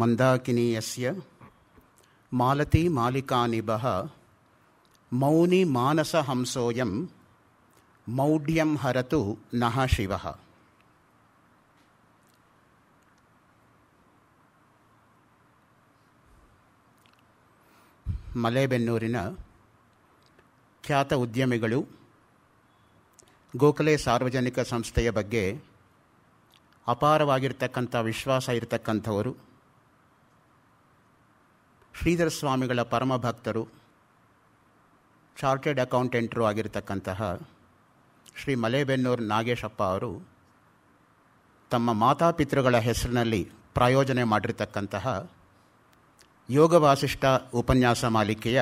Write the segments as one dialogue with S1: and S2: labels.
S1: ಮಂದಾಕಿನಿಯಸ್ಯ ಮಾಲತಿ ಮಾಲಿಕಾನಿಭಃ ಮೌನಿ ಮಾನಸ ಹಂಸೋಯಂ ಮೌಢ್ಯಂ ಹರತು ನಹ ಮಲೇಬೆನ್ನೂರಿನ ಖ್ಯಾತ ಉದ್ಯಮಿಗಳು ಗೋಖಲೆ ಸಾರ್ವಜನಿಕ ಸಂಸ್ಥೆಯ ಬಗ್ಗೆ ಅಪಾರವಾಗಿರ್ತಕ್ಕಂಥ ವಿಶ್ವಾಸ ಇರತಕ್ಕಂಥವರು ಶ್ರೀಧರ ಸ್ವಾಮಿಗಳ ಪರಮಭಕ್ತರು ಚಾರ್ಟೆಡ್ ಅಕೌಂಟೆಂಟರು ಆಗಿರತಕ್ಕಂತಹ ಶ್ರೀ ಮಲೇಬೆನ್ನೂರು ನಾಗೇಶಪ್ಪ ಅವರು ತಮ್ಮ ಮಾತಾಪಿತೃಗಳ ಹೆಸರಿನಲ್ಲಿ ಪ್ರಾಯೋಜನೆ ಮಾಡಿರ್ತಕ್ಕಂತಹ ಯೋಗ ವಾಸಿಷ್ಠ ಉಪನ್ಯಾಸ ಮಾಲಿಕೆಯ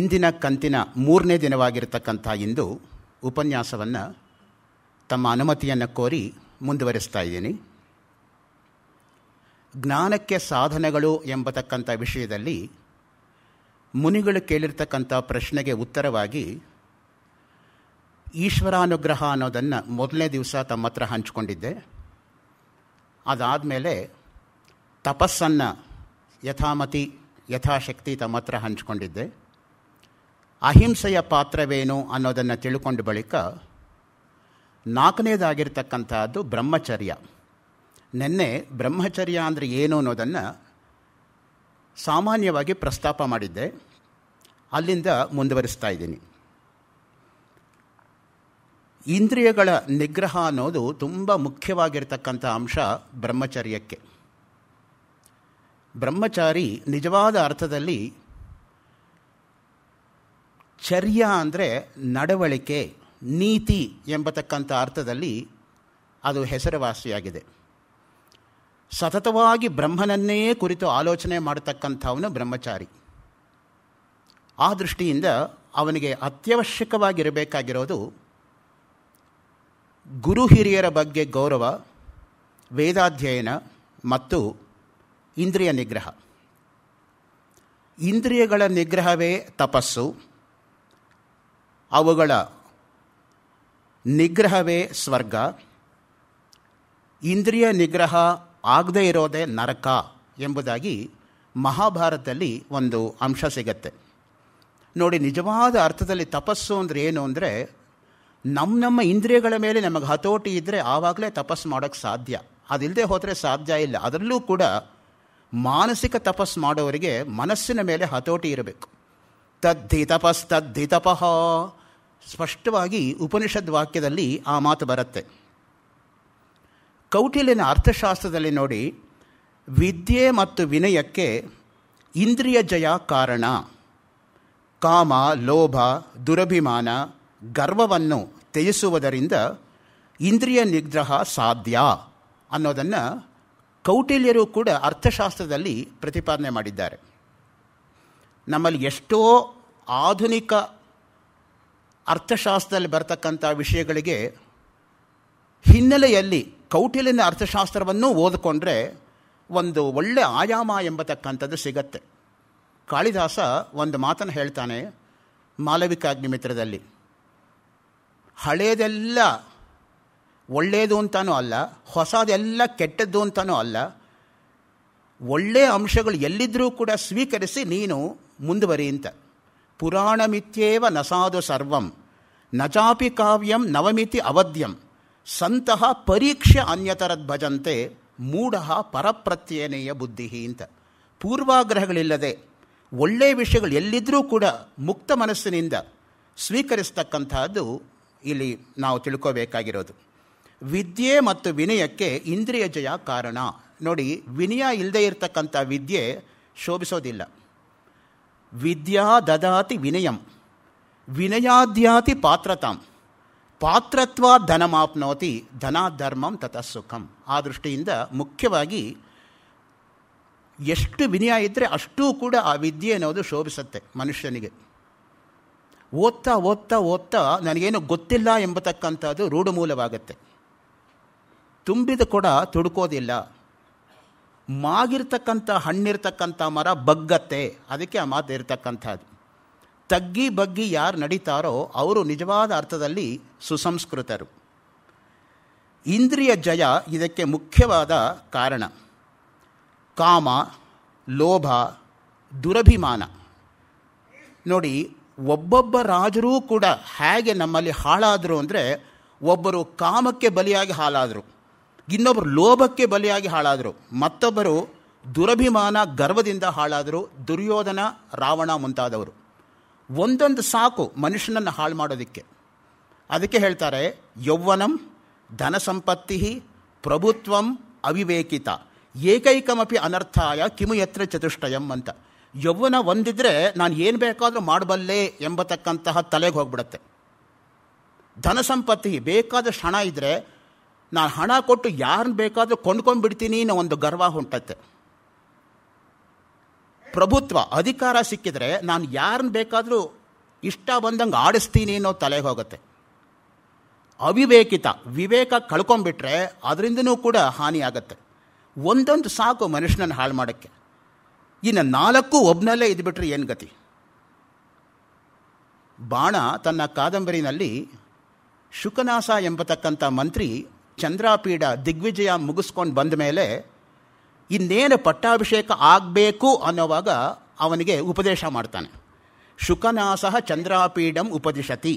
S1: ಇಂದಿನ ಕಂತಿನ ಮೂರನೇ ದಿನವಾಗಿರ್ತಕ್ಕಂಥ ಇಂದು ಉಪನ್ಯಾಸವನ್ನು ತಮ್ಮ ಅನುಮತಿಯನ್ನು ಕೋರಿ ಮುಂದುವರಿಸ್ತಾ ಇದ್ದೀನಿ ಜ್ಞಾನಕ್ಕೆ ಸಾಧನೆಗಳು ಎಂಬತಕ್ಕಂಥ ವಿಷಯದಲ್ಲಿ ಮುನಿಗಳು ಕೇಳಿರ್ತಕ್ಕಂಥ ಪ್ರಶ್ನೆಗೆ ಉತ್ತರವಾಗಿ ಈಶ್ವರಾನುಗ್ರಹ ಅನ್ನೋದನ್ನು ಮೊದಲನೇ ದಿವಸ ತಮ್ಮ ಹತ್ರ ಹಂಚಿಕೊಂಡಿದ್ದೆ ಅದಾದಮೇಲೆ ತಪಸ್ಸನ್ನು ಯಥಾಮತಿ ಯಥಾಶಕ್ತಿ ತಮ್ಮ ಹತ್ರ ಹಂಚಿಕೊಂಡಿದ್ದೆ ಅಹಿಂಸೆಯ ಪಾತ್ರವೇನು ಅನ್ನೋದನ್ನು ತಿಳ್ಕೊಂಡ ಬಳಿಕ ನಾಲ್ಕನೇದಾಗಿರ್ತಕ್ಕಂಥದ್ದು ಬ್ರಹ್ಮಚರ್ಯ ನೆನ್ನೆ ಬ್ರಹ್ಮಚರ್ಯ ಅಂದರೆ ಏನು ಅನ್ನೋದನ್ನು ಸಾಮಾನ್ಯವಾಗಿ ಪ್ರಸ್ತಾಪ ಮಾಡಿದ್ದೆ ಅಲ್ಲಿಂದ ಮುಂದುವರಿಸ್ತಾ ಇದ್ದೀನಿ ಇಂದ್ರಿಯಗಳ ನಿಗ್ರಹ ಅನ್ನೋದು ತುಂಬ ಮುಖ್ಯವಾಗಿರ್ತಕ್ಕಂಥ ಅಂಶ ಬ್ರಹ್ಮಚರ್ಯಕ್ಕೆ ಬ್ರಹ್ಮಚಾರಿ ನಿಜವಾದ ಅರ್ಥದಲ್ಲಿ ಚರ್ಯ ಅಂದರೆ ನಡವಳಿಕೆ ನೀತಿ ಎಂಬತಕ್ಕಂಥ ಅರ್ಥದಲ್ಲಿ ಅದು ಹೆಸರುವಾಸಿಯಾಗಿದೆ ಸತತವಾಗಿ ಬ್ರಹ್ಮನನ್ನೇ ಕುರಿತು ಆಲೋಚನೆ ಮಾಡತಕ್ಕಂಥವನು ಬ್ರಹ್ಮಚಾರಿ ಆ ದೃಷ್ಟಿಯಿಂದ ಅವನಿಗೆ ಅತ್ಯವಶ್ಯಕವಾಗಿರಬೇಕಾಗಿರೋದು ಗುರು ಹಿರಿಯರ ಬಗ್ಗೆ ಗೌರವ ವೇದಾಧ್ಯಯನ ಮತ್ತು ಇಂದ್ರಿಯ ನಿಗ್ರಹ ಇಂದ್ರಿಯಗಳ ನಿಗ್ರಹವೇ ತಪಸ್ಸು ಅವುಗಳ ನಿಗ್ರಹವೇ ಸ್ವರ್ಗ ಇಂದ್ರಿಯ ನಿಗ್ರಹ ಆಗದೇ ಇರೋದೇ ನರಕ ಎಂಬುದಾಗಿ ಮಹಾಭಾರತದಲ್ಲಿ ಒಂದು ಅಂಶ ಸಿಗತ್ತೆ ನೋಡಿ ನಿಜವಾದ ಅರ್ಥದಲ್ಲಿ ತಪಸ್ಸು ಅಂದರೆ ಏನು ಅಂದರೆ ನಮ್ಮ ನಮ್ಮ ಇಂದ್ರಿಯಗಳ ಮೇಲೆ ನಮಗೆ ಹತೋಟಿ ಇದ್ದರೆ ಆವಾಗಲೇ ತಪಸ್ಸು ಮಾಡೋಕ್ಕೆ ಸಾಧ್ಯ ಅದಿಲ್ಲದೆ ಹೋದರೆ ಸಾಧ್ಯ ಇಲ್ಲ ಅದರಲ್ಲೂ ಕೂಡ ಮಾನಸಿಕ ತಪಸ್ಸು ಮಾಡೋರಿಗೆ ಮನಸ್ಸಿನ ಮೇಲೆ ಹತೋಟಿ ಇರಬೇಕು ತದ್ಧಿ ತಪಸ್ ತದ್ಧಿ ತಪಃ ಸ್ಪಷ್ಟವಾಗಿ ಉಪನಿಷದ್ ವಾಕ್ಯದಲ್ಲಿ ಆ ಮಾತು ಬರುತ್ತೆ ಕೌಟಿಲ್ಯನ ಅರ್ಥಶಾಸ್ತ್ರದಲ್ಲಿ ನೋಡಿ ವಿದ್ಯೆ ಮತ್ತು ವಿನಯಕ್ಕೆ ಇಂದ್ರಿಯ ಜಯ ಕಾರಣ ಕಾಮ ಲೋಭ ದುರಭಿಮಾನ ಗರ್ವವನ್ನು ತ್ಯಜಿಸುವುದರಿಂದ ಇಂದ್ರಿಯ ನಿಗ್ರಹ ಸಾಧ್ಯ ಅನ್ನೋದನ್ನು ಕೌಟಿಲ್ಯರು ಕೂಡ ಅರ್ಥಶಾಸ್ತ್ರದಲ್ಲಿ ಪ್ರತಿಪಾದನೆ ಮಾಡಿದ್ದಾರೆ ನಮ್ಮಲ್ಲಿ ಎಷ್ಟೋ ಆಧುನಿಕ ಅರ್ಥಶಾಸ್ತ್ರದಲ್ಲಿ ಬರತಕ್ಕಂಥ ವಿಷಯಗಳಿಗೆ ಹಿನ್ನೆಲೆಯಲ್ಲಿ ಕೌಟಿಲ್ಯನ ಅರ್ಥಶಾಸ್ತ್ರವನ್ನು ಓದಿಕೊಂಡ್ರೆ ಒಂದು ಒಳ್ಳೆ ಆಯಾಮ ಎಂಬತಕ್ಕಂಥದ್ದು ಸಿಗತ್ತೆ ಕಾಳಿದಾಸ ಒಂದು ಮಾತನ್ನು ಹೇಳ್ತಾನೆ ಮಾಲವಿಕಾಗ್ನಿಮಿತ್ರದಲ್ಲಿ ಹಳೆಯದೆಲ್ಲ ಒಳ್ಳೆಯದು ಅಂತಾನೂ ಅಲ್ಲ ಹೊಸದೆಲ್ಲ ಕೆಟ್ಟದ್ದು ಅಂತಾನೂ ಅಲ್ಲ ಒಳ್ಳೆಯ ಅಂಶಗಳು ಎಲ್ಲಿದ್ದರೂ ಕೂಡ ಸ್ವೀಕರಿಸಿ ನೀನು ಮುಂದುವರಿ ಅಂತ ಪುರಾಣ ಮಿಥ್ಯೇವ ನಸಾದು ಸರ್ವಂ ನಜಾಪಿ ಕಾವ್ಯಂ ನವಮಿತಿ ಅವಧ್ಯಂ ಸಂತಹ ಪರೀಕ್ಷೆ ಅನ್ಯತರದ್ ಭಜಂತೆ ಮೂಢ ಪರಪ್ರತ್ಯನೇಯ ಬುದ್ಧಿ ಅಂತ ಪೂರ್ವಾಗ್ರಹಗಳಿಲ್ಲದೆ ಒಳ್ಳೆಯ ವಿಷಯಗಳು ಎಲ್ಲಿದ್ದರೂ ಕೂಡ ಮುಕ್ತ ಮನಸ್ಸಿನಿಂದ ಸ್ವೀಕರಿಸ್ತಕ್ಕಂತಹದ್ದು ಇಲ್ಲಿ ನಾವು ತಿಳ್ಕೋಬೇಕಾಗಿರೋದು ವಿದ್ಯೆ ಮತ್ತು ವಿನಯಕ್ಕೆ ಇಂದ್ರಿಯ ಜಯ ಕಾರಣ ನೋಡಿ ವಿನಯ ಇಲ್ಲದೆ ಇರತಕ್ಕಂಥ ವಿದ್ಯೆ ಶೋಭಿಸೋದಿಲ್ಲ ವಿದ್ಯಾ ದದಾತಿ ವಿನಯಂ ವಿನಯಾದ್ಯಾತಿ ಪಾತ್ರತಾಂ ಪಾತ್ರತ್ವ ಧನಮಾಪ್ನೋತಿ ಧನ ಧರ್ಮಂ ತತಃ ಸುಖಂ ಆ ದೃಷ್ಟಿಯಿಂದ ಮುಖ್ಯವಾಗಿ ಎಷ್ಟು ವಿನಯ ಇದ್ದರೆ ಅಷ್ಟೂ ಕೂಡ ಆ ವಿದ್ಯೆ ಅನ್ನೋದು ಶೋಭಿಸುತ್ತೆ ಮನುಷ್ಯನಿಗೆ ಓದ್ತಾ ಓದ್ತಾ ಓದ್ತಾ ನನಗೇನು ಗೊತ್ತಿಲ್ಲ ಎಂಬತಕ್ಕಂಥದ್ದು ರೂಢಮೂಲವಾಗತ್ತೆ ತುಂಬಿದ ಕೂಡ ತುಡುಕೋದಿಲ್ಲ ಮಾಗಿರ್ತಕ್ಕಂಥ ಹಣ್ಣಿರ್ತಕ್ಕಂಥ ಮರ ಬಗ್ಗತ್ತೆ ಅದಕ್ಕೆ ಆ ಮಾತು ಇರತಕ್ಕಂಥದ್ದು ತಗ್ಗಿ ಬಗ್ಗಿ ಯಾರು ನಡೀತಾರೋ ಅವರು ನಿಜವಾದ ಅರ್ಥದಲ್ಲಿ ಸುಸಂಸ್ಕೃತರು ಇಂದ್ರಿಯ ಜಯ ಇದಕ್ಕೆ ಮುಖ್ಯವಾದ ಕಾರಣ ಕಾಮ ಲೋಭ ದುರಭಿಮಾನ ನೋಡಿ ಒಬ್ಬೊಬ್ಬ ರಾಜರೂ ಕೂಡ ಹೇಗೆ ನಮ್ಮಲ್ಲಿ ಹಾಳಾದರು ಅಂದರೆ ಒಬ್ಬರು ಕಾಮಕ್ಕೆ ಬಲಿಯಾಗಿ ಹಾಳಾದರು ಇನ್ನೊಬ್ಬರು ಲೋಭಕ್ಕೆ ಬಲಿಯಾಗಿ ಹಾಳಾದರು ಮತ್ತೊಬ್ಬರು ದುರಭಿಮಾನ ಗರ್ವದಿಂದ ಹಾಳಾದರು ದುರ್ಯೋಧನ ರಾವಣ ಮುಂತಾದವರು ಒಂದೊಂದು ಸಾಕು ಮನುಷ್ಯನನ್ನು ಹಾಳು ಮಾಡೋದಕ್ಕೆ ಅದಕ್ಕೆ ಹೇಳ್ತಾರೆ ಯೌವನಂ ಧನ ಸಂಪತ್ತಿ ಪ್ರಭುತ್ವಂ ಅವಿವೇಕಿತ ಏಕೈಕಮಿ ಅನರ್ಥಾಯ ಕಿಮು ಯತ್ರ ಚತುಷ್ಟಯಂ ಅಂತ ಯೌವ್ವನ ಒಂದಿದ್ರೆ ನಾನು ಏನು ಬೇಕಾದರೂ ಮಾಡಬಲ್ಲೆ ಎಂಬತಕ್ಕಂತಹ ತಲೆಗೆ ಹೋಗ್ಬಿಡತ್ತೆ ಧನ ಸಂಪತ್ತಿ ಬೇಕಾದಷ್ಟು ಹಣ ಇದ್ದರೆ ನಾನು ಹಣ ಕೊಟ್ಟು ಯಾರನ್ನ ಬೇಕಾದರೂ ಕೊಂಡ್ಕೊಂಡ್ಬಿಡ್ತೀನಿ ಅನ್ನೋ ಒಂದು ಗರ್ವ ಹೊಂಟತ್ತೆ ಪ್ರಭುತ್ವ ಅಧಿಕಾರ ಸಿಕ್ಕಿದರೆ ನಾನು ಯಾರನ್ನ ಬೇಕಾದರೂ ಇಷ್ಟ ಬಂದಂಗೆ ಆಡಿಸ್ತೀನಿ ಅನ್ನೋ ತಲೆಗೆ ಹೋಗುತ್ತೆ ಅವಿವೇಕಿತ ವಿವೇಕ ಕಳ್ಕೊಂಬಿಟ್ರೆ ಅದರಿಂದನೂ ಕೂಡ ಹಾನಿಯಾಗತ್ತೆ ಒಂದೊಂದು ಸಾಕು ಮನುಷ್ಯನನ್ನು ಹಾಳು ಮಾಡೋಕ್ಕೆ ಇನ್ನು ನಾಲ್ಕು ಒಬ್ನಲ್ಲೇ ಇದ್ಬಿಟ್ರೆ ಏನು ಗತಿ ಬಾಣ ತನ್ನ ಕಾದಂಬರಿನಲ್ಲಿ ಶುಕನಾಸ ಎಂಬತಕ್ಕಂಥ ಮಂತ್ರಿ ಚಂದ್ರಾಪೀಡ ದಿಗ್ವಿಜಯ ಮುಗಿಸ್ಕೊಂಡು ಬಂದ ಮೇಲೆ ಇನ್ನೇನು ಪಟ್ಟಾಭಿಷೇಕ ಆಗಬೇಕು ಅನ್ನೋವಾಗ ಅವನಿಗೆ ಉಪದೇಶ ಮಾಡ್ತಾನೆ ಶುಕನಾಸಹ ಚಂದ್ರಾಪೀಡಂ ಉಪದಿಶತಿ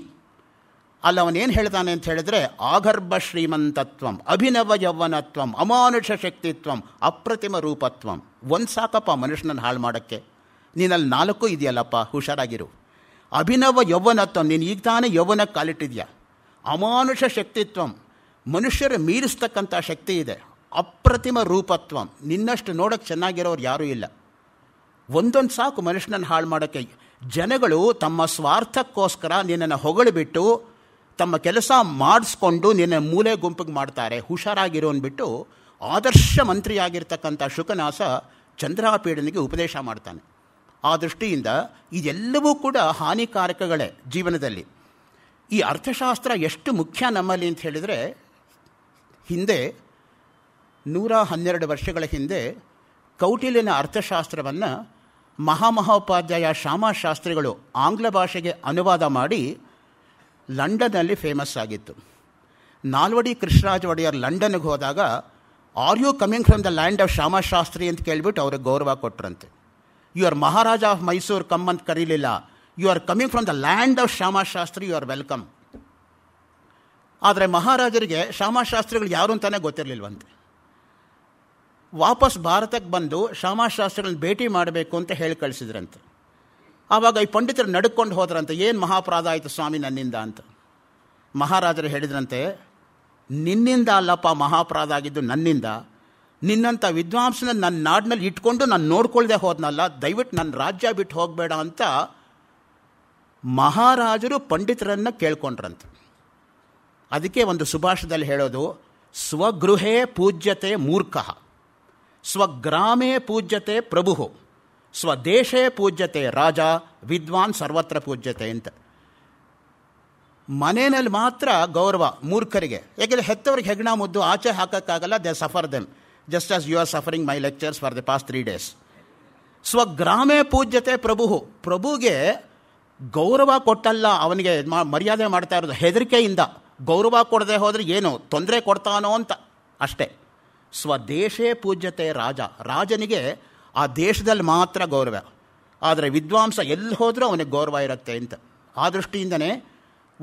S1: ಅಲ್ಲಿ ಅವನೇನು ಹೇಳ್ತಾನೆ ಅಂತ ಹೇಳಿದ್ರೆ ಆಗರ್ಭ ಶ್ರೀಮಂತತ್ವಂ ಅಭಿನವ ಯೌವನತ್ವಂ ಅಮಾನುಷ ಶಕ್ತಿತ್ವಂ ಅಪ್ರತಿಮ ರೂಪತ್ವಂ ಒಂದು ಸಾಕಪ್ಪ ಮನುಷ್ಯನನ್ನು ಹಾಳು ಮಾಡೋಕ್ಕೆ ನೀನಲ್ಲಿ ನಾಲ್ಕು ಇದೆಯಲ್ಲಪ್ಪ ಹುಷಾರಾಗಿರು ಅಭಿನವ ಯೌವನತ್ವಂ ನೀನು ಈಗ ತಾನೇ ಯೌವನ ಕಾಲಿಟ್ಟಿದ್ಯಾ ಅಮಾನುಷ ಶಕ್ತಿತ್ವಂ ಮನುಷ್ಯರು ಮೀರಿಸ್ತಕ್ಕಂಥ ಶಕ್ತಿ ಇದೆ ಅಪ್ರತಿಮ ರೂಪತ್ವ ನಿನ್ನಷ್ಟು ನೋಡೋಕ್ಕೆ ಚೆನ್ನಾಗಿರೋರು ಯಾರೂ ಇಲ್ಲ ಒಂದೊಂದು ಸಾಕು ಮನುಷ್ಯನನ್ನು ಹಾಳು ಮಾಡೋಕ್ಕೆ ಜನಗಳು ತಮ್ಮ ಸ್ವಾರ್ಥಕ್ಕೋಸ್ಕರ ನಿನ್ನನ್ನು ಹೊಗಳಿಬಿಟ್ಟು ತಮ್ಮ ಕೆಲಸ ಮಾಡಿಸ್ಕೊಂಡು ನಿನ್ನ ಮೂಲೆ ಗುಂಪಿಗೆ ಮಾಡ್ತಾರೆ ಹುಷಾರಾಗಿರೋ ಅಂದ್ಬಿಟ್ಟು ಆದರ್ಶ ಮಂತ್ರಿಯಾಗಿರ್ತಕ್ಕಂಥ ಶುಕನಾಸ ಚಂದ್ರಾಪೀಡನಿಗೆ ಉಪದೇಶ ಮಾಡ್ತಾನೆ ಆ ದೃಷ್ಟಿಯಿಂದ ಇದೆಲ್ಲವೂ ಕೂಡ ಹಾನಿಕಾರಕಗಳೇ ಜೀವನದಲ್ಲಿ ಈ ಅರ್ಥಶಾಸ್ತ್ರ ಎಷ್ಟು ಮುಖ್ಯ ನಮ್ಮಲ್ಲಿ ಅಂತ ಹೇಳಿದರೆ ಹಿಂದೆ ನೂರ ಹನ್ನೆರಡು ವರ್ಷಗಳ ಹಿಂದೆ ಕೌಟಿಲ್ಯನ ಅರ್ಥಶಾಸ್ತ್ರವನ್ನು ಮಹಾಮಹೋಪಾಧ್ಯಾಯ ಶ್ಯಾಮಶಾಸ್ತ್ರಿಗಳು ಆಂಗ್ಲ ಭಾಷೆಗೆ ಅನುವಾದ ಮಾಡಿ ಲಂಡನ್ನಲ್ಲಿ ಫೇಮಸ್ ಆಗಿತ್ತು ನಾಲ್ವಡಿ ಕೃಷ್ಣರಾಜ ಒಡೆಯರ್ ಲಂಡನ್ಗೆ ಹೋದಾಗ are you coming from the land of Shyamashastri ಅಂತ ಕೇಳಿಬಿಟ್ಟು ಅವ್ರಿಗೆ ಗೌರವ ಕೊಟ್ರಂತೆ you are Maharaja of Mysuru come ಅಂತ ಕರೀಲಿಲ್ಲ you are coming from the land of Shyamashastri you are welcome ಆದರೆ ಮಹಾರಾಜರಿಗೆ ಶ್ಯಾಮಶಾಸ್ತ್ರಿಗಳು ಯಾರು ಅಂತಾನೆ ಗೊತ್ತಿರಲಿಲ್ವಂತೆ ವಾಪಸ್ ಭಾರತಕ್ಕೆ ಬಂದು ಶ್ಯಾಮಾಶಾಸ್ತ್ರಿಗಳನ್ನ ಭೇಟಿ ಮಾಡಬೇಕು ಅಂತ ಹೇಳಿ ಕಳಿಸಿದ್ರಂತೆ ಆವಾಗ ಈ ಪಂಡಿತರು ನಡ್ಕೊಂಡು ಹೋದ್ರಂತೆ ಏನು ಮಹಾಪರಾಧ ಆಯಿತು ಸ್ವಾಮಿ ನನ್ನಿಂದ ಅಂತ ಮಹಾರಾಜರು ಹೇಳಿದ್ರಂತೆ ನಿನ್ನಿಂದ ಅಲ್ಲಪ್ಪ ಮಹಾಪರಾಧ ಆಗಿದ್ದು ನನ್ನಿಂದ ನಿನ್ನಂಥ ವಿದ್ವಾಂಸನ ನನ್ನ ನಾಡಿನಲ್ಲಿ ಇಟ್ಕೊಂಡು ನಾನು ನೋಡ್ಕೊಳ್ದೆ ಹೋದ್ನಲ್ಲ ದಯವಿಟ್ಟು ನನ್ನ ರಾಜ್ಯ ಬಿಟ್ಟು ಹೋಗಬೇಡ ಅಂತ ಮಹಾರಾಜರು ಪಂಡಿತರನ್ನು ಕೇಳ್ಕೊಂಡ್ರಂತೆ ಅದಕ್ಕೆ ಒಂದು ಸುಭಾಷದಲ್ಲಿ ಹೇಳೋದು ಸ್ವಗೃಹೇ ಪೂಜ್ಯತೆ ಮೂರ್ಖ ಸ್ವಗ್ರಾಮೇ ಪೂಜ್ಯತೆ ಪ್ರಭು ಸ್ವದೇಶೇ ಪೂಜ್ಯತೆ ರಾಜ ವಿದ್ವಾನ್ ಸರ್ವತ್ರ ಪೂಜ್ಯತೆ ಅಂತ ಮನೆಯಲ್ಲಿ ಮಾತ್ರ ಗೌರವ ಮೂರ್ಖರಿಗೆ ಯಾಕೆಂದರೆ ಹೆತ್ತವ್ರಿಗೆ ಹೆಗ್ಣ ಮುದ್ದು ಆಚೆ ಹಾಕೋಕ್ಕಾಗಲ್ಲ they suffer them just as you are suffering my lectures for the past three days ಸ್ವಗ್ರಾಮೇ ಪೂಜ್ಯತೆ ಪ್ರಭು ಪ್ರಭುಗೆ ಗೌರವ ಕೊಟ್ಟಲ್ಲ ಅವನಿಗೆ ಮರ್ಯಾದೆ ಮಾಡ್ತಾ ಇರೋದು ಹೆದರಿಕೆಯಿಂದ ಗೌರವ ಕೊಡದೆ ಹೋದರೆ ಏನು ತೊಂದರೆ ಕೊಡ್ತಾನೋ ಅಂತ ಅಷ್ಟೇ ಸ್ವದೇಶೇ ಪೂಜ್ಯತೆ ರಾಜ ರಾಜನಿಗೆ ಆ ದೇಶದಲ್ಲಿ ಮಾತ್ರ ಗೌರವ ಆದರೆ ವಿದ್ವಾಂಸ ಎಲ್ಲಿ ಹೋದರೂ ಅವನಿಗೆ ಗೌರವ ಇರುತ್ತೆ ಅಂತ ಆ ದೃಷ್ಟಿಯಿಂದನೇ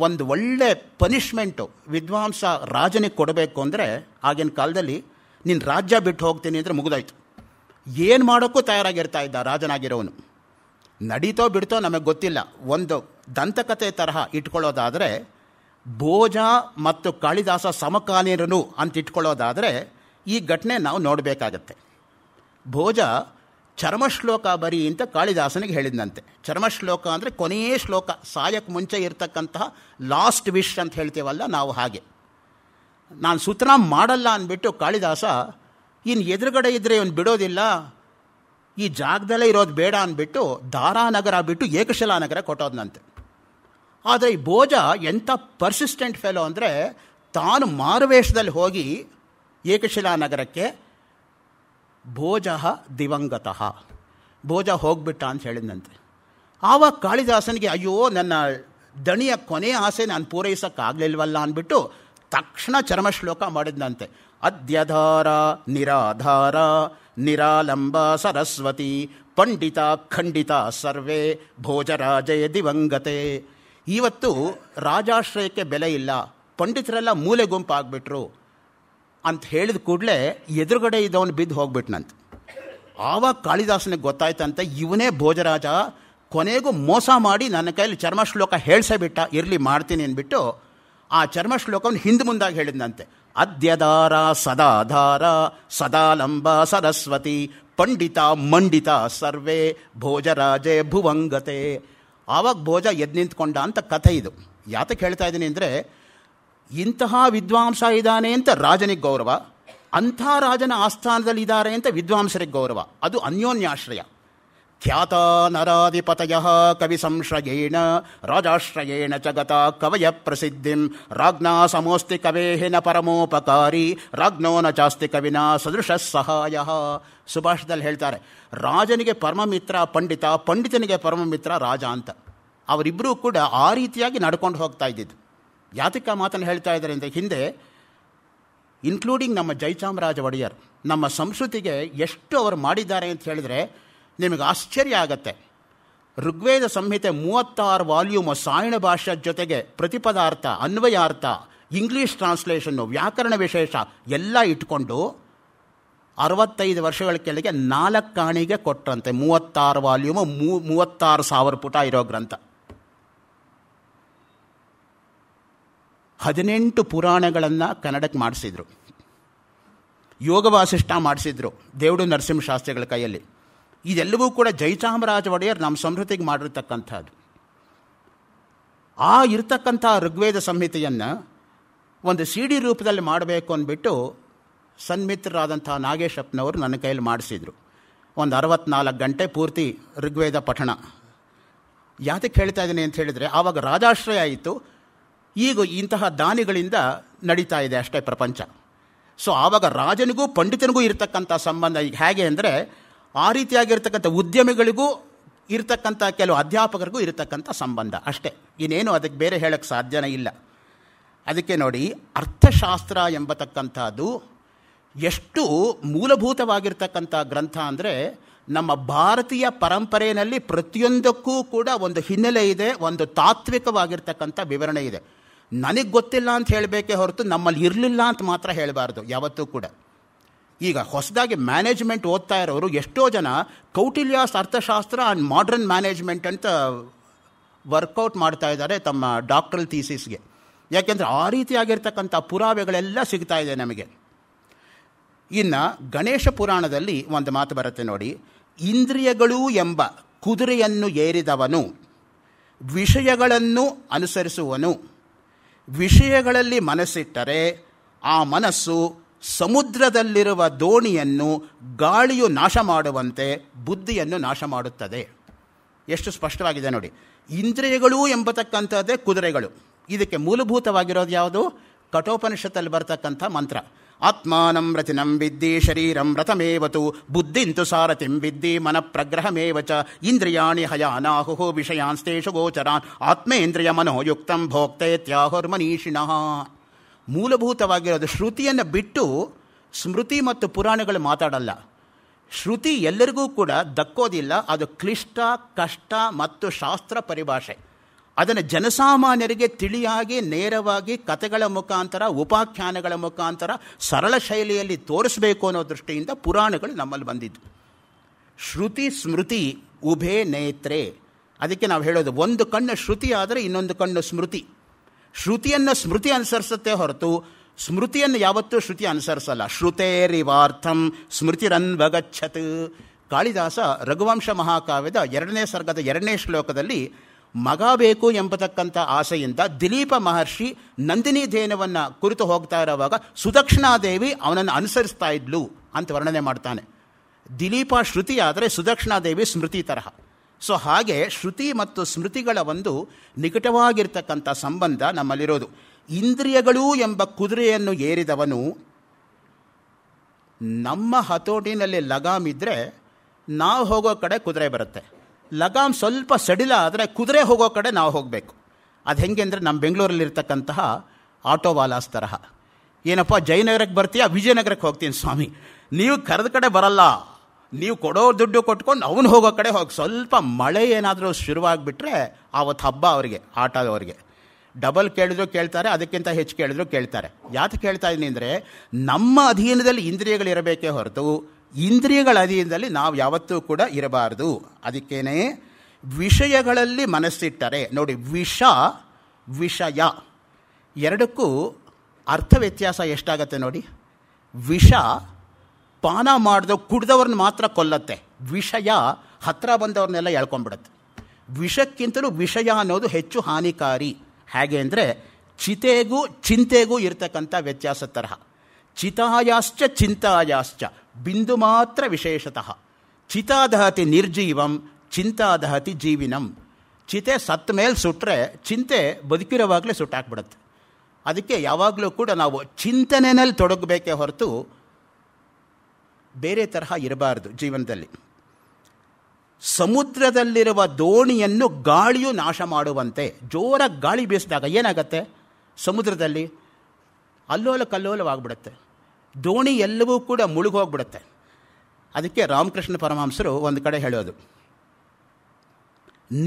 S1: ಒಂದು ಒಳ್ಳೆ ಪನಿಷ್ಮೆಂಟು ವಿದ್ವಾಂಸ ರಾಜನಿಗೆ ಕೊಡಬೇಕು ಅಂದರೆ ಆಗಿನ ಕಾಲದಲ್ಲಿ ನೀನು ರಾಜ್ಯ ಬಿಟ್ಟು ಹೋಗ್ತೀನಿ ಅಂದರೆ ಮುಗಿದಾಯ್ತು ಏನು ಮಾಡೋಕ್ಕೂ ತಯಾರಾಗಿರ್ತಾ ಇದ್ದ ರಾಜನಾಗಿರೋನು ನಡೀತೋ ಬಿಡ್ತೋ ನಮಗೆ ಗೊತ್ತಿಲ್ಲ ಒಂದು ದಂತಕತೆ ತರಹ ಇಟ್ಕೊಳ್ಳೋದಾದರೆ ಭೋಜ ಮತ್ತು ಕಾಳಿದಾಸ ಸಮಕಾಲೀನರು ಅಂತ ಇಟ್ಕೊಳ್ಳೋದಾದರೆ ಈ ಘಟನೆ ನಾವು ನೋಡಬೇಕಾಗತ್ತೆ ಭೋಜ ಚರ್ಮಶ್ಲೋಕ ಬರಿ ಅಂತ ಕಾಳಿದಾಸನಿಗೆ ಹೇಳಿದಂತೆ ಚರ್ಮಶ್ಲೋಕ ಅಂದರೆ ಕೊನೆಯ ಶ್ಲೋಕ ಸಾಯಕ್ಕೆ ಮುಂಚೆ ಇರತಕ್ಕಂತಹ ಲಾಸ್ಟ್ ವಿಶ್ ಅಂತ ಹೇಳ್ತೀವಲ್ಲ ನಾವು ಹಾಗೆ ನಾನು ಸುತನ ಮಾಡಲ್ಲ ಅಂದ್ಬಿಟ್ಟು ಕಾಳಿದಾಸ ಇನ್ನು ಎದುರುಗಡೆ ಇದ್ದರೆ ಇವನು ಬಿಡೋದಿಲ್ಲ ಈ ಜಾಗದಲ್ಲೇ ಇರೋದು ಬೇಡ ಅಂದ್ಬಿಟ್ಟು ದಾರಾನಗರ ಬಿಟ್ಟು ಏಕಶಿಲಾನಗರ ಕೊಟ್ಟೋದ್ನಂತೆ ಆದರೆ ಈ ಭೋಜ ಎಂಥ ಪರ್ಸಿಸ್ಟೆಂಟ್ ಫೆಲೋ ಅಂದರೆ ತಾನು ಮಾರುವೇಷದಲ್ಲಿ ಹೋಗಿ ಏಕಶಿಲಾನಗರಕ್ಕೆ ಭೋಜ ದಿವಂಗತ ಭೋಜ ಹೋಗ್ಬಿಟ್ಟ ಅಂತ ಹೇಳಿದಂತೆ ಆವಾಗ ಕಾಳಿದಾಸನಿಗೆ ಅಯ್ಯೋ ನನ್ನ ದಣಿಯ ಕೊನೆಯ ಆಸೆ ನಾನು ಪೂರೈಸೋಕ್ಕಾಗಲಿಲ್ವಲ್ಲ ಅಂದ್ಬಿಟ್ಟು ತಕ್ಷಣ ಚರ್ಮಶ್ಲೋಕ ಮಾಡಿದ್ನಂತೆ ಅದ್ಯಧಾರ ನಿರಾಧಾರ ನಿರಾಲಂಬ ಸರಸ್ವತಿ ಪಂಡಿತ ಖಂಡಿತ ಸರ್ವೇ ಭೋಜರಾಜಯ ದಿವಂಗತೆ ಇವತ್ತು ರಾಜಾಶ್ರಯಕ್ಕೆ ಬೆಲೆ ಇಲ್ಲ ಪಂಡಿತರೆಲ್ಲ ಮೂಲೆ ಗುಂಪಾಗ್ಬಿಟ್ರು ಅಂತ ಹೇಳಿದ ಕೂಡಲೇ ಎದುರುಗಡೆ ಇದ್ದವನು ಬಿದ್ದು ಹೋಗ್ಬಿಟ್ನಂತ ಆವಾಗ ಕಾಳಿದಾಸನಿಗೆ ಗೊತ್ತಾಯ್ತಂತ ಇವನೇ ಭೋಜರಾಜ ಕೊನೆಗೂ ಮೋಸ ಮಾಡಿ ನನ್ನ ಕೈಯಲ್ಲಿ ಚರ್ಮ ಶ್ಲೋಕ ಹೇಳ್ಸೇ ಬಿಟ್ಟ ಇರಲಿ ಮಾಡ್ತೀನಿ ಅಂದ್ಬಿಟ್ಟು ಆ ಚರ್ಮ ಶ್ಲೋಕವನ್ನು ಹಿಂದೆ ಮುಂದಾಗಿ ಹೇಳಿದಂತೆ ಅದ್ಯದಾರ ಸದಾಧಾರ ಸದಾಲಂಬ ಸರಸ್ವತಿ ಪಂಡಿತ ಮಂಡಿತ ಸರ್ವೇ ಭೋಜರಾಜೇ ಭುವಂಗತೆ ಆವಾಗ ಭೋಜ ಎದ್ದು ನಿಂತ್ಕೊಂಡ ಅಂತ ಕಥೆ ಇದು ಯಾತಕ್ಕೆ ಹೇಳ್ತಾ ಇದ್ದೀನಿ ಅಂದರೆ ಇಂತಹ ವಿದ್ವಾಂಸ ಇದ್ದಾನೆ ಅಂತ ರಾಜನಿಗೆ ಗೌರವ ಅಂಥ ರಾಜನ ಆಸ್ಥಾನದಲ್ಲಿ ಇದ್ದಾರೆ ಅಂತ ವಿದ್ವಾಂಸರಿಗೆ ಗೌರವ ಅದು ಅನ್ಯೋನ್ಯಾಶ್ರಯ ಖ್ಯಾತ ನರಾಧಿಪತಯ ಕವಿ ಸಂಶ್ರಯೇಣ ರಾಜಾಶ್ರಯೇಣ ಜಗತ ಕವಯ ಪ್ರಸಿದ್ಧಿಂ ರಾಜ್ಞಾ ಸಮೋಸ್ತಿ ಕವೇಹಿನ ಪರಮೋಪಕಾರಿ ರಾಜ್ಞೋ ನ ಚಾಸ್ತಿ ಕವಿನ ಸದೃಶ ಸಹಾಯ ಸುಭಾಷದಲ್ಲಿ ಹೇಳ್ತಾರೆ ರಾಜನಿಗೆ ಪರಮಮಿತ್ರ ಪಂಡಿತ ಪಂಡಿತನಿಗೆ ಪರಮಮಿತ್ರ ರಾಜ ಅಂತ ಅವರಿಬ್ಬರೂ ಕೂಡ ಆ ರೀತಿಯಾಗಿ ನಡ್ಕೊಂಡು ಹೋಗ್ತಾ ಇದ್ದಿದ್ದು ಯಾತಕ್ಕೆ ಆ ಮಾತನ್ನು ಹೇಳ್ತಾ ಇದ್ದಾರೆ ಅಂದರೆ ಹಿಂದೆ ಇನ್ಕ್ಲೂಡಿಂಗ್ ನಮ್ಮ ಜೈಚಾಮರಾಜ ಒಡೆಯರ್ ನಮ್ಮ ಸಂಸ್ಕೃತಿಗೆ ಎಷ್ಟು ಅವರು ಮಾಡಿದ್ದಾರೆ ಅಂತ ಹೇಳಿದರೆ ನಿಮಗೆ ಆಶ್ಚರ್ಯ ಆಗತ್ತೆ ಋಗ್ವೇದ ಸಂಹಿತೆ ಮೂವತ್ತಾರು ವಾಲ್ಯೂಮ್ ಸಾಯಣ ಭಾಷೆ ಜೊತೆಗೆ ಪ್ರತಿಪದಾರ್ಥ ಅನ್ವಯಾರ್ಥ ಇಂಗ್ಲೀಷ್ ಟ್ರಾನ್ಸ್ಲೇಷನ್ನು ವ್ಯಾಕರಣ ವಿಶೇಷ ಎಲ್ಲ ಇಟ್ಕೊಂಡು ಅರವತ್ತೈದು ವರ್ಷಗಳ ಕೆಳಗೆ ನಾಲ್ಕು ಕಾಣಿಗೆ ಕೊಟ್ಟಂತೆ ಮೂವತ್ತಾರು ವಾಲ್ಯೂಮು ಮೂವತ್ತಾರು ಸಾವಿರ ಪುಟ ಇರೋ ಗ್ರಂಥ ಹದಿನೆಂಟು ಪುರಾಣಗಳನ್ನು ಕನ್ನಡಕ್ಕೆ ಮಾಡಿಸಿದರು ಯೋಗ ವಾಸಿಷ್ಠ ಮಾಡಿಸಿದ್ರು ದೇವಡು ನರಸಿಂಹ ಕೈಯಲ್ಲಿ ಇದೆಲ್ಲವೂ ಕೂಡ ಜೈಚಾಮರಾಜ ಒಡೆಯರ್ ನಮ್ಮ ಸಂಹೃತಿಗೆ ಮಾಡಿರ್ತಕ್ಕಂಥದ್ದು ಆ ಇರತಕ್ಕಂಥ ಋಗ್ವೇದ ಸಂಹಿತೆಯನ್ನು ಒಂದು ಸಿ ಡಿ ರೂಪದಲ್ಲಿ ಮಾಡಬೇಕು ಅಂದ್ಬಿಟ್ಟು ಸನ್ಮಿತ್ರರಾದಂಥ ನಾಗೇಶಪ್ಪನವರು ನನ್ನ ಕೈಯಲ್ಲಿ ಮಾಡಿಸಿದರು ಒಂದು ಅರವತ್ನಾಲ್ಕು ಗಂಟೆ ಪೂರ್ತಿ ಋಗ್ವೇದ ಪಠಣ ಯಾತಕ್ಕೆ ಹೇಳ್ತಾ ಇದ್ದೀನಿ ಅಂತ ಹೇಳಿದರೆ ಆವಾಗ ರಾಜಾಶ್ರಯ ಆಯಿತು ಈಗ ಇಂತಹ ದಾನಿಗಳಿಂದ ನಡೀತಾ ಇದೆ ಅಷ್ಟೇ ಪ್ರಪಂಚ ಸೊ ಆವಾಗ ರಾಜನಿಗೂ ಪಂಡಿತನಿಗೂ ಇರತಕ್ಕಂಥ ಸಂಬಂಧ ಈಗ ಹೇಗೆ ಅಂದರೆ ಆ ರೀತಿಯಾಗಿರ್ತಕ್ಕಂಥ ಉದ್ಯಮಿಗಳಿಗೂ ಇರತಕ್ಕಂಥ ಕೆಲವು ಅಧ್ಯಾಪಕರಿಗೂ ಇರತಕ್ಕಂಥ ಸಂಬಂಧ ಅಷ್ಟೇ ಇನ್ನೇನು ಅದಕ್ಕೆ ಬೇರೆ ಹೇಳೋಕ್ಕೆ ಸಾಧ್ಯನೇ ಇಲ್ಲ ಅದಕ್ಕೆ ನೋಡಿ ಅರ್ಥಶಾಸ್ತ್ರ ಎಂಬತಕ್ಕಂಥದ್ದು ಎಷ್ಟು ಮೂಲಭೂತವಾಗಿರ್ತಕ್ಕಂಥ ಗ್ರಂಥ ಅಂದರೆ ನಮ್ಮ ಭಾರತೀಯ ಪರಂಪರೆಯಲ್ಲಿ ಪ್ರತಿಯೊಂದಕ್ಕೂ ಕೂಡ ಒಂದು ಹಿನ್ನೆಲೆ ಇದೆ ಒಂದು ತಾತ್ವಿಕವಾಗಿರ್ತಕ್ಕಂಥ ವಿವರಣೆ ಇದೆ ನನಗೆ ಗೊತ್ತಿಲ್ಲ ಅಂತ ಹೇಳಬೇಕೇ ಹೊರತು ನಮ್ಮಲ್ಲಿ ಇರಲಿಲ್ಲ ಅಂತ ಮಾತ್ರ ಹೇಳಬಾರ್ದು ಯಾವತ್ತೂ ಕೂಡ ಈಗ ಹೊಸದಾಗಿ ಮ್ಯಾನೇಜ್ಮೆಂಟ್ ಓದ್ತಾ ಇರೋರು ಎಷ್ಟೋ ಜನ Kautilya's Arthashastra and modern management ಅಂತ ವರ್ಕೌಟ್ ಮಾಡ್ತಾ ಇದ್ದಾರೆ ತಮ್ಮ ಡಾಕ್ಟ್ರಲ್ ಥೀಸಿಸ್ಗೆ ಯಾಕೆಂದರೆ ಆ ರೀತಿಯಾಗಿರ್ತಕ್ಕಂಥ ಪುರಾವೆಗಳೆಲ್ಲ ಸಿಗ್ತಾ ಇದೆ ನಮಗೆ ಇನ್ನು ಗಣೇಶ ಪುರಾಣದಲ್ಲಿ ಒಂದು ಮಾತು ಬರುತ್ತೆ ನೋಡಿ ಇಂದ್ರಿಯಗಳು ಎಂಬ ಕುದುರೆಯನ್ನು ಏರಿದವನು ವಿಷಯಗಳನ್ನು ಅನುಸರಿಸುವನು ವಿಷಯಗಳಲ್ಲಿ ಮನಸ್ಸಿಟ್ಟರೆ ಆ ಮನಸ್ಸು ಸಮುದ್ರದಲ್ಲಿರುವ ದೋಣಿಯನ್ನು ಗಾಳಿಯು ನಾಶ ಮಾಡುವಂತೆ ಬುದ್ಧಿಯನ್ನು ನಾಶ ಮಾಡುತ್ತದೆ ಎಷ್ಟು ಸ್ಪಷ್ಟವಾಗಿದೆ ನೋಡಿ ಇಂದ್ರಿಯಗಳು ಎಂಬತಕ್ಕಂಥದ್ದೇ ಕುದುರೆಗಳು ಇದಕ್ಕೆ ಮೂಲಭೂತವಾಗಿರೋದು ಯಾವುದು ಕಠೋಪನಿಷತ್ತಲ್ಲಿ ಬರತಕ್ಕಂಥ ಮಂತ್ರ ಆತ್ಮಾನಂ ರತಿನಂ ವಿದ್ದಿ ಶರೀರಂ ರಥಮೇವತು ಬುದ್ಧಿಂತು ಸಾರಥಿಂ ವಿದ್ದಿ ಮನಪ್ರಗ್ರಹಮೇವ ಚ ಇಂದ್ರಿಯಾಣಿ ಹಯಾನಾಹು ವಿಷಯಾಂಸ್ತೇಷು ಗೋಚರಾನ್ ಆತ್ಮೇಂದ್ರಿಯ ಮನೋಯುಕ್ತಂ ಭೋಕ್ತೇತ್ಯಾಹುರ್ಮನೀಷಿಣ ಮೂಲಭೂತವಾಗಿರೋದು ಶ್ರುತಿಯನ್ನು ಬಿಟ್ಟು ಸ್ಮೃತಿ ಮತ್ತು ಪುರಾಣಗಳು ಮಾತಾಡಲ್ಲ ಶ್ರುತಿ ಎಲ್ಲರಿಗೂ ಕೂಡ ದಕ್ಕೋದಿಲ್ಲ ಅದು ಕ್ಲಿಷ್ಟ ಕಷ್ಟ ಮತ್ತು ಶಾಸ್ತ್ರ ಪರಿಭಾಷೆ ಅದನ್ನು ಜನಸಾಮಾನ್ಯರಿಗೆ ತಿಳಿಯಾಗಿ ನೇರವಾಗಿ ಕಥೆಗಳ ಮುಖಾಂತರ ಉಪಾಖ್ಯಾನಗಳ ಮುಖಾಂತರ ಸರಳ ಶೈಲಿಯಲ್ಲಿ ತೋರಿಸಬೇಕು ಅನ್ನೋ ದೃಷ್ಟಿಯಿಂದ ಪುರಾಣಗಳು ನಮ್ಮಲ್ಲಿ ಬಂದಿದ್ದು ಶ್ರುತಿ ಸ್ಮೃತಿ ಉಭೆ ನೇತ್ರೆ ಅದಕ್ಕೆ ನಾವು ಹೇಳೋದು ಒಂದು ಕಣ್ಣು ಶ್ರುತಿ ಆದರೆ ಇನ್ನೊಂದು ಕಣ್ಣು ಸ್ಮೃತಿ ಶ್ರುತಿಯನ್ನು ಸ್ಮೃತಿ ಅನುಸರಿಸುತ್ತೆ ಹೊರತು ಸ್ಮೃತಿಯನ್ನು ಯಾವತ್ತೂ ಶ್ರುತಿ ಅನುಸರಿಸಲ್ಲ ಶ್ರುತೇರಿವಾರ್ಥಂ ಸ್ಮೃತಿರನ್ವಗಚ್ಚತ್ ಕಾಳಿದಾಸ ರಘುವಂಶ ಮಹಾಕಾವ್ಯದ ಎರಡನೇ ಸರ್ಗದ ಎರಡನೇ ಶ್ಲೋಕದಲ್ಲಿ ಮಗ ಬೇಕು ಎಂಬತಕ್ಕಂಥ ಆಸೆಯಿಂದ ದಿಲೀಪ ಮಹರ್ಷಿ ನಂದಿನಿ ಧ್ಯೇನವನ್ನು ಕುರಿತು ಹೋಗ್ತಾ ಇರುವಾಗ ಸುದಕ್ಷಿಣಾದೇವಿ ಅವನನ್ನು ಅನುಸರಿಸ್ತಾ ಇದ್ಲು ಅಂತ ವರ್ಣನೆ ಮಾಡ್ತಾನೆ ದಿಲೀಪ ಶ್ರುತಿ ಆದರೆ ಸುದಕ್ಷಿಣಾದೇವಿ ಸ್ಮೃತಿ ತರಹ ಸೊ ಹಾಗೆ ಶ್ರುತಿ ಮತ್ತು ಸ್ಮೃತಿಗಳ ಒಂದು ನಿಕಟವಾಗಿರ್ತಕ್ಕಂಥ ಸಂಬಂಧ ನಮ್ಮಲ್ಲಿರೋದು ಇಂದ್ರಿಯಗಳು ಎಂಬ ಕುದುರೆಯನ್ನು ಏರಿದವನು ನಮ್ಮ ಹತೋಟಿನಲ್ಲಿ ಲಗಾಮಿದ್ರೆ ನಾವು ಹೋಗೋ ಕಡೆ ಕುದುರೆ ಬರುತ್ತೆ ಲಗಾಮ್ ಸ್ವಲ್ಪ ಸಡಿಲ ಆದರೆ ಕುದುರೆ ಹೋಗೋ ಕಡೆ ನಾವು ಹೋಗಬೇಕು ಅದು ಹೆಂಗೆ ಅಂದರೆ ನಮ್ಮ ಬೆಂಗಳೂರಲ್ಲಿರ್ತಕ್ಕಂತಹ ಆಟೋವಾಲಾಸ್ ತರಹ ಏನಪ್ಪ ಜಯನಗರಕ್ಕೆ ಬರ್ತೀಯಾ ವಿಜಯನಗರಕ್ಕೆ ಹೋಗ್ತೀನಿ ಸ್ವಾಮಿ ನೀವು ಕರೆದ ಕಡೆ ಬರಲ್ಲ ನೀವು ಕೊಡೋ ದುಡ್ಡು ಕೊಟ್ಕೊಂಡು ಅವನು ಹೋಗೋ ಕಡೆ ಹೋಗಿ ಸ್ವಲ್ಪ ಮಳೆ ಏನಾದರೂ ಶುರುವಾಗಿಬಿಟ್ರೆ ಆವತ್ತು ಹಬ್ಬ ಅವರಿಗೆ ಅವರಿಗೆ ಡಬಲ್ ಕೇಳಿದ್ರು ಕೇಳ್ತಾರೆ ಅದಕ್ಕಿಂತ ಹೆಚ್ಚು ಕೇಳಿದ್ರು ಕೇಳ್ತಾರೆ ಯಾತಕ್ಕೆ ಕೇಳ್ತಾ ಇದ್ದೀನಿ ಅಂದರೆ ನಮ್ಮ ಅಧೀನದಲ್ಲಿ ಇಂದ್ರಿಯಗಳಿರಬೇಕೇ ಹೊರತು ಇಂದ್ರಿಯಗಳ ಅಧೀನದಲ್ಲಿ ನಾವು ಯಾವತ್ತೂ ಕೂಡ ಇರಬಾರ್ದು ಅದಕ್ಕೇನೆ ವಿಷಯಗಳಲ್ಲಿ ಮನಸ್ಸಿಟ್ಟರೆ ನೋಡಿ ವಿಷ ವಿಷಯ ಎರಡಕ್ಕೂ ಅರ್ಥ ವ್ಯತ್ಯಾಸ ಎಷ್ಟಾಗತ್ತೆ ನೋಡಿ ವಿಷ ಪಾನ ಮಾಡಿದ ಕುಡ್ದವ್ರನ್ನ ಮಾತ್ರ ಕೊಲ್ಲತ್ತೆ ವಿಷಯ ಹತ್ತಿರ ಬಂದವ್ರನ್ನೆಲ್ಲ ಎಳ್ಕೊಂಡ್ಬಿಡುತ್ತೆ ವಿಷಕ್ಕಿಂತಲೂ ವಿಷಯ ಅನ್ನೋದು ಹೆಚ್ಚು ಹಾನಿಕಾರಿ ಹೇಗೆ ಅಂದರೆ ಚಿತೆಗೂ ಚಿಂತೆಗೂ ಇರತಕ್ಕಂಥ ವ್ಯತ್ಯಾಸ ತರಹ ಚಿತಾಯಾಶ್ಚ ಚಿಂತಾಯಾಶ್ಚ ಬಿಂದು ಮಾತ್ರ ವಿಶೇಷತಃ ಚಿತಾದಹತಿ ನಿರ್ಜೀವಂ ಚಿಂತಾದಹತಿ ಜೀವಿನಂ ಚಿತೆ ಸತ್ ಮೇಲೆ ಸುಟ್ಟರೆ ಚಿಂತೆ ಬದುಕಿರೋವಾಗಲೇ ಸುಟ್ಟಾಕ್ಬಿಡುತ್ತೆ ಅದಕ್ಕೆ ಯಾವಾಗಲೂ ಕೂಡ ನಾವು ಚಿಂತನೆಯಲ್ಲಿ ತೊಡಗಬೇಕೇ ಹೊರತು ಬೇರೆ ತರಹ ಇರಬಾರ್ದು ಜೀವನದಲ್ಲಿ ಸಮುದ್ರದಲ್ಲಿರುವ ದೋಣಿಯನ್ನು ಗಾಳಿಯು ನಾಶ ಮಾಡುವಂತೆ ಜೋರಾಗಿ ಗಾಳಿ ಬೀಸಿದಾಗ ಏನಾಗತ್ತೆ ಸಮುದ್ರದಲ್ಲಿ ಅಲ್ಲೋಲ ಕಲ್ಲೋಲವಾಗ್ಬಿಡುತ್ತೆ ದೋಣಿ ಎಲ್ಲವೂ ಕೂಡ ಮುಳುಗೋಗ್ಬಿಡುತ್ತೆ ಅದಕ್ಕೆ ರಾಮಕೃಷ್ಣ ಪರಮಹಂಸರು ಒಂದು ಕಡೆ ಹೇಳೋದು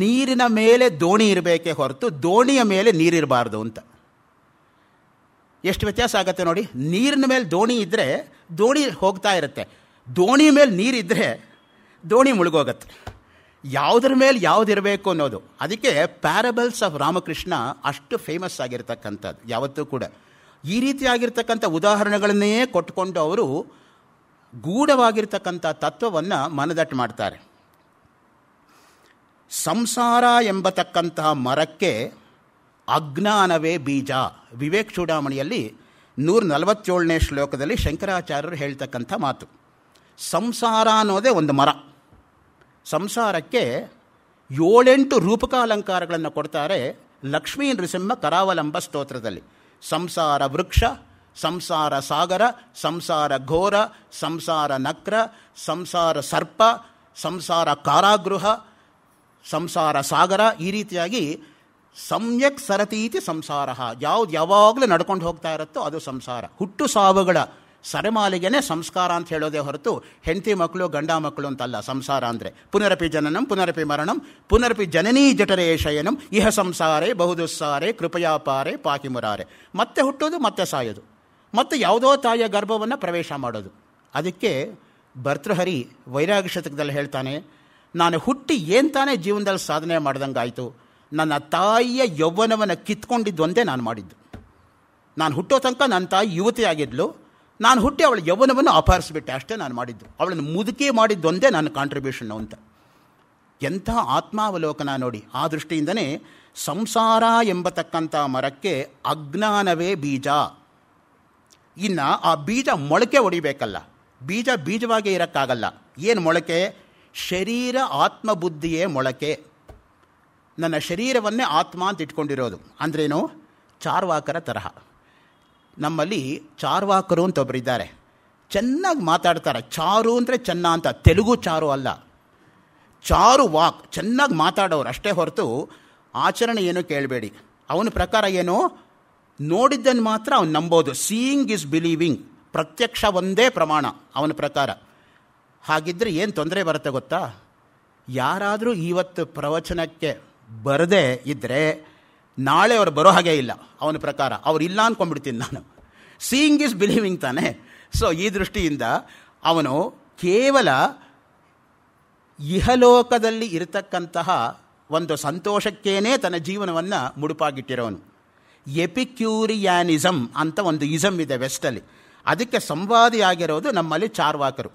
S1: ನೀರಿನ ಮೇಲೆ ದೋಣಿ ಇರಬೇಕೇ ಹೊರತು ದೋಣಿಯ ಮೇಲೆ ನೀರಿರಬಾರ್ದು ಅಂತ ಎಷ್ಟು ವ್ಯತ್ಯಾಸ ಆಗುತ್ತೆ ನೋಡಿ ನೀರಿನ ಮೇಲೆ ದೋಣಿ ಇದ್ದರೆ ದೋಣಿ ಹೋಗ್ತಾ ಇರುತ್ತೆ ದೋಣಿ ಮೇಲೆ ನೀರಿದ್ದರೆ ದೋಣಿ ಮುಳುಗೋಗತ್ತೆ ಯಾವುದ್ರ ಮೇಲೆ ಯಾವುದಿರಬೇಕು ಅನ್ನೋದು ಅದಕ್ಕೆ ಪ್ಯಾರಬಲ್ಸ್ ಆಫ್ ರಾಮಕೃಷ್ಣ ಅಷ್ಟು ಫೇಮಸ್ ಆಗಿರತಕ್ಕಂಥದ್ದು ಯಾವತ್ತೂ ಕೂಡ ಈ ರೀತಿಯಾಗಿರ್ತಕ್ಕಂಥ ಉದಾಹರಣೆಗಳನ್ನೇ ಕೊಟ್ಟುಕೊಂಡು ಅವರು ಗೂಢವಾಗಿರ್ತಕ್ಕಂಥ ತತ್ವವನ್ನು ಮನದಟ್ಟು ಮಾಡ್ತಾರೆ ಸಂಸಾರ ಎಂಬತಕ್ಕಂತಹ ಮರಕ್ಕೆ ಅಜ್ಞಾನವೇ ಬೀಜ ವಿವೇಕ್ ಚೂಡಾಮಣಿಯಲ್ಲಿ ನೂರ ನಲವತ್ತೇಳನೇ ಶ್ಲೋಕದಲ್ಲಿ ಶಂಕರಾಚಾರ್ಯರು ಹೇಳ್ತಕ್ಕಂಥ ಮಾತು ಸಂಸಾರ ಅನ್ನೋದೇ ಒಂದು ಮರ ಸಂಸಾರಕ್ಕೆ ಏಳೆಂಟು ರೂಪಕಾಲಂಕಾರಗಳನ್ನು ಕೊಡ್ತಾರೆ ಲಕ್ಷ್ಮೀ ನೃಸಿಂಹ ಕರಾವಲಂಬ ಸ್ತೋತ್ರದಲ್ಲಿ ಸಂಸಾರ ವೃಕ್ಷ ಸಂಸಾರ ಸಾಗರ ಸಂಸಾರ ಘೋರ ಸಂಸಾರ ನಕ್ರ ಸಂಸಾರ ಸರ್ಪ ಸಂಸಾರ ಕಾರಾಗೃಹ ಸಂಸಾರ ಸಾಗರ ಈ ರೀತಿಯಾಗಿ ಸಮ್ಯಕ್ ಸರತೀತಿ ಸಂಸಾರ ಯಾವ್ದು ಯಾವಾಗಲೂ ನಡ್ಕೊಂಡು ಹೋಗ್ತಾ ಇರುತ್ತೋ ಅದು ಸಂಸಾರ ಹುಟ್ಟು ಸಾವುಗಳ ಸರೆಮಾಲಿಗೆನೇ ಸಂಸ್ಕಾರ ಅಂತ ಹೇಳೋದೇ ಹೊರತು ಹೆಂಡತಿ ಮಕ್ಕಳು ಗಂಡ ಮಕ್ಕಳು ಅಂತಲ್ಲ ಸಂಸಾರ ಅಂದರೆ ಪುನರಪಿ ಜನನಂ ಪುನರಪಿ ಮರಣಂ ಪುನರಪಿ ಜನನೀ ಜಠರೇ ಶಯನಂ ಇಹ ಸಂಸಾರೇ ಬಹುದುಸ್ಸಾರೆ ಕೃಪಯಾಪಾರೆ ಪಾಕಿ ಮುರಾರೆ ಮತ್ತೆ ಹುಟ್ಟೋದು ಮತ್ತೆ ಸಾಯೋದು ಮತ್ತು ಯಾವುದೋ ತಾಯಿಯ ಗರ್ಭವನ್ನು ಪ್ರವೇಶ ಮಾಡೋದು ಅದಕ್ಕೆ ಭರ್ತೃಹರಿ ವೈರಾಗ್ಯ ಶತಕದಲ್ಲಿ ಹೇಳ್ತಾನೆ ನಾನು ಹುಟ್ಟಿ ಏನು ತಾನೇ ಜೀವನದಲ್ಲಿ ಸಾಧನೆ ಮಾಡ್ದಂಗಾಯಿತು ನನ್ನ ತಾಯಿಯ ಕಿತ್ಕೊಂಡಿದ್ದು ಒಂದೇ ನಾನು ಮಾಡಿದ್ದು ನಾನು ಹುಟ್ಟೋ ತನಕ ನನ್ನ ತಾಯಿ ಯುವತಿಯಾಗಿದ್ಲು ನಾನು ಹುಟ್ಟಿ ಅವಳ ಯೌವನವನ್ನು ಅಪಹರಿಸಿಬಿಟ್ಟೆ ಅಷ್ಟೇ ನಾನು ಮಾಡಿದ್ದು ಅವಳನ್ನು ಮುದುಕಿ ಮಾಡಿದ್ದು ಒಂದೇ ನನ್ನ ಕಾಂಟ್ರಿಬ್ಯೂಷನ್ನು ಅಂತ ಎಂಥ ಆತ್ಮಾವಲೋಕನ ನೋಡಿ ಆ ದೃಷ್ಟಿಯಿಂದನೇ ಸಂಸಾರ ಎಂಬತಕ್ಕಂಥ ಮರಕ್ಕೆ ಅಜ್ಞಾನವೇ ಬೀಜ ಇನ್ನು ಆ ಬೀಜ ಮೊಳಕೆ ಹೊಡಿಬೇಕಲ್ಲ ಬೀಜ ಬೀಜವಾಗಿ ಇರೋಕ್ಕಾಗಲ್ಲ ಏನು ಮೊಳಕೆ ಶರೀರ ಆತ್ಮಬುದ್ಧಿಯೇ ಮೊಳಕೆ ನನ್ನ ಶರೀರವನ್ನೇ ಆತ್ಮ ಅಂತ ಇಟ್ಕೊಂಡಿರೋದು ಅಂದ್ರೇನು ಚಾರ್ವಾಕರ ತರಹ ನಮ್ಮಲ್ಲಿ ಚಾರ್ವಾಕರು ಅಂತ ಒಬ್ಬರಿದ್ದಾರೆ ಚೆನ್ನಾಗಿ ಮಾತಾಡ್ತಾರೆ ಚಾರು ಅಂದರೆ ಚೆನ್ನ ಅಂತ ತೆಲುಗು ಚಾರು ಅಲ್ಲ ಚಾರು ವಾಕ್ ಚೆನ್ನಾಗಿ ಮಾತಾಡೋರು ಅಷ್ಟೇ ಹೊರತು ಆಚರಣೆ ಏನು ಕೇಳಬೇಡಿ ಅವನ ಪ್ರಕಾರ ಏನು ನೋಡಿದ್ದನ್ನು ಮಾತ್ರ ಅವನು ನಂಬೋದು ಸೀಯಿಂಗ್ ಇಸ್ ಬಿಲೀವಿಂಗ್ ಪ್ರತ್ಯಕ್ಷ ಒಂದೇ ಪ್ರಮಾಣ ಅವನ ಪ್ರಕಾರ ಹಾಗಿದ್ದರೆ ಏನು ತೊಂದರೆ ಬರುತ್ತೆ ಗೊತ್ತಾ ಯಾರಾದರೂ ಇವತ್ತು ಪ್ರವಚನಕ್ಕೆ ಬರದೇ ಇದ್ದರೆ ನಾಳೆ ಅವ್ರು ಬರೋ ಹಾಗೆ ಇಲ್ಲ ಅವನ ಪ್ರಕಾರ ಅವ್ರು ಇಲ್ಲ ಅಂದ್ಕೊಂಡ್ಬಿಡ್ತೀನಿ ನಾನು ಸೀಯಿಂಗ್ ಇಸ್ ಬಿಲೀವಿಂಗ್ ತಾನೆ ಸೊ ಈ ದೃಷ್ಟಿಯಿಂದ ಅವನು ಕೇವಲ ಇಹಲೋಕದಲ್ಲಿ ಇರತಕ್ಕಂತಹ ಒಂದು ಸಂತೋಷಕ್ಕೇನೆ ತನ್ನ ಜೀವನವನ್ನು ಮುಡುಪಾಗಿಟ್ಟಿರೋನು ಎಪಿಕ್ಯೂರಿಯಾನಿಸಮ್ ಅಂತ ಒಂದು ಇಸಮ್ ಇದೆ ವೆಸ್ಟಲ್ಲಿ ಅದಕ್ಕೆ ಸಂವಾದಿಯಾಗಿರೋದು ನಮ್ಮಲ್ಲಿ ಚಾರ್ವಾಕರು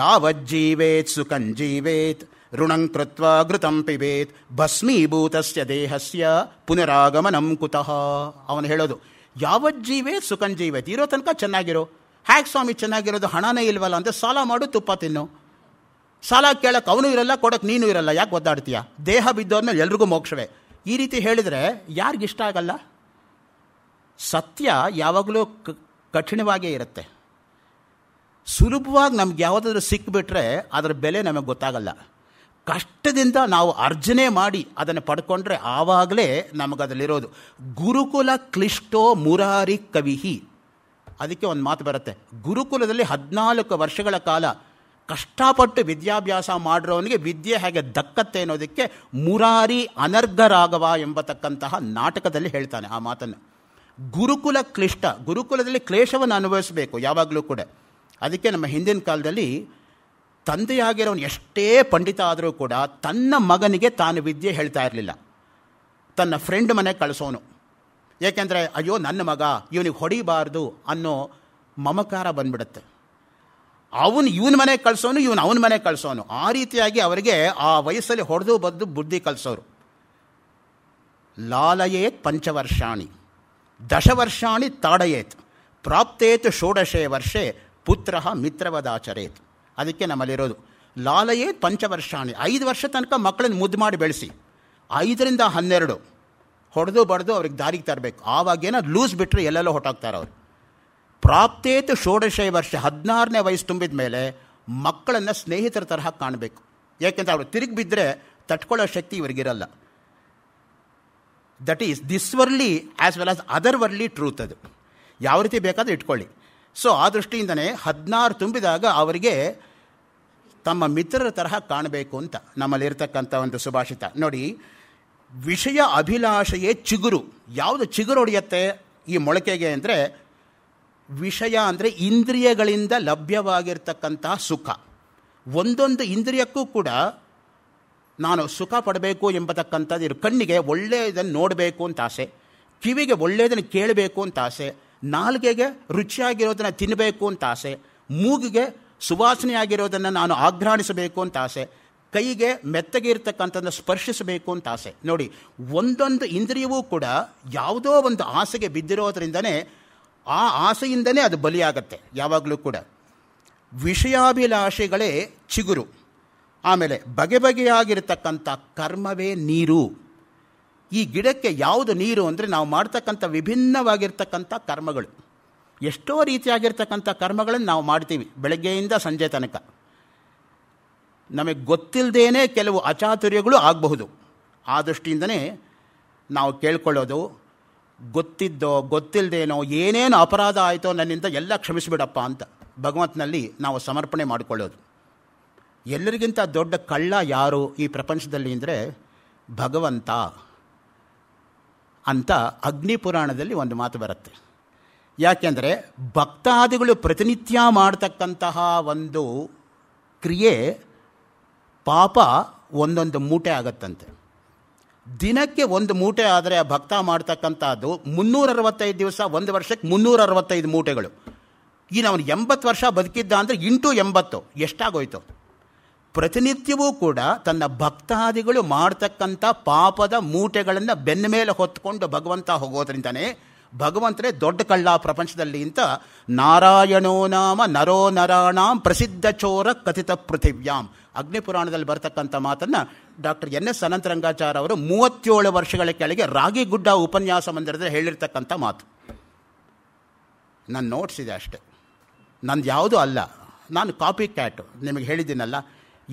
S1: ಯಾವಜ್ಜೀವೇತ್ ಸುಖಂಜೀವೇತ್ ಋಣಂ ಕೃತ್ವ ಘೃತಂ ಪಿಬೇತ್ ಭಸ್ಮೀಭೂತಸ್ಯ ದೇಹಸ್ಯ ಪುನರಾಗಮನಂ ಕುತಃ ಅವನು ಹೇಳೋದು ಯಾವ ಯಾವಜ್ಜೀವೇ ಸುಖಂಜೀವೇ ತೀರೋ ತನಕ ಚೆನ್ನಾಗಿರೋ ಹ್ಯಾಕ್ ಸ್ವಾಮಿ ಚೆನ್ನಾಗಿರೋದು ಹಣನೇ ಇಲ್ವಲ್ಲ ಅಂದರೆ ಸಾಲ ಮಾಡು ತುಪ್ಪ ತಿನ್ನು ಸಾಲ ಕೇಳಕ್ಕೆ ಅವನು ಇರಲ್ಲ ಕೊಡೋಕೆ ನೀನು ಇರಲ್ಲ ಯಾಕೆ ಒದ್ದಾಡ್ತೀಯ ದೇಹ ಬಿದ್ದೋದ್ನ ಎಲ್ರಿಗೂ ಮೋಕ್ಷವೇ ಈ ರೀತಿ ಹೇಳಿದರೆ ಯಾರಿಗಿಷ್ಟ ಆಗಲ್ಲ ಸತ್ಯ ಯಾವಾಗಲೂ ಕಠಿಣವಾಗೇ ಇರುತ್ತೆ ಸುಲಭವಾಗಿ ನಮ್ಗೆ ಯಾವುದಾದ್ರೂ ಸಿಕ್ಕಿಬಿಟ್ರೆ ಅದರ ಬೆಲೆ ನಮಗೆ ಗೊತ್ತಾಗಲ್ಲ ಕಷ್ಟದಿಂದ ನಾವು ಅರ್ಜನೆ ಮಾಡಿ ಅದನ್ನು ಪಡ್ಕೊಂಡ್ರೆ ಆವಾಗಲೇ ನಮಗದಲ್ಲಿರೋದು ಗುರುಕುಲ ಕ್ಲಿಷ್ಟೋ ಮುರಾರಿ ಕವಿಹಿ ಅದಕ್ಕೆ ಒಂದು ಮಾತು ಬರುತ್ತೆ ಗುರುಕುಲದಲ್ಲಿ ಹದಿನಾಲ್ಕು ವರ್ಷಗಳ ಕಾಲ ಕಷ್ಟಪಟ್ಟು ವಿದ್ಯಾಭ್ಯಾಸ ಮಾಡಿರೋವನಿಗೆ ವಿದ್ಯೆ ಹೇಗೆ ದಕ್ಕತ್ತೆ ಅನ್ನೋದಕ್ಕೆ ಮುರಾರಿ ಅನರ್ಘರಾಗವ ಎಂಬತಕ್ಕಂತಹ ನಾಟಕದಲ್ಲಿ ಹೇಳ್ತಾನೆ ಆ ಮಾತನ್ನು ಗುರುಕುಲ ಕ್ಲಿಷ್ಟ ಗುರುಕುಲದಲ್ಲಿ ಕ್ಲೇಶವನ್ನು ಅನುಭವಿಸಬೇಕು ಯಾವಾಗಲೂ ಕೂಡ ಅದಕ್ಕೆ ನಮ್ಮ ಹಿಂದಿನ ಕಾಲದಲ್ಲಿ ತಂದೆಯಾಗಿರೋನು ಎಷ್ಟೇ ಪಂಡಿತ ಆದರೂ ಕೂಡ ತನ್ನ ಮಗನಿಗೆ ತಾನು ವಿದ್ಯೆ ಹೇಳ್ತಾ ಇರಲಿಲ್ಲ ತನ್ನ ಫ್ರೆಂಡ್ ಮನೆ ಕಳಿಸೋನು ಏಕೆಂದರೆ ಅಯ್ಯೋ ನನ್ನ ಮಗ ಇವನಿಗೆ ಹೊಡಿಬಾರ್ದು ಅನ್ನೋ ಮಮಕಾರ ಬಂದ್ಬಿಡುತ್ತೆ ಅವನು ಇವನ ಮನೆ ಕಳಿಸೋನು ಇವನು ಅವನ ಮನೆ ಕಳಿಸೋನು ಆ ರೀತಿಯಾಗಿ ಅವರಿಗೆ ಆ ವಯಸ್ಸಲ್ಲಿ ಹೊಡೆದು ಬದ್ದು ಬುದ್ಧಿ ಕಲಿಸೋರು ಲಾಲಯೇತ್ ಪಂಚವರ್ಷಾಣಿ ದಶವರ್ಷಾಣಿ ತಾಡಯೇತ್ ಪ್ರಾಪ್ತೇತ್ ಷೋಡಶೇ ವರ್ಷೇ ಪುತ್ರ ಮಿತ್ರವದಾಚರೇತ್ ಅದಕ್ಕೆ ನಮ್ಮಲ್ಲಿರೋದು ಲಾಲಯೇ ಪಂಚವರ್ಷಾಣಿ ಐದು ವರ್ಷ ತನಕ ಮಕ್ಕಳನ್ನು ಮುದ್ದು ಮಾಡಿ ಬೆಳೆಸಿ ಐದರಿಂದ ಹನ್ನೆರಡು ಹೊಡೆದು ಬಡ್ದು ಅವ್ರಿಗೆ ದಾರಿಗೆ ತರಬೇಕು ಆವಾಗೇನೋ ಲೂಸ್ ಬಿಟ್ಟರೆ ಎಲ್ಲೆಲ್ಲೋ ಹೊಟ್ಟಾಗ್ತಾರೆ ಅವರು ಪ್ರಾಪ್ತೇತು ಷೋಡಶೈ ವರ್ಷ ಹದಿನಾರನೇ ವಯಸ್ಸು ತುಂಬಿದ ಮೇಲೆ ಮಕ್ಕಳನ್ನು ಸ್ನೇಹಿತರ ತರಹ ಕಾಣಬೇಕು ಯಾಕೆಂದರೆ ಅವರು ತಿರುಗಿ ಬಿದ್ದರೆ ತಟ್ಕೊಳ್ಳೋ ಶಕ್ತಿ ಇವರಿಗಿರಲ್ಲ that is this Warli as well as other Warli truth ಅದು ಯಾವ ರೀತಿ ಬೇಕಾದರೂ ಇಟ್ಕೊಳ್ಳಿ ಸೊ ಆ ದೃಷ್ಟಿಯಿಂದನೇ ಹದಿನಾರು ತುಂಬಿದಾಗ ಅವರಿಗೆ ತಮ್ಮ ಮಿತ್ರರ ತರಹ ಕಾಣಬೇಕು ಅಂತ ನಮ್ಮಲ್ಲಿರ್ತಕ್ಕಂಥ ಒಂದು ಸುಭಾಷಿತ ನೋಡಿ ವಿಷಯ ಅಭಿಲಾಷೆಯೇ ಚಿಗುರು ಯಾವುದು ಚಿಗುರು ಹೊಡೆಯುತ್ತೆ ಈ ಮೊಳಕೆಗೆ ಅಂದರೆ ವಿಷಯ ಅಂದರೆ ಇಂದ್ರಿಯಗಳಿಂದ ಲಭ್ಯವಾಗಿರ್ತಕ್ಕಂತಹ ಸುಖ ಒಂದೊಂದು ಇಂದ್ರಿಯಕ್ಕೂ ಕೂಡ ನಾನು ಸುಖ ಪಡಬೇಕು ಎಂಬತಕ್ಕಂಥದ್ದು ಕಣ್ಣಿಗೆ ಒಳ್ಳೆಯದನ್ನು ನೋಡಬೇಕು ಅಂತ ಆಸೆ ಕಿವಿಗೆ ಒಳ್ಳೆಯದನ್ನು ಕೇಳಬೇಕು ಅಂತ ಆಸೆ ನಾಲ್ಗೆಗೆ ರುಚಿಯಾಗಿರೋದನ್ನು ತಿನ್ನಬೇಕು ಅಂತ ಆಸೆ ಮೂಗಿಗೆ ಸುವಾಸನೆಯಾಗಿರೋದನ್ನು ನಾನು ಆಘ್ರಾಣಿಸಬೇಕು ಅಂತ ಆಸೆ ಕೈಗೆ ಮೆತ್ತಗೆ ಇರತಕ್ಕಂಥದ್ದನ್ನು ಸ್ಪರ್ಶಿಸಬೇಕು ಅಂತ ಆಸೆ ನೋಡಿ ಒಂದೊಂದು ಇಂದ್ರಿಯವೂ ಕೂಡ ಯಾವುದೋ ಒಂದು ಆಸೆಗೆ ಬಿದ್ದಿರೋದ್ರಿಂದನೇ ಆ ಆಸೆಯಿಂದನೇ ಅದು ಬಲಿಯಾಗತ್ತೆ ಯಾವಾಗಲೂ ಕೂಡ ವಿಷಯಾಭಿಲಾಷೆಗಳೇ ಚಿಗುರು ಆಮೇಲೆ ಬಗೆ ಬಗೆಯಾಗಿರ್ತಕ್ಕಂಥ ಕರ್ಮವೇ ನೀರು ಈ ಗಿಡಕ್ಕೆ ಯಾವುದು ನೀರು ಅಂದರೆ ನಾವು ಮಾಡ್ತಕ್ಕಂಥ ವಿಭಿನ್ನವಾಗಿರ್ತಕ್ಕಂಥ ಕರ್ಮಗಳು ಎಷ್ಟೋ ರೀತಿಯಾಗಿರ್ತಕ್ಕಂಥ ಕರ್ಮಗಳನ್ನು ನಾವು ಮಾಡ್ತೀವಿ ಬೆಳಗ್ಗೆಯಿಂದ ಸಂಜೆ ತನಕ ನಮಗೆ ಗೊತ್ತಿಲ್ಲದೇನೆ ಕೆಲವು ಅಚಾತುರ್ಯಗಳು ಆಗಬಹುದು ಆ ದೃಷ್ಟಿಯಿಂದನೇ ನಾವು ಕೇಳ್ಕೊಳ್ಳೋದು ಗೊತ್ತಿದ್ದೋ ಗೊತ್ತಿಲ್ಲದೇನೋ ಏನೇನು ಅಪರಾಧ ಆಯಿತೋ ನನ್ನಿಂದ ಎಲ್ಲ ಕ್ಷಮಿಸಿಬಿಡಪ್ಪ ಅಂತ ಭಗವಂತನಲ್ಲಿ ನಾವು ಸಮರ್ಪಣೆ ಮಾಡಿಕೊಳ್ಳೋದು ಎಲ್ಲರಿಗಿಂತ ದೊಡ್ಡ ಕಳ್ಳ ಯಾರು ಈ ಪ್ರಪಂಚದಲ್ಲಿ ಅಂದರೆ ಭಗವಂತ ಅಂತ ಅಗ್ನಿ ಪುರಾಣದಲ್ಲಿ ಒಂದು ಮಾತು ಬರುತ್ತೆ ಯಾಕೆಂದರೆ ಭಕ್ತಾದಿಗಳು ಪ್ರತಿನಿತ್ಯ ಮಾಡತಕ್ಕಂತಹ ಒಂದು ಕ್ರಿಯೆ ಪಾಪ ಒಂದೊಂದು ಮೂಟೆ ಆಗತ್ತಂತೆ ದಿನಕ್ಕೆ ಒಂದು ಮೂಟೆ ಆದರೆ ಆ ಭಕ್ತ ಮಾಡ್ತಕ್ಕಂಥದ್ದು ಮುನ್ನೂರ ಅರವತ್ತೈದು ದಿವಸ ಒಂದು ವರ್ಷಕ್ಕೆ ಮುನ್ನೂರ ಅರವತ್ತೈದು ಮೂಟೆಗಳು ಈಗ ಅವನು ಎಂಬತ್ತು ವರ್ಷ ಬದುಕಿದ್ದ ಅಂದರೆ ಇಂಟು ಎಂಬತ್ತು ಎಷ್ಟಾಗೋಯ್ತು ಪ್ರತಿನಿತ್ಯವೂ ಕೂಡ ತನ್ನ ಭಕ್ತಾದಿಗಳು ಮಾಡ್ತಕ್ಕಂಥ ಪಾಪದ ಮೂಟೆಗಳನ್ನು ಬೆನ್ನ ಮೇಲೆ ಹೊತ್ಕೊಂಡು ಭಗವಂತ ಹೋಗೋದ್ರಿಂದನೇ ಭಗವಂತನೇ ದೊಡ್ಡ ಕಳ್ಳ ಪ್ರಪಂಚದಲ್ಲಿ ಅಂತ ನಾರಾಯಣೋ ನಾಮ ನರೋ ನರಾಣಾಂ ಪ್ರಸಿದ್ಧ ಚೋರ ಕಥಿತ ಪೃಥಿವ್ಯಾಂ ಅಗ್ನಿಪುರಾಣದಲ್ಲಿ ಬರತಕ್ಕಂಥ ಮಾತನ್ನು ಡಾಕ್ಟರ್ ಎನ್ ಎಸ್ ಅನಂತರಂಗಾಚಾರ ಅವರು ಮೂವತ್ತೇಳು ವರ್ಷಗಳ ಕೆಳಗೆ ರಾಗಿಗುಡ್ಡ ಉಪನ್ಯಾಸ ಮಂದಿರದಲ್ಲಿ ಹೇಳಿರ್ತಕ್ಕಂಥ ಮಾತು ನನ್ನ ನೋಟ್ಸ್ ಇದೆ ಅಷ್ಟೆ ನಂದು ಯಾವುದೂ ಅಲ್ಲ ನಾನು ಕಾಪಿ ಕ್ಯಾಟು ನಿಮಗೆ ಹೇಳಿದ್ದೀನಲ್ಲ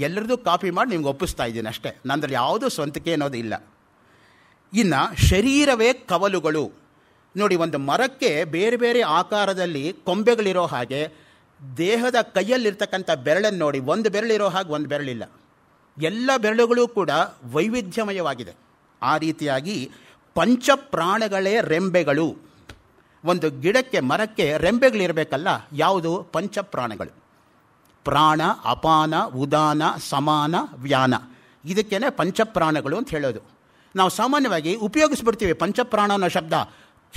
S1: ಎಲ್ಲರದು ಕಾಪಿ ಮಾಡಿ ನಿಮ್ಗೆ ಒಪ್ಪಿಸ್ತಾ ಇದ್ದೀನಿ ಅಷ್ಟೇ ನಂದ್ರಲ್ಲಿ ಯಾವುದೂ ಸ್ವಂತಿಕೆ ಅನ್ನೋದು ಇಲ್ಲ ಇನ್ನು ಶರೀರವೇ ಕವಲುಗಳು ನೋಡಿ ಒಂದು ಮರಕ್ಕೆ ಬೇರೆ ಬೇರೆ ಆಕಾರದಲ್ಲಿ ಕೊಂಬೆಗಳಿರೋ ಹಾಗೆ ದೇಹದ ಕೈಯಲ್ಲಿರ್ತಕ್ಕಂಥ ಬೆರಳನ್ನು ನೋಡಿ ಒಂದು ಬೆರಳಿರೋ ಹಾಗೆ ಒಂದು ಬೆರಳಿಲ್ಲ ಎಲ್ಲ ಬೆರಳುಗಳು ಕೂಡ ವೈವಿಧ್ಯಮಯವಾಗಿದೆ ಆ ರೀತಿಯಾಗಿ ಪಂಚ ರೆಂಬೆಗಳು ಒಂದು ಗಿಡಕ್ಕೆ ಮರಕ್ಕೆ ರೆಂಬೆಗಳಿರಬೇಕಲ್ಲ ಯಾವುದು ಪಂಚಪ್ರಾಣಗಳು ಪ್ರಾಣ ಅಪಾನ ಉದಾನ ಸಮಾನ ವ್ಯಾನ ಇದಕ್ಕೇನೆ ಪಂಚಪ್ರಾಣಗಳು ಅಂತ ಹೇಳೋದು ನಾವು ಸಾಮಾನ್ಯವಾಗಿ ಉಪಯೋಗಿಸ್ಬಿಡ್ತೀವಿ ಪಂಚಪ್ರಾಣ ಅನ್ನೋ ಶಬ್ದ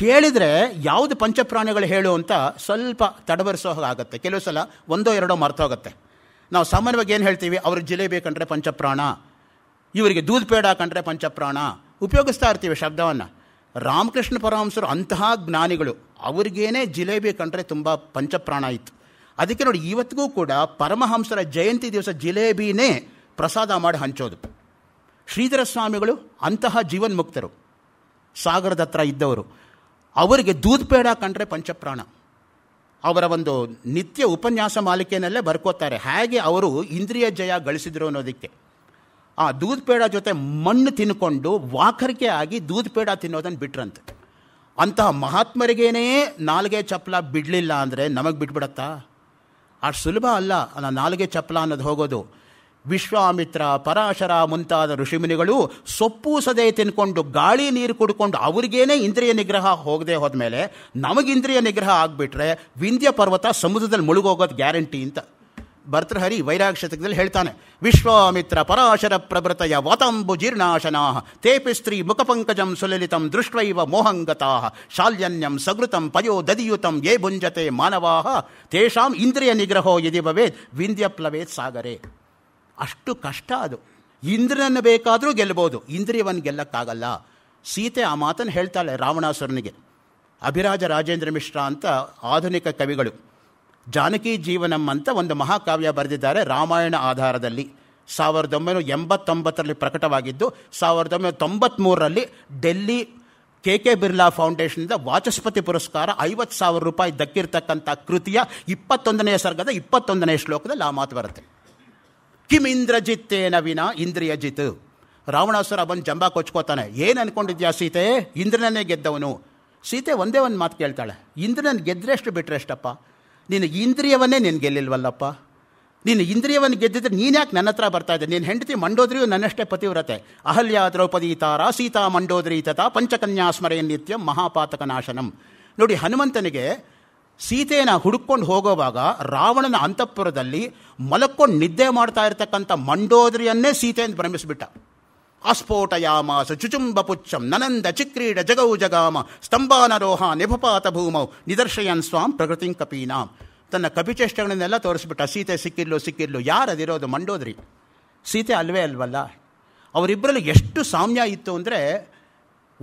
S1: ಕೇಳಿದರೆ ಯಾವುದು ಪಂಚಪ್ರಾಣಗಳು ಹೇಳು ಅಂತ ಸ್ವಲ್ಪ ತಡಬರಿಸೋ ಆಗುತ್ತೆ ಕೆಲವು ಸಲ ಒಂದೋ ಎರಡೋ ಮರ್ತೋಗುತ್ತೆ ನಾವು ಸಾಮಾನ್ಯವಾಗಿ ಏನು ಹೇಳ್ತೀವಿ ಅವ್ರಿಗೆ ಜಿಲೇಬಿ ಕಂಡ್ರೆ ಪಂಚಪ್ರಾಣ ಇವರಿಗೆ ದೂದ್ ಪೇಡ ಕಂಡ್ರೆ ಪಂಚಪ್ರಾಣ ಉಪಯೋಗಿಸ್ತಾ ಇರ್ತೀವಿ ಶಬ್ದವನ್ನು ರಾಮಕೃಷ್ಣ ಪರಮಹಂಸರು ಅಂತಹ ಜ್ಞಾನಿಗಳು ಅವ್ರಿಗೇನೇ ಜಿಲೇಬಿ ಕಂಡ್ರೆ ತುಂಬ ಪಂಚಪ್ರಾಣ ಇತ್ತು ಅದಕ್ಕೆ ನೋಡಿ ಇವತ್ತಿಗೂ ಕೂಡ ಪರಮಹಂಸರ ಜಯಂತಿ ದಿವಸ ಜಿಲೇಬಿನೇ ಪ್ರಸಾದ ಮಾಡಿ ಹಂಚೋದು ಶ್ರೀಧರ ಸ್ವಾಮಿಗಳು ಅಂತಹ ಜೀವನ್ಮುಕ್ತರು ಸಾಗರದ ಹತ್ರ ಇದ್ದವರು ಅವರಿಗೆ ದೂದ್ ಪೇಡ ಕಂಡ್ರೆ ಪಂಚಪ್ರಾಣ ಅವರ ಒಂದು ನಿತ್ಯ ಉಪನ್ಯಾಸ ಮಾಲಿಕೆಯಲ್ಲೇ ಬರ್ಕೋತಾರೆ ಹೇಗೆ ಅವರು ಇಂದ್ರಿಯ ಜಯ ಗಳಿಸಿದ್ರು ಅನ್ನೋದಕ್ಕೆ ಆ ದೂದ್ ಪೇಡ ಜೊತೆ ಮಣ್ಣು ತಿನ್ಕೊಂಡು ವಾಕರಿಕೆ ಆಗಿ ದೂದ್ ಪೇಡ ತಿನ್ನೋದನ್ನು ಬಿಟ್ರಂತೆ ಅಂತಹ ಮಹಾತ್ಮರಿಗೇನೇ ನಾಲ್ಗೆ ಚಪ್ಪಲ ಬಿಡಲಿಲ್ಲ ಅಂದರೆ ನಮಗೆ ಬಿಟ್ಬಿಡತ್ತಾ ಅಷ್ಟು ಸುಲಭ ಅಲ್ಲ ನಾನು ನಾಲಿಗೆ ಚಪ್ಪಲ ಅನ್ನೋದು ಹೋಗೋದು ವಿಶ್ವಾಮಿತ್ರ ಪರಾಶರ ಮುಂತಾದ ಋಷಿಮುನಿಗಳು ಸೊಪ್ಪು ಸದೆ ತಿನ್ಕೊಂಡು ಗಾಳಿ ನೀರು ಕುಡ್ಕೊಂಡು ಅವ್ರಿಗೇನೆ ಇಂದ್ರಿಯ ನಿಗ್ರಹ ಹೋಗದೆ ಹೋದ್ಮೇಲೆ ಇಂದ್ರಿಯ ನಿಗ್ರಹ ಆಗಿಬಿಟ್ರೆ ವಿಂಧ್ಯ ಪರ್ವತ ಸಮುದ್ರದಲ್ಲಿ ಮುಳುಗೋಗೋದು ಗ್ಯಾರಂಟಿ ಅಂತ ಭರ್ತೃಹರಿ ವೈರಾಗ್ ಶತಕದಲ್ಲಿ ಹೇಳ್ತಾನೆ ವಿಶ್ವಾಮಿತ್ರ ಪರಾಶರ ಪ್ರಭೃತಯ ವಾತಾಂಬು ಜೀರ್ಣಾಶನಾ ತೇಪಿ ಸ್ತ್ರೀ ಮುಖಪಂಕಜಂ ಸುಲಲಿತಂ ದೃಷ್ಟೈವ ಮೋಹಂಗತಾ ಶಾಲ್ಯನ್ಯಂ ಸಗೃತಂ ಪಯೋ ದದಿಯುತಂ ಯೇ ಭುಂಜತೆ ಮಾನವಾ ತೇಷಾಂ ಇಂದ್ರಿಯ ನಿಗ್ರಹೋ ಯದಿ ಭವೇತ್ ವಿಂಧ್ಯಪ್ಲವೇತ್ ಸಾಗರೇ ಅಷ್ಟು ಕಷ್ಟ ಅದು ಇಂದ್ರನನ್ನು ಬೇಕಾದರೂ ಗೆಲ್ಲಬಹುದು ಇಂದ್ರಿಯವನ್ನು ಗೆಲ್ಲಕ್ಕಾಗಲ್ಲ ಸೀತೆ ಆ ಮಾತನ್ನು ಹೇಳ್ತಾಳೆ ರಾವಣಾಸುರನಿಗೆ ಅಭಿರಾಜ ರಾಜೇಂದ್ರ ಮಿಶ್ರಾ ಅಂತ ಆಧುನಿಕ ಕವಿಗಳು ಜಾನಕಿ ಜೀವನಂ ಅಂತ ಒಂದು ಮಹಾಕಾವ್ಯ ಬರೆದಿದ್ದಾರೆ ರಾಮಾಯಣ ಆಧಾರದಲ್ಲಿ ಸಾವಿರದ ಒಂಬೈನೂರ ಎಂಬತ್ತೊಂಬತ್ತರಲ್ಲಿ ಪ್ರಕಟವಾಗಿದ್ದು ಸಾವಿರದ ಒಂಬೈನೂರ ತೊಂಬತ್ತ್ಮೂರರಲ್ಲಿ ಡೆಲ್ಲಿ ಕೆ ಕೆ ಬಿರ್ಲಾ ಫೌಂಡೇಶನ್ದ ವಾಚಸ್ಪತಿ ಪುರಸ್ಕಾರ ಐವತ್ತು ಸಾವಿರ ರೂಪಾಯಿ ದಕ್ಕಿರ್ತಕ್ಕಂಥ ಕೃತಿಯ ಇಪ್ಪತ್ತೊಂದನೆಯ ಸರ್ಗದ ಇಪ್ಪತ್ತೊಂದನೇ ಶ್ಲೋಕದಲ್ಲಿ ಆ ಮಾತು ಬರುತ್ತೆ ಕಿಮ್ ಇಂದ್ರಜಿತ್ತೇನ ವಿನ ಇಂದ್ರಿಯಜಿತ್ ರಾವಣಾಸುರ ಬಂದು ಜಂಬಾ ಕೊಚ್ಕೋತಾನೆ ಏನು ಅನ್ಕೊಂಡಿದ್ಯಾ ಸೀತೆ ಇಂದ್ರನನ್ನೇ ಗೆದ್ದವನು ಸೀತೆ ಒಂದೇ ಒಂದು ಮಾತು ಕೇಳ್ತಾಳೆ ಇಂದ್ರನನ್ನು ಗೆದ್ದರೆಷ್ಟು ಬಿಟ್ಟರೆಷ್ಟಪ್ಪ ನಿನ್ನ ಇಂದ್ರಿಯವನ್ನೇ ನೀನು ಗೆಲ್ಲಿಲ್ವಲ್ಲಪ್ಪ ನೀನು ಇಂದ್ರಿಯವನ್ನು ಗೆದ್ದಿದ್ರೆ ನೀನು ಯಾಕೆ ನನ್ನ ಹತ್ರ ಬರ್ತಾ ಇದ್ದೆ ನೀನು ಹೆಂಡತಿ ಮಂಡೋದ್ರಿಯು ನನ್ನಷ್ಟೇ ಪತಿವ್ರತೆ ಅಹಲ್ಯ ದ್ರೌಪದಿ ತಾರಾ ಸೀತಾ ಮಂಡೋದ್ರಿ ತಥಾ ಪಂಚಕನ್ಯಾ ನಿತ್ಯ ಮಹಾಪಾತಕ ನಾಶನಂ ನೋಡಿ ಹನುಮಂತನಿಗೆ ಸೀತೆಯನ್ನ ಹುಡುಕೊಂಡು ಹೋಗೋವಾಗ ರಾವಣನ ಅಂತಃಪುರದಲ್ಲಿ ಮಲಕ್ಕೊಂಡು ನಿದ್ದೆ ಮಾಡ್ತಾ ಇರತಕ್ಕಂಥ ಮಂಡೋದ್ರಿಯನ್ನೇ ಸೀತೆಯನ್ನು ಭ್ರಮಿಸಿಬಿಟ್ಟ ಸ ಚುಚುಂಬ ಪುಚ್ಚಂ ನನಂದ ಚಿಕ್ರೀಡ ಜಗೌ ಜಗಾಮ ಸ್ತಂಭಾನರೋಹ ನಿಭಪಾತ ಭೂಮೌ ನಿದರ್ಶಯನ್ ಸ್ವಾಂ ಪ್ರಕೃತಿಂ ಕಪೀನಾಂ ತನ್ನ ಕಪಿಚೇಷ್ಟಗಳನ್ನೆಲ್ಲ ತೋರಿಸ್ಬಿಟ್ಟ ಸೀತೆ ಸಿಕ್ಕಿರ್ಲು ಸಿಕ್ಕಿಲ್ಲೋ ಯಾರದಿರೋದು ಮಂಡೋದ್ರಿ ಸೀತೆ ಅಲ್ವೇ ಅಲ್ವಲ್ಲ ಅವರಿಬ್ಬರಲ್ಲಿ ಎಷ್ಟು ಸಾಮ್ಯ ಇತ್ತು ಅಂದರೆ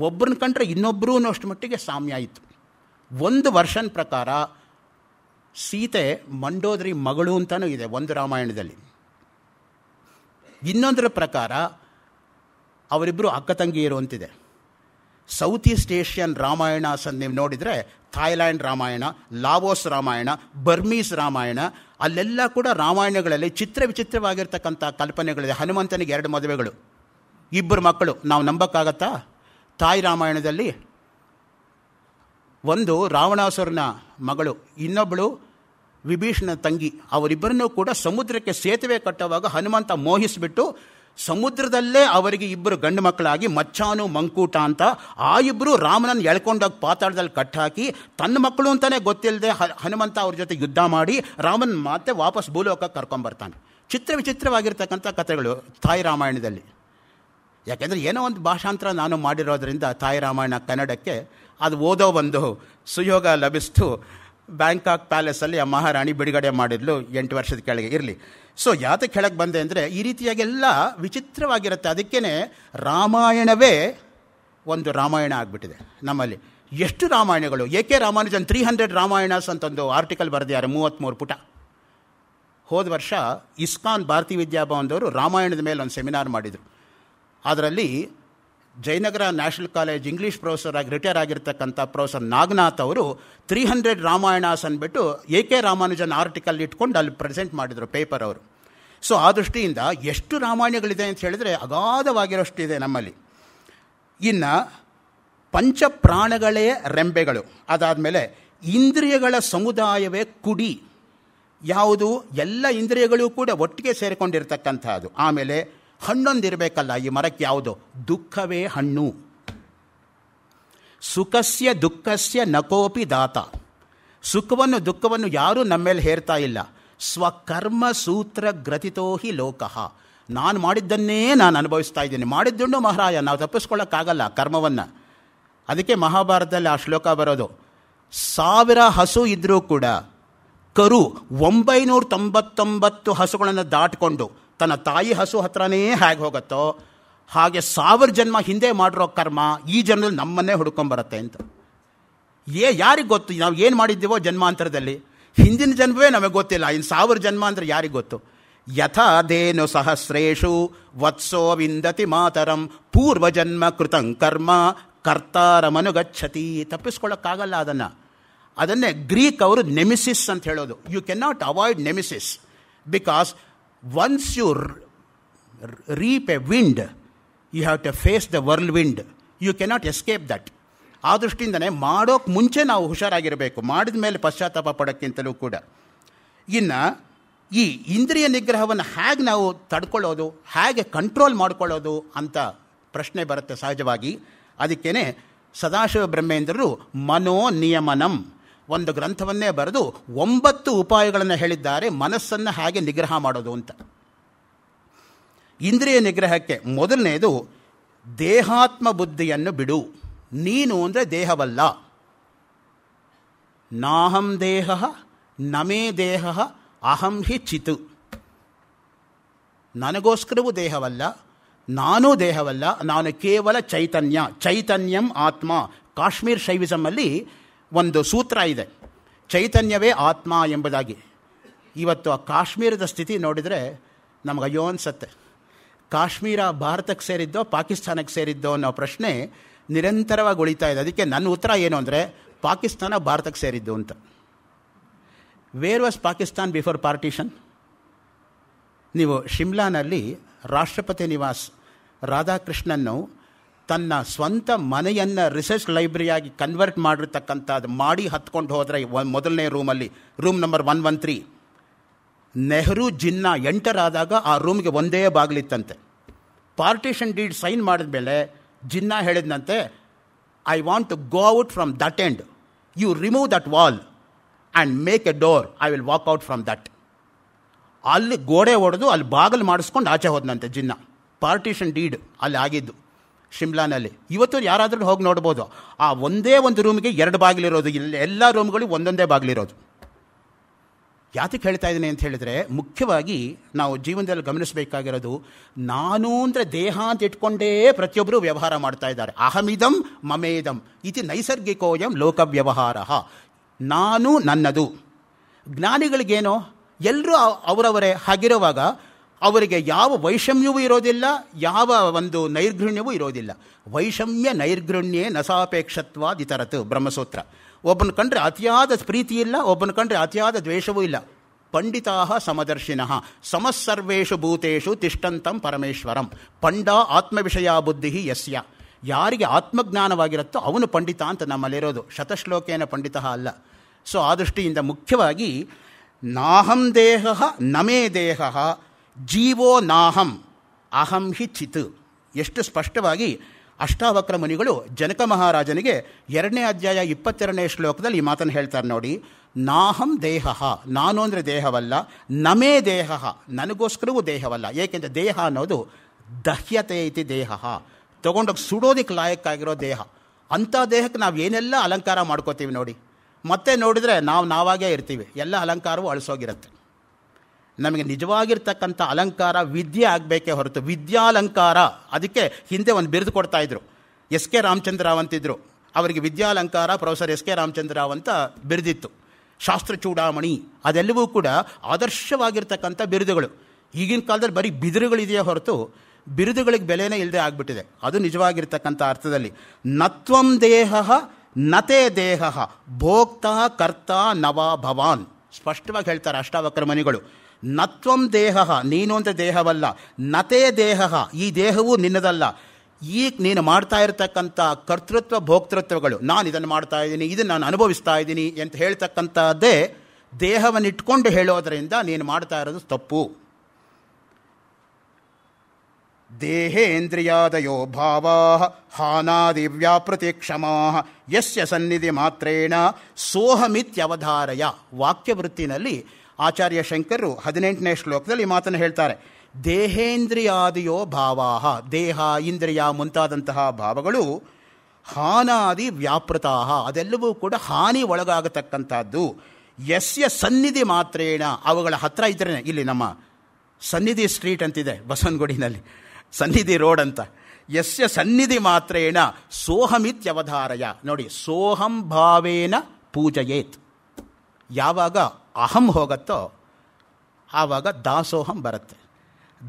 S1: ಒಬ್ಬರನ್ನ ಕಂಡ್ರೆ ಇನ್ನೊಬ್ಬರು ಅನ್ನೋಷ್ಟು ಮಟ್ಟಿಗೆ ಸಾಮ್ಯ ಇತ್ತು ಒಂದು ವರ್ಷನ ಪ್ರಕಾರ ಸೀತೆ ಮಂಡೋದ್ರಿ ಮಗಳು ಅಂತಲೂ ಇದೆ ಒಂದು ರಾಮಾಯಣದಲ್ಲಿ ಇನ್ನೊಂದರ ಪ್ರಕಾರ ಅವರಿಬ್ಬರು ಅಕ್ಕ ತಂಗಿಯರು ಅಂತಿದೆ south east Asian Ramayanas ನೀವು ನೋಡಿದರೆ Thailand Ramayana Laos Ramayana Burmese Ramayana ಅಲ್ಲೆಲ್ಲ ಕೂಡ ರಾಮಾಯಣಗಳಲ್ಲಿ ಚಿತ್ರ ವಿಚಿತ್ರವಾಗಿರ್ತಕ್ಕಂಥ ಕಲ್ಪನೆಗಳಿದೆ ಹನುಮಂತನಿಗೆ ಎರಡು ಮದುವೆಗಳು ಇಬ್ಬರು ಮಕ್ಕಳು ನಾವು ನಂಬಕ್ಕಾಗತ್ತಾ ತಾಯಿ ರಾಮಾಯಣದಲ್ಲಿ ಒಂದು ರಾವಣಾಸುರನ ಮಗಳು ಇನ್ನೊಬ್ಬಳು ವಿಭೀಷಣ ತಂಗಿ ಅವರಿಬ್ಬರನ್ನೂ ಕೂಡ ಸಮುದ್ರಕ್ಕೆ ಸೇತುವೆ ಕಟ್ಟುವಾಗ ಹನುಮಂತ ಮೋಹಿಸಿಬಿಟ್ಟು ಸಮುದ್ರದಲ್ಲೇ ಅವರಿಗೆ ಇಬ್ಬರು ಗಂಡು ಮಕ್ಕಳಾಗಿ ಮಚ್ಚಾನು ಮಂಕೂಟ ಅಂತ ಆ ಇಬ್ಬರು ರಾಮನನ್ನು ಎಳ್ಕೊಂಡೋಗಿ ಪಾತಾಳದಲ್ಲಿ ಕಟ್ಟಾಕಿ ತನ್ನ ಮಕ್ಕಳು ಅಂತಲೇ ಗೊತ್ತಿಲ್ಲದೆ ಹನುಮಂತ ಅವ್ರ ಜೊತೆ ಯುದ್ಧ ಮಾಡಿ ರಾಮನ ಮಾತೇ ವಾಪಸ್ ಭೂಲೋಕಕ್ಕೆ ಕರ್ಕೊಂಬರ್ತಾನೆ ಚಿತ್ರ ವಿಚಿತ್ರವಾಗಿರ್ತಕ್ಕಂಥ ಕಥೆಗಳು ತಾಯಿ ರಾಮಾಯಣದಲ್ಲಿ ಯಾಕೆಂದರೆ ಏನೋ ಒಂದು ಭಾಷಾಂತರ ನಾನು ಮಾಡಿರೋದರಿಂದ ತಾಯಿ ರಾಮಾಯಣ ಕನ್ನಡಕ್ಕೆ ಅದು ಓದೋ ಒಂದು ಸುಯೋಗ ಲಭಿಸ್ತು ಬ್ಯಾಂಕಾಕ್ ಪ್ಯಾಲೇಸಲ್ಲಿ ಆ ಮಹಾರಾಣಿ ಬಿಡುಗಡೆ ಮಾಡಿದ್ಲು ಎಂಟು ವರ್ಷದ ಕೆಳಗೆ ಇರಲಿ ಸೊ ಯಾತ ಕೆಳಗೆ ಬಂದೆ ಅಂದರೆ ಈ ರೀತಿಯಾಗೆಲ್ಲ ವಿಚಿತ್ರವಾಗಿರುತ್ತೆ ಅದಕ್ಕೇ ರಾಮಾಯಣವೇ ಒಂದು ರಾಮಾಯಣ ಆಗಿಬಿಟ್ಟಿದೆ ನಮ್ಮಲ್ಲಿ ಎಷ್ಟು ರಾಮಾಯಣಗಳು A K Ramanujan three hundred Ramayanas ಒಂದು ಆರ್ಟಿಕಲ್ ಬರೆದಿದ್ದಾರೆ ಮೂವತ್ತ್ಮೂರು ಪುಟ ಹೋದ ವರ್ಷ ಇಸ್ಕಾನ್ ಭಾರತೀ ವಿದ್ಯಾಭವನದವರು ರಾಮಾಯಣದ ಮೇಲೆ ಒಂದು ಸೆಮಿನಾರ್ ಮಾಡಿದರು ಅದರಲ್ಲಿ Jayanagar national college English professor ಆಗಿ ರಿಟೈರ್ ಆಗಿರ್ತಕ್ಕಂಥ ಪ್ರೊಫೆಸರ್ ನಾಗನಾಥ್ ಅವರು ತ್ರೀ ಹಂಡ್ರೆಡ್ ರಾಮಾಯಣಾಸ್ ಅಂದ್ಬಿಟ್ಟು ಎ ಕೆ ರಾಮಾನುಜನ್ ಆರ್ಟಿಕಲ್ ಇಟ್ಕೊಂಡು ಅಲ್ಲಿ ಪ್ರೆಸೆಂಟ್ ಮಾಡಿದರು ಪೇಪರ್ ಅವರು ಸೊ ಆ ದೃಷ್ಟಿಯಿಂದ ಎಷ್ಟು ರಾಮಾಯಣಗಳಿದೆ ಅಂತ ಹೇಳಿದರೆ ಅಗಾಧವಾಗಿರೋಷ್ಟು ಇದೆ ನಮ್ಮಲ್ಲಿ ಇನ್ನು ಪಂಚಪ್ರಾಣಗಳೇ ರೆಂಬೆಗಳು ಅದಾದಮೇಲೆ ಇಂದ್ರಿಯಗಳ ಸಮುದಾಯವೇ ಕುಡಿ ಯಾವುದು ಎಲ್ಲ ಇಂದ್ರಿಯಗಳು ಕೂಡ ಒಟ್ಟಿಗೆ ಸೇರಿಕೊಂಡಿರ್ತಕ್ಕಂಥದ್ದು ಆಮೇಲೆ ಹಣ್ಣೊಂದಿರಬೇಕಲ್ಲ ಇರಬೇಕಲ್ಲ ಈ ಮರಕ್ಕೆ ಯಾವುದು ದುಃಖವೇ ಹಣ್ಣು ಸುಖಸ್ಯ ದುಃಖಸ್ಯ ನಕೋಪಿ ದಾತ ಸುಖವನ್ನು ದುಃಖವನ್ನು ಯಾರೂ ನಮ್ಮ ಮೇಲೆ ಹೇರ್ತಾ ಇಲ್ಲ ಸ್ವಕರ್ಮ ಸೂತ್ರ ಗ್ರತಿತೋಹಿ ಹಿ ಲೋಕಃ ನಾನು ಮಾಡಿದ್ದನ್ನೇ ನಾನು ಅನುಭವಿಸ್ತಾ ಇದ್ದೀನಿ ಮಾಡಿದ್ದುಂಡು ಮಹಾರಾಜ ನಾವು ತಪ್ಪಿಸ್ಕೊಳ್ಳೋಕ್ಕಾಗಲ್ಲ ಕರ್ಮವನ್ನು ಅದಕ್ಕೆ ಮಹಾಭಾರತದಲ್ಲಿ ಆ ಶ್ಲೋಕ ಬರೋದು ಸಾವಿರ ಹಸು ಇದ್ದರೂ ಕೂಡ ಕರು ಒಂಬೈನೂರ ತೊಂಬತ್ತೊಂಬತ್ತು ಹಸುಗಳನ್ನು ದಾಟಿಕೊಂಡು ತನ್ನ ತಾಯಿ ಹಸು ಹತ್ರನೇ ಹೇಗೆ ಹೋಗುತ್ತೋ ಹಾಗೆ ಸಾವಿರ ಜನ್ಮ ಹಿಂದೆ ಮಾಡಿರೋ ಕರ್ಮ ಈ ಜನ್ಮದಲ್ಲಿ ನಮ್ಮನ್ನೇ ಹುಡ್ಕೊಂಬರುತ್ತೆ ಅಂತ ಏ ಯಾರಿಗೆ ಗೊತ್ತು ನಾವು ಏನು ಮಾಡಿದ್ದೀವೋ ಜನ್ಮಾಂತರದಲ್ಲಿ ಹಿಂದಿನ ಜನ್ಮವೇ ನಮಗೆ ಗೊತ್ತಿಲ್ಲ ಇನ್ನು ಸಾವಿರ ಜನ್ಮ ಅಂದರೆ ಯಾರಿಗೆ ಗೊತ್ತು ಯಥಾದೇನು ಸಹಸ್ರೇಷು ವತ್ಸೋ ವಿಂದತಿ ಮಾತರಂ ಜನ್ಮ ಕೃತಂ ಕರ್ಮ ಕರ್ತಾರಮನುಗಚ್ಚತಿ ತಪ್ಪಿಸ್ಕೊಳ್ಳೋಕ್ಕಾಗಲ್ಲ ಅದನ್ನು ಅದನ್ನೇ ಗ್ರೀಕ್ ಅವರು ನೆಮಿಸಿಸ್ ಅಂತ ಹೇಳೋದು you can not avoid nemesis because once you reap a wind you have to face the world wind you cannot escape that ಆ ದೃಷ್ಟಿಯಿಂದನೇ ಮಾಡೋಕ್ಕೆ ಮುಂಚೆ ನಾವು ಹುಷಾರಾಗಿರಬೇಕು ಮಾಡಿದ ಮೇಲೆ ಪಶ್ಚಾತ್ತಾಪ ಪಡೋಕ್ಕಿಂತಲೂ ಕೂಡ ಇನ್ನು ಈ ಇಂದ್ರಿಯ ನಿಗ್ರಹವನ್ನು ಹೇಗೆ ನಾವು ತಡ್ಕೊಳ್ಳೋದು ಹೇಗೆ ಕಂಟ್ರೋಲ್ ಮಾಡ್ಕೊಳ್ಳೋದು ಅಂತ ಪ್ರಶ್ನೆ ಬರುತ್ತೆ ಸಹಜವಾಗಿ ಅದಕ್ಕೇ ಸದಾಶಿವ ಬ್ರಹ್ಮೇಂದ್ರರು ಮನೋ ನಿಯಮನಂ ಒಂದು ಗ್ರಂಥವನ್ನೇ ಬರೆದು ಒಂಬತ್ತು ಉಪಾಯಗಳನ್ನು ಹೇಳಿದ್ದಾರೆ ಮನಸ್ಸನ್ನು ಹಾಗೆ ನಿಗ್ರಹ ಮಾಡೋದು ಅಂತ ಇಂದ್ರಿಯ ನಿಗ್ರಹಕ್ಕೆ ಮೊದಲನೇದು ದೇಹಾತ್ಮ ಬುದ್ಧಿಯನ್ನು ಬಿಡು ನೀನು ಅಂದರೆ ದೇಹವಲ್ಲ ನಾಹಂ ದೇಹ ನಮೇ ದೇಹ ಅಹಂ ಹಿ ಚಿತು ನನಗೋಸ್ಕರವೂ ದೇಹವಲ್ಲ ನಾನೂ ದೇಹವಲ್ಲ ನಾನು ಕೇವಲ ಚೈತನ್ಯ ಚೈತನ್ಯಂ ಆತ್ಮ ಕಾಶ್ಮೀರ್ ಶೈವಿಸಮಲ್ಲಿ ಒಂದು ಸೂತ್ರ ಇದೆ ಚೈತನ್ಯವೇ ಆತ್ಮ ಎಂಬುದಾಗಿ ಇವತ್ತು ಆ ಕಾಶ್ಮೀರದ ಸ್ಥಿತಿ ನೋಡಿದರೆ ಅಯ್ಯೋ ಅನಿಸತ್ತೆ ಕಾಶ್ಮೀರ ಭಾರತಕ್ಕೆ ಸೇರಿದ್ದೋ ಪಾಕಿಸ್ತಾನಕ್ಕೆ ಸೇರಿದ್ದೋ ಅನ್ನೋ ಪ್ರಶ್ನೆ ನಿರಂತರವಾಗಿ ಉಳಿತಾ ಇದೆ ಅದಕ್ಕೆ ನನ್ನ ಉತ್ತರ ಏನು ಅಂದರೆ ಪಾಕಿಸ್ತಾನ ಭಾರತಕ್ಕೆ ಸೇರಿದ್ದು ಅಂತ where was Pakistan before partition ನೀವು ಶಿಮ್ಲಾನಲ್ಲಿ ರಾಷ್ಟ್ರಪತಿ ನಿವಾಸ್ ರಾಧಾಕೃಷ್ಣನ್ನು ತನ್ನ ಸ್ವಂತ ಮನೆಯನ್ನು ರಿಸರ್ಚ್ ಲೈಬ್ರರಿಯಾಗಿ ಕನ್ವರ್ಟ್ ಮಾಡಿರ್ತಕ್ಕಂಥದ್ದು ಮಾಡಿ ಹತ್ಕೊಂಡು ಹೋದರೆ ಮೊದಲನೇ ರೂಮಲ್ಲಿ room number one one three Nehru Jinnah enter ಆದಾಗ ಆ ರೂಮ್ಗೆ ಒಂದೇ ಬಾಗಿಲಿತ್ತಂತೆ ಪಾರ್ಟಿಷನ್ ಡೀಡ್ ಸೈನ್ ಮಾಡಿದ ಮೇಲೆ ಜಿನ್ನ ಹೇಳಿದಂತೆ I want to go out from that and you remove that wall and make a door I will walk out from that ಅಲ್ಲಿ ಗೋಡೆ ಹೊಡೆದು ಅಲ್ಲಿ ಬಾಗಿಲು ಮಾಡಿಸ್ಕೊಂಡು ಆಚೆ ಹೋದನಂತೆ ಜಿನ್ನ ಪಾರ್ಟಿಷನ್ ಡೀಡ್ ಅಲ್ಲಿ ಆಗಿದ್ದು ಶಿಮ್ಲಾನಲ್ಲಿ ಇವತ್ತು ಯಾರಾದರೂ ಹೋಗಿ ನೋಡ್ಬೋದು ಆ ಒಂದೇ ಒಂದು ರೂಮಿಗೆ ಎರಡು ಬಾಗಿಲಿರೋದು ಇಲ್ಲಿ ಎಲ್ಲ ರೂಮ್ಗಳು ಒಂದೊಂದೇ ಬಾಗಿಲಿರೋದು ಯಾತಕ್ಕೆ ಹೇಳ್ತಾ ಇದ್ದೀನಿ ಅಂತ ಹೇಳಿದರೆ ಮುಖ್ಯವಾಗಿ ನಾವು ಜೀವನದಲ್ಲಿ ಗಮನಿಸಬೇಕಾಗಿರೋದು ನಾನು ಅಂದರೆ ದೇಹ ಅಂತ ಇಟ್ಕೊಂಡೇ ಪ್ರತಿಯೊಬ್ಬರು ವ್ಯವಹಾರ ಮಾಡ್ತಾ ಇದ್ದಾರೆ ಅಹಮಿದಂ ಮಮೇದಂ ಇತಿ ನೈಸರ್ಗಿಕೋಯಂ ಲೋಕವ್ಯವಹಾರ ನಾನು ನನ್ನದು ಜ್ಞಾನಿಗಳಿಗೇನೋ ಎಲ್ಲರೂ ಅವರವರೇ ಹಾಗಿರುವಾಗ ಅವರಿಗೆ ಯಾವ ವೈಷಮ್ಯವೂ ಇರೋದಿಲ್ಲ ಯಾವ ಒಂದು ನೈರ್ಗೃಣ್ಯವೂ ಇರೋದಿಲ್ಲ ವೈಷಮ್ಯ ನಸಾಪೇಕ್ಷತ್ವ ನಸಾಪೇಕ್ಷತ್ವಾದಿತರತು ಬ್ರಹ್ಮಸೂತ್ರ ಒಬ್ಬನ ಕಂಡ್ರೆ ಅತಿಯಾದ ಪ್ರೀತಿ ಇಲ್ಲ ಒಬ್ಬನ ಕಂಡ್ರೆ ಅತಿಯಾದ ದ್ವೇಷವೂ ಇಲ್ಲ ಪಂಡಿತಾ ಸಮದರ್ಶಿನ ಸಮಸ್ಸರ್ವೇಷು ಭೂತೇಶು ತಿಷ್ಟಂತಂ ಪರಮೇಶ್ವರಂ ಪಂಡ ಆತ್ಮವಿಷಯ ಬುದ್ಧಿ ಯಸ್ಯ ಯಾರಿಗೆ ಆತ್ಮಜ್ಞಾನವಾಗಿರುತ್ತೋ ಅವನು ಪಂಡಿತ ಅಂತ ನಮ್ಮಲ್ಲಿರೋದು ಶತಶ್ಲೋಕೇನ ಪಂಡಿತ ಅಲ್ಲ ಸೊ ಆ ದೃಷ್ಟಿಯಿಂದ ಮುಖ್ಯವಾಗಿ ನಾಹಂ ದೇಹ ನಮೇ ದೇಹ ಜೀವೋ ನಾಹಂ ಅಹಂ ಹಿ ಚಿತ್ ಎಷ್ಟು ಸ್ಪಷ್ಟವಾಗಿ ಅಷ್ಟಾವಕ್ರ ಮುನಿಗಳು ಜನಕ ಮಹಾರಾಜನಿಗೆ ಎರಡನೇ ಅಧ್ಯಾಯ ಇಪ್ಪತ್ತೆರಡನೇ ಶ್ಲೋಕದಲ್ಲಿ ಈ ಮಾತನ್ನು ಹೇಳ್ತಾರೆ ನೋಡಿ ನಾಹಂ ದೇಹ ನಾನು ಅಂದರೆ ದೇಹವಲ್ಲ ನಮೇ ದೇಹ ನನಗೋಸ್ಕರವೂ ದೇಹವಲ್ಲ ಏಕೆಂದರೆ ದೇಹ ಅನ್ನೋದು ದಹ್ಯತೆ ಇತಿ ದೇಹ ತೊಗೊಂಡೋಗಿ ಸುಡೋದಕ್ಕೆ ಲಾಯಕ್ಕಾಗಿರೋ ದೇಹ ಅಂಥ ದೇಹಕ್ಕೆ ನಾವು ಏನೆಲ್ಲ ಅಲಂಕಾರ ಮಾಡ್ಕೋತೀವಿ ನೋಡಿ ಮತ್ತೆ ನೋಡಿದರೆ ನಾವು ನಾವಾಗೇ ಇರ್ತೀವಿ ಎಲ್ಲ ಅಲಂಕಾರವೂ ಅಳಿಸೋಗಿರುತ್ತೆ ನಮಗೆ ನಿಜವಾಗಿರ್ತಕ್ಕಂಥ ಅಲಂಕಾರ ವಿದ್ಯೆ ಆಗಬೇಕೇ ಹೊರತು ವಿದ್ಯಾಲಂಕಾರ ಅದಕ್ಕೆ ಹಿಂದೆ ಒಂದು ಬಿರುದು ಇದ್ರು ಎಸ್ ಕೆ ರಾಮಚಂದ್ರ ಅಂತಿದ್ರು ಅವರಿಗೆ ವಿದ್ಯಾಲಂಕಾರ ಪ್ರೊಫೆಸರ್ ಎಸ್ ಕೆ ರಾಮಚಂದ್ರ ಅಂತ ಬಿರುದಿತ್ತು ಶಾಸ್ತ್ರ ಚೂಡಾಮಣಿ ಅದೆಲ್ಲವೂ ಕೂಡ ಆದರ್ಶವಾಗಿರ್ತಕ್ಕಂಥ ಬಿರುದುಗಳು ಈಗಿನ ಕಾಲದಲ್ಲಿ ಬರೀ ಬಿದಿರುಗಳಿದೆಯೇ ಹೊರತು ಬಿರುದುಗಳಿಗೆ ಬೆಲೆನೇ ಇಲ್ಲದೆ ಆಗಿಬಿಟ್ಟಿದೆ ಅದು ನಿಜವಾಗಿರ್ತಕ್ಕಂಥ ಅರ್ಥದಲ್ಲಿ ನತ್ವಂ ದೇಹ ನತೆ ದೇಹ ಭೋಕ್ತ ಕರ್ತ ನವ ಭವಾನ್ ಸ್ಪಷ್ಟವಾಗಿ ಹೇಳ್ತಾರೆ ಅಷ್ಟಾವಕ್ರಮಣಿಗಳು ನತ್ವಂ ದೇಹ ನೀನು ಅಂತ ದೇಹವಲ್ಲ ನತೇ ದೇಹ ಈ ದೇಹವೂ ನಿನ್ನದಲ್ಲ ಈ ನೀನು ಮಾಡ್ತಾ ಇರತಕ್ಕಂಥ ಕರ್ತೃತ್ವ ಭೋಕ್ತೃತ್ವಗಳು ನಾನು ಇದನ್ನು ಮಾಡ್ತಾ ಇದ್ದೀನಿ ಇದನ್ನು ನಾನು ಅನುಭವಿಸ್ತಾ ಇದ್ದೀನಿ ಅಂತ ಹೇಳ್ತಕ್ಕಂಥದ್ದೇ ದೇಹವನ್ನಿಟ್ಕೊಂಡು ಹೇಳೋದರಿಂದ ನೀನು ಮಾಡ್ತಾ ಇರೋದು ತಪ್ಪು ದೇಹೇಂದ್ರಿಯಾದಯೋ ಭಾವಾ ವ್ಯಾಪೃತಿ ಕ್ಷಮಾ ಯಸ್ಯ ಸನ್ನಿಧಿ ಮಾತ್ರೇಣ ಸೋಹಮಿತ್ಯವಧಾರಯ ವಾಕ್ಯವೃತ್ತಿನಲ್ಲಿ ಆಚಾರ್ಯ ಶಂಕರರು ಹದಿನೆಂಟನೇ ಶ್ಲೋಕದಲ್ಲಿ ಈ ಮಾತನ್ನು ಹೇಳ್ತಾರೆ ದೇಹೇಂದ್ರಿಯಾದಿಯೋ ಭಾವಾಹ ದೇಹ ಇಂದ್ರಿಯ ಮುಂತಾದಂತಹ ಭಾವಗಳು ಹಾನಾದಿ ವ್ಯಾಪೃತಾಹ ಅದೆಲ್ಲವೂ ಕೂಡ ಹಾನಿ ಒಳಗಾಗತಕ್ಕಂಥದ್ದು ಯಸ್ಯ ಸನ್ನಿಧಿ ಮಾತ್ರೇಣ ಅವುಗಳ ಹತ್ರ ಇದ್ರೇ ಇಲ್ಲಿ ನಮ್ಮ ಸನ್ನಿಧಿ ಸ್ಟ್ರೀಟ್ ಅಂತಿದೆ ಬಸವನಗುಡಿನಲ್ಲಿ ಸನ್ನಿಧಿ ರೋಡ್ ಅಂತ ಯಸ್ಯ ಸನ್ನಿಧಿ ಮಾತ್ರೇಣ ಸೋಹಮಿತ್ಯವಧಾರಯ ನೋಡಿ ಸೋಹಂ ಭಾವೇನ ಪೂಜಯೇತ್ ಯಾವಾಗ ಅಹಂ ಹೋಗತ್ತೋ ಆವಾಗ ದಾಸೋಹಂ ಬರುತ್ತೆ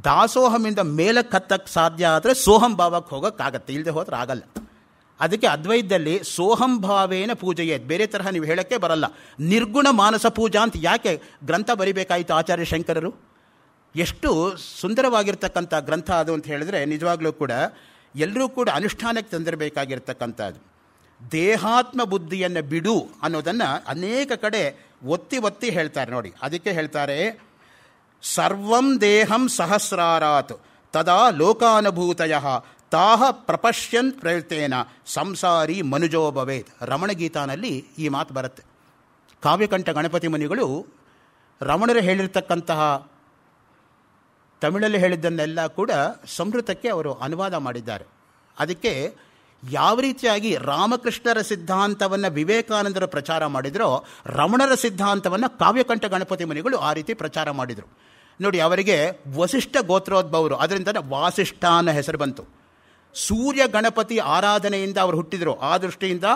S1: ದಾಸೋಹಮಿಂದ ಮೇಲೆ ಕತ್ತಕ್ಕೆ ಸಾಧ್ಯ ಆದರೆ ಸೋಹಂ ಭಾವಕ್ಕೆ ಹೋಗೋಕ್ಕಾಗತ್ತೆ ಇಲ್ಲದೆ ಹೋದ್ರೆ ಆಗಲ್ಲ ಅದಕ್ಕೆ ಅದ್ವೈತದಲ್ಲಿ ಸೋಹಂ ಭಾವೇನ ಪೂಜೆಯೇ ಬೇರೆ ತರಹ ನೀವು ಹೇಳೋಕ್ಕೆ ಬರಲ್ಲ ನಿರ್ಗುಣ ಮಾನಸ ಪೂಜಾ ಅಂತ ಯಾಕೆ ಗ್ರಂಥ ಬರಿಬೇಕಾಯಿತು ಆಚಾರ್ಯ ಶಂಕರರು ಎಷ್ಟು ಸುಂದರವಾಗಿರ್ತಕ್ಕಂಥ ಗ್ರಂಥ ಅದು ಅಂತ ಹೇಳಿದ್ರೆ ನಿಜವಾಗ್ಲೂ ಕೂಡ ಎಲ್ಲರೂ ಕೂಡ ಅನುಷ್ಠಾನಕ್ಕೆ ತಂದಿರಬೇಕಾಗಿರ್ತಕ್ಕಂಥದ್ದು ದೇಹಾತ್ಮ ಬುದ್ಧಿಯನ್ನು ಬಿಡು ಅನ್ನೋದನ್ನು ಅನೇಕ ಕಡೆ ಒತ್ತಿ ಒತ್ತಿ ಹೇಳ್ತಾರೆ ನೋಡಿ ಅದಕ್ಕೆ ಹೇಳ್ತಾರೆ ಸರ್ವಂ ದೇಹಂ ಸಹಸ್ರಾರಾತ್ ತದಾ ಲೋಕಾನುಭೂತಯ ತಾಹ ಪ್ರಪಶ್ಯನ್ ಪ್ರಯುಕ್ತೇನ ಸಂಸಾರಿ ಮನುಜೋ ಭವೇತ್ ರಮಣಗೀತಾನಲ್ಲಿ ಈ ಮಾತು ಬರುತ್ತೆ ಕಾವ್ಯಕಂಠ ಗಣಪತಿ ಮುನಿಗಳು ರಮಣರು ಹೇಳಿರ್ತಕ್ಕಂತಹ ತಮಿಳಲ್ಲಿ ಹೇಳಿದ್ದನ್ನೆಲ್ಲ ಕೂಡ ಸಂಸ್ಕೃತಕ್ಕೆ ಅವರು ಅನುವಾದ ಮಾಡಿದ್ದಾರೆ ಅದಕ್ಕೆ ಯಾವ ರೀತಿಯಾಗಿ ರಾಮಕೃಷ್ಣರ ಸಿದ್ಧಾಂತವನ್ನು ವಿವೇಕಾನಂದರು ಪ್ರಚಾರ ಮಾಡಿದರೋ ರಮಣರ ಸಿದ್ಧಾಂತವನ್ನು ಕಾವ್ಯಕಂಠ ಗಣಪತಿ ಮುನಿಗಳು ಆ ರೀತಿ ಪ್ರಚಾರ ಮಾಡಿದರು ನೋಡಿ ಅವರಿಗೆ ವಸಿಷ್ಠ ಗೋತ್ರೋದ್ಭವರು ಅದರಿಂದ ವಾಸಿಷ್ಠ ಅನ್ನೋ ಹೆಸರು ಬಂತು ಸೂರ್ಯ ಗಣಪತಿ ಆರಾಧನೆಯಿಂದ ಅವರು ಹುಟ್ಟಿದರು ಆ ದೃಷ್ಟಿಯಿಂದ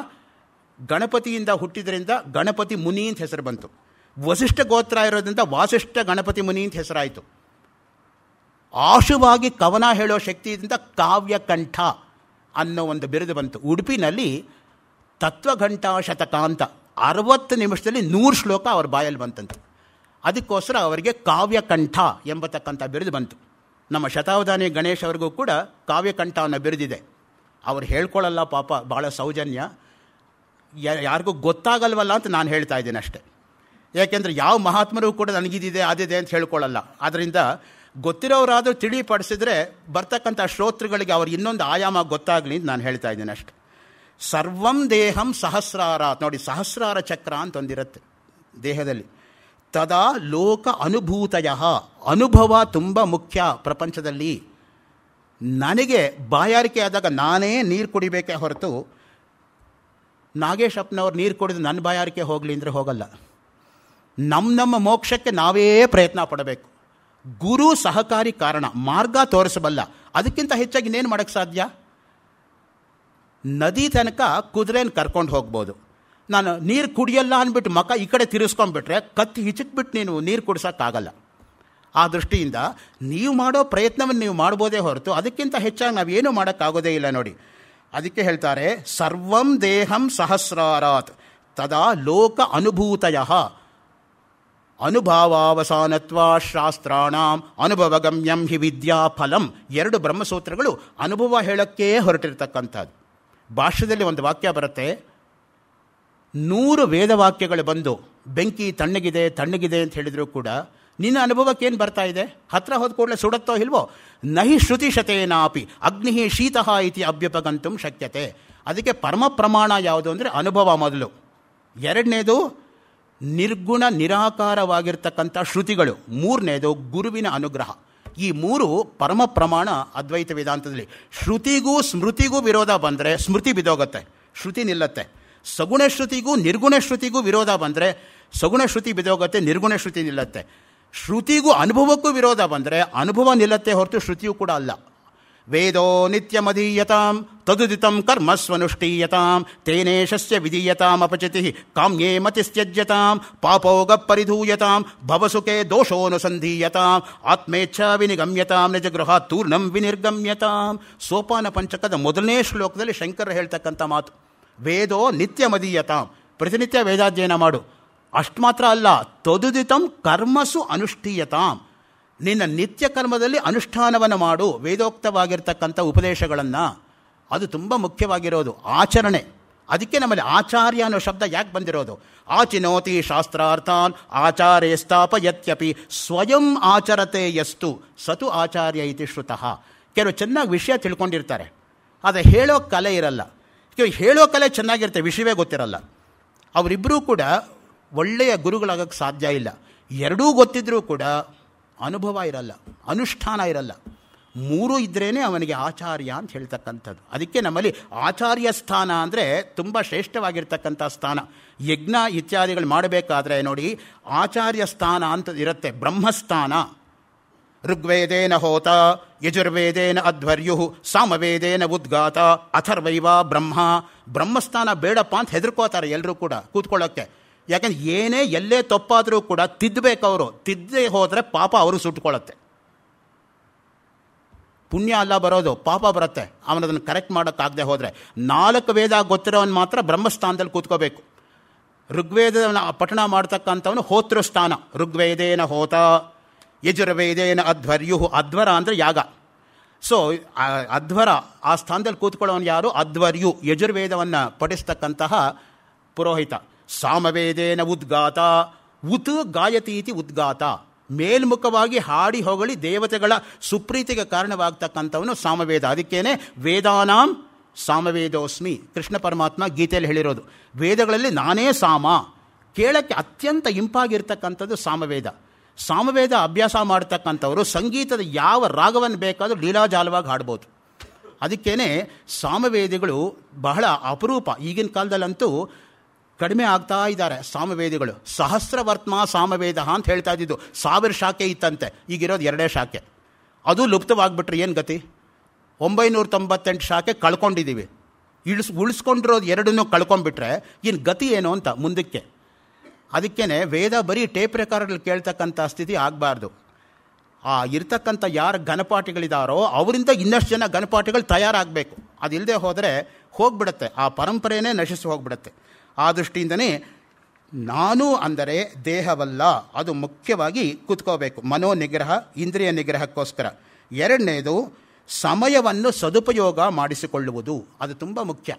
S1: ಗಣಪತಿಯಿಂದ ಹುಟ್ಟಿದ್ರಿಂದ ಗಣಪತಿ ಮುನಿ ಅಂತ ಹೆಸರು ಬಂತು ವಸಿಷ್ಠ ಗೋತ್ರ ಇರೋದ್ರಿಂದ ವಾಸಿಷ್ಠ ಗಣಪತಿ ಮುನಿ ಅಂತ ಹೆಸರಾಯಿತು ಆಶುವಾಗಿ ಕವನ ಹೇಳೋ ಶಕ್ತಿಯಿಂದ ಕಾವ್ಯಕಂಠ ಅನ್ನೋ ಒಂದು ಬಿರುದು ಬಂತು ಉಡುಪಿನಲ್ಲಿ ತತ್ವಘಂಟಾ ಶತಕಾಂತ ಅರವತ್ತು ನಿಮಿಷದಲ್ಲಿ ನೂರು ಶ್ಲೋಕ ಅವ್ರ ಬಾಯಲ್ಲಿ ಬಂತಂತೆ ಅದಕ್ಕೋಸ್ಕರ ಅವರಿಗೆ ಕಾವ್ಯಕಂಠ ಎಂಬತಕ್ಕಂಥ ಬಿರುದು ಬಂತು ನಮ್ಮ ಶತಾವಧಾನಿ ಗಣೇಶ್ ಅವ್ರಿಗೂ ಕೂಡ ಕಾವ್ಯಕಂಠ ಅನ್ನೋ ಬಿರುದಿದೆ ಅವ್ರು ಹೇಳ್ಕೊಳ್ಳಲ್ಲ ಪಾಪ ಭಾಳ ಸೌಜನ್ಯ ಯಾರಿಗೂ ಗೊತ್ತಾಗಲ್ವಲ್ಲ ಅಂತ ನಾನು ಹೇಳ್ತಾ ಇದ್ದೀನಿ ಅಷ್ಟೇ ಯಾಕೆಂದರೆ ಯಾವ ಮಹಾತ್ಮರು ಕೂಡ ನನಗಿದಿದೆ ಅದಿದೆ ಅಂತ ಹೇಳ್ಕೊಳ್ಳಲ್ಲ ಆದ್ದರಿಂದ ಗೊತ್ತಿರೋರಾದರೂ ತಿಳಿಪಡಿಸಿದ್ರೆ ಬರ್ತಕ್ಕಂಥ ಶ್ರೋತೃಗಳಿಗೆ ಅವ್ರು ಇನ್ನೊಂದು ಆಯಾಮ ಗೊತ್ತಾಗಲಿ ಅಂತ ನಾನು ಹೇಳ್ತಾ ಇದ್ದೀನಿ ಅಷ್ಟು ಸರ್ವಂ ದೇಹಂ ಸಹಸ್ರಾರ ನೋಡಿ ಸಹಸ್ರಾರ ಚಕ್ರ ಅಂತ ಒಂದಿರುತ್ತೆ ದೇಹದಲ್ಲಿ ತದಾ ಲೋಕ ಅನುಭೂತಯ ಅನುಭವ ತುಂಬ ಮುಖ್ಯ ಪ್ರಪಂಚದಲ್ಲಿ ನನಗೆ ಬಾಯಾರಿಕೆ ಆದಾಗ ನಾನೇ ನೀರು ಕುಡಿಬೇಕೆ ಹೊರತು ನಾಗೇಶಪ್ಪನವ್ರು ನೀರು ಕುಡಿದು ನನ್ನ ಬಾಯಾರಿಕೆ ಹೋಗಲಿ ಅಂದರೆ ಹೋಗಲ್ಲ ನಮ್ಮ ನಮ್ಮ ಮೋಕ್ಷಕ್ಕೆ ನಾವೇ ಪ್ರಯತ್ನ ಪಡಬೇಕು ಗುರು ಸಹಕಾರಿ ಕಾರಣ ಮಾರ್ಗ ತೋರಿಸಬಲ್ಲ ಅದಕ್ಕಿಂತ ಹೆಚ್ಚಾಗಿ ಇನ್ನೇನು ಮಾಡೋಕ್ಕೆ ಸಾಧ್ಯ ನದಿ ತನಕ ಕುದುರೆನ ಕರ್ಕೊಂಡು ಹೋಗ್ಬೋದು ನಾನು ನೀರು ಕುಡಿಯಲ್ಲ ಅಂದ್ಬಿಟ್ಟು ಮಕ ಈ ಕಡೆ ತಿರ್ಸ್ಕೊಂಡ್ಬಿಟ್ರೆ ಕತ್ತಿ ಹಿಚಕ್ಬಿಟ್ಟು ನೀನು ನೀರು ಕುಡಿಸೋಕ್ಕಾಗಲ್ಲ ಆ ದೃಷ್ಟಿಯಿಂದ ನೀವು ಮಾಡೋ ಪ್ರಯತ್ನವನ್ನು ನೀವು ಮಾಡ್ಬೋದೇ ಹೊರತು ಅದಕ್ಕಿಂತ ಹೆಚ್ಚಾಗಿ ನಾವೇನು ಮಾಡೋಕ್ಕಾಗೋದೇ ಇಲ್ಲ ನೋಡಿ ಅದಕ್ಕೆ ಹೇಳ್ತಾರೆ ಸರ್ವಂ ದೇಹಂ ಸಹಸ್ರಾರಾತ್ ತದಾ ಲೋಕ ಅನುಭೂತಯ ಅನುಭಾವಾವಸಾನತ್ವ ಶಾಸ್ತ್ರಾಣಂ ಅನುಭವಗಮ್ಯಂ ಹಿ ವಿದ್ಯಾ ಫಲಂ ಎರಡು ಬ್ರಹ್ಮಸೂತ್ರಗಳು ಅನುಭವ ಹೇಳೋಕ್ಕೇ ಹೊರಟಿರ್ತಕ್ಕಂಥದ್ದು ಭಾಷ್ಯದಲ್ಲಿ ಒಂದು ವಾಕ್ಯ ಬರುತ್ತೆ ನೂರು ವೇದವಾಕ್ಯಗಳು ಬಂದು ಬೆಂಕಿ ತಣ್ಣಗಿದೆ ತಣ್ಣಗಿದೆ ಅಂತ ಹೇಳಿದರೂ ಕೂಡ ನಿನ್ನ ಅನುಭವಕ್ಕೇನು ಬರ್ತಾ ಇದೆ ಹತ್ರ ಹೋದ ಕೂಡಲೇ ಸುಡತ್ತೋ ಇಲ್ವೋ ನಹಿ ಶ್ರುತಿ ಶತೇನಾಪಿ ಅಗ್ನಿ ಶೀತ ಇತಿ ಅಭ್ಯಪಗಂತು ಶಕ್ಯತೆ ಅದಕ್ಕೆ ಪರಮ ಪ್ರಮಾಣ ಯಾವುದು ಅಂದರೆ ಅನುಭವ ಮೊದಲು ಎರಡನೇದು ನಿರ್ಗುಣ ನಿರಾಕಾರವಾಗಿರ್ತಕ್ಕಂಥ ಶ್ರುತಿಗಳು ಮೂರನೇದು ಗುರುವಿನ ಅನುಗ್ರಹ ಈ ಮೂರು ಪರಮ ಪ್ರಮಾಣ ಅದ್ವೈತ ವೇದಾಂತದಲ್ಲಿ ಶ್ರುತಿಗೂ ಸ್ಮೃತಿಗೂ ವಿರೋಧ ಬಂದರೆ ಸ್ಮೃತಿ ಬಿದೋಗತ್ತೆ ಶ್ರುತಿ ನಿಲ್ಲತ್ತೆ ಸಗುಣ ಶ್ರುತಿಗೂ ನಿರ್ಗುಣ ಶ್ರುತಿಗೂ ವಿರೋಧ ಬಂದರೆ ಸಗುಣ ಶ್ರುತಿ ಬಿದೋಗತ್ತೆ ನಿರ್ಗುಣ ಶ್ರುತಿ ನಿಲ್ಲತ್ತೆ ಶ್ರುತಿಗೂ ಅನುಭವಕ್ಕೂ ವಿರೋಧ ಬಂದರೆ ಅನುಭವ ನಿಲ್ಲತ್ತೆ ಹೊರತು ಶ್ರುತಿಯೂ ಕೂಡ ಅಲ್ಲ ವೇದೋ ನಿತ್ಯಮಧೀಯತಾಂ ತದುದಿತಂ ಕರ್ಮಸ್ವನುಷ್ಠೀಯತಾಂ ತೇನೇಶಸ್ಯ ವಿಧೀಯತಾಂ ಅಪಚಿತಿ ಕಾಮ್ಯೇ ಮತಿಸ್ತ್ಯಜ್ಯತಾಂ ಪಾಪೋಗ ಪರಿಧೂಯತಾಂ ಭವಸುಖೇ ದೋಷೋನುಸಂಧೀಯತಾಂ ಆತ್ಮೇಚ್ಛ ವಿನಿಗಮ್ಯತಾಂ ಗೃಹ ತೂರ್ಣಂ ವಿನಿರ್ಗಮ್ಯತಾಂ ಸೋಪಾನ ಪಂಚಕದ ಮೊದಲನೇ ಶ್ಲೋಕದಲ್ಲಿ ಶಂಕರ ಹೇಳ್ತಕ್ಕಂಥ ಮಾತು ವೇದೋ ನಿತ್ಯಮಧೀಯತಾಂ ಪ್ರತಿನಿತ್ಯ ವೇದಾಧ್ಯಯನ ಮಾಡು ಅಷ್ಟು ಮಾತ್ರ ಅಲ್ಲ ತದುದಿತಂ ಕರ್ಮಸು ಅನುಷ್ಠೀಯತಾಂ ನಿನ್ನ ನಿತ್ಯ ಕರ್ಮದಲ್ಲಿ ಅನುಷ್ಠಾನವನ್ನು ಮಾಡು ವೇದೋಕ್ತವಾಗಿರ್ತಕ್ಕಂಥ ಉಪದೇಶಗಳನ್ನು ಅದು ತುಂಬ ಮುಖ್ಯವಾಗಿರೋದು ಆಚರಣೆ ಅದಕ್ಕೆ ನಮ್ಮಲ್ಲಿ ಆಚಾರ್ಯ ಅನ್ನೋ ಶಬ್ದ ಯಾಕೆ ಬಂದಿರೋದು ಆಚಿನೋತಿ ಶಾಸ್ತ್ರಾರ್ಥಾನ್ ಆಚಾರ್ಯ ಯತ್ಯಪಿ ಸ್ವಯಂ ಆಚರತೆ ಎಸ್ತು ಸತು ಆಚಾರ್ಯ ಇತಿ ಶ್ರುತಃ ಕೆಲವು ಚೆನ್ನಾಗಿ ವಿಷಯ ತಿಳ್ಕೊಂಡಿರ್ತಾರೆ ಆದರೆ ಹೇಳೋ ಕಲೆ ಇರಲ್ಲ ಕೆಲವು ಹೇಳೋ ಕಲೆ ಚೆನ್ನಾಗಿರುತ್ತೆ ವಿಷಯವೇ ಗೊತ್ತಿರಲ್ಲ ಅವರಿಬ್ಬರೂ ಕೂಡ ಒಳ್ಳೆಯ ಗುರುಗಳಾಗಕ್ಕೆ ಸಾಧ್ಯ ಇಲ್ಲ ಎರಡೂ ಗೊತ್ತಿದ್ದರೂ ಕೂಡ ಅನುಭವ ಇರಲ್ಲ ಅನುಷ್ಠಾನ ಇರಲ್ಲ ಮೂರು ಇದ್ರೇ ಅವನಿಗೆ ಆಚಾರ್ಯ ಅಂತ ಹೇಳ್ತಕ್ಕಂಥದ್ದು ಅದಕ್ಕೆ ನಮ್ಮಲ್ಲಿ ಆಚಾರ್ಯ ಸ್ಥಾನ ಅಂದರೆ ತುಂಬ ಶ್ರೇಷ್ಠವಾಗಿರ್ತಕ್ಕಂಥ ಸ್ಥಾನ ಯಜ್ಞ ಇತ್ಯಾದಿಗಳು ಮಾಡಬೇಕಾದ್ರೆ ನೋಡಿ ಆಚಾರ್ಯ ಸ್ಥಾನ ಅಂತ ಇರುತ್ತೆ ಬ್ರಹ್ಮಸ್ಥಾನ ಋಗ್ವೇದೇನ ಹೋತ ಯಜುರ್ವೇದೇನ ಅಧ್ವರ್ಯು ಸಾಮವೇದೇನ ಉದ್ಗಾತ ಅಥರ್ವೈವ ಬ್ರಹ್ಮ ಬ್ರಹ್ಮಸ್ಥಾನ ಬೇಡಪ್ಪ ಅಂತ ಹೆದರ್ಕೋತಾರೆ ಎಲ್ಲರೂ ಕೂಡ ಕೂತ್ಕೊಳ್ಳೋಕ್ಕೆ ಯಾಕಂದ್ರೆ ಏನೇ ಎಲ್ಲೇ ತಪ್ಪಾದರೂ ಕೂಡ ತಿದ್ದಬೇಕು ಅವರು ತಿದ್ದೇ ಹೋದರೆ ಪಾಪ ಅವರು ಸುಟ್ಕೊಳ್ಳುತ್ತೆ ಪುಣ್ಯ ಅಲ್ಲ ಬರೋದು ಪಾಪ ಬರುತ್ತೆ ಅವನದನ್ನು ಕರೆಕ್ಟ್ ಮಾಡೋಕ್ಕಾಗದೆ ಹೋದರೆ ನಾಲ್ಕು ವೇದ ಗೊತ್ತಿರೋನು ಮಾತ್ರ ಬ್ರಹ್ಮಸ್ಥಾನದಲ್ಲಿ ಕೂತ್ಕೋಬೇಕು ಋಗ್ವೇದವನ್ನು ಪಠಣ ಮಾಡ್ತಕ್ಕಂಥವನು ಹೋತೃ ಸ್ಥಾನ ಋಗ್ವೇದೇನ ಹೋತ ಯಜುರ್ವೇದೇನ ಅಧ್ವರ್ಯು ಅಧ್ವರ ಅಂದರೆ ಯಾಗ ಸೊ ಅಧ್ವರ ಆ ಸ್ಥಾನದಲ್ಲಿ ಕೂತ್ಕೊಳ್ಳೋನು ಯಾರು ಅಧ್ವರ್ಯು ಯಜುರ್ವೇದವನ್ನು ಪಠಿಸ್ತಕ್ಕಂತಹ ಪುರೋಹಿತ ಸಾಮವೇದೇನ ಉದ್ಗಾತ ಉತ್ ಗಾಯತೀತಿ ಉದ್ಗಾತ ಮೇಲ್ಮುಖವಾಗಿ ಹಾಡಿ ಹೊಗಳಿ ದೇವತೆಗಳ ಸುಪ್ರೀತಿಗೆ ಕಾರಣವಾಗ್ತಕ್ಕಂಥವನು ಸಾಮವೇದ ಅದಕ್ಕೇನೆ ವೇದಾನಾಂ ಸಾಮವೇದೋಸ್ಮಿ ಕೃಷ್ಣ ಪರಮಾತ್ಮ ಗೀತೆಯಲ್ಲಿ ಹೇಳಿರೋದು ವೇದಗಳಲ್ಲಿ ನಾನೇ ಸಾಮ ಕೇಳಕ್ಕೆ ಅತ್ಯಂತ ಇಂಪಾಗಿರ್ತಕ್ಕಂಥದ್ದು ಸಾಮವೇದ ಸಾಮವೇದ ಅಭ್ಯಾಸ ಮಾಡ್ತಕ್ಕಂಥವರು ಸಂಗೀತದ ಯಾವ ರಾಗವನ್ನು ಬೇಕಾದರೂ ಲೀಲಾಜಾಲವಾಗಿ ಹಾಡ್ಬೋದು ಅದಕ್ಕೇನೆ ಸಾಮವೇದಿಗಳು ಬಹಳ ಅಪರೂಪ ಈಗಿನ ಕಾಲದಲ್ಲಂತೂ ಕಡಿಮೆ ಆಗ್ತಾ ಇದ್ದಾರೆ ಸಾಮವೇದಿಗಳು ಸಹಸ್ರವರ್ತ್ಮ ಸಾಮವೇದ ಅಂತ ಹೇಳ್ತಾ ಇದ್ದಿದ್ದು ಸಾವಿರ ಶಾಖೆ ಇತ್ತಂತೆ ಈಗಿರೋದು ಎರಡೇ ಶಾಖೆ ಅದು ಲುಪ್ತವಾಗಿಬಿಟ್ರೆ ಏನು ಗತಿ ಒಂಬೈನೂರ ತೊಂಬತ್ತೆಂಟು ಶಾಖೆ ಕಳ್ಕೊಂಡಿದ್ದೀವಿ ಇಳಿಸ್ ಉಳಿಸ್ಕೊಂಡಿರೋದು ಎರಡನ್ನೂ ಕಳ್ಕೊಂಡ್ಬಿಟ್ರೆ ಇನ್ನು ಗತಿ ಏನು ಅಂತ ಮುಂದಕ್ಕೆ ಅದಕ್ಕೇ ವೇದ ಬರೀ ಟೇಪ್ ರೆಕಾರ್ಡಲ್ಲಿ ಕೇಳ್ತಕ್ಕಂಥ ಸ್ಥಿತಿ ಆಗಬಾರ್ದು ಆ ಇರ್ತಕ್ಕಂಥ ಯಾರು ಘನಪಾಠಿಗಳಿದಾರೋ ಅವರಿಂದ ಇನ್ನಷ್ಟು ಜನ ಘನಪಾಠಿಗಳು ತಯಾರಾಗಬೇಕು ಅದಿಲ್ಲದೆ ಹೋದರೆ ಹೋಗ್ಬಿಡತ್ತೆ ಆ ಪರಂಪರೆಯೇ ನಶಿಸಿ ಹೋಗ್ಬಿಡುತ್ತೆ ಆ ದೃಷ್ಟಿಯಿಂದನೇ ನಾನು ಅಂದರೆ ದೇಹವಲ್ಲ ಅದು ಮುಖ್ಯವಾಗಿ ಕೂತ್ಕೋಬೇಕು ಮನೋ ನಿಗ್ರಹ ಇಂದ್ರಿಯ ನಿಗ್ರಹಕ್ಕೋಸ್ಕರ ಎರಡನೇದು ಸಮಯವನ್ನು ಸದುಪಯೋಗ ಮಾಡಿಸಿಕೊಳ್ಳುವುದು ಅದು ತುಂಬ ಮುಖ್ಯ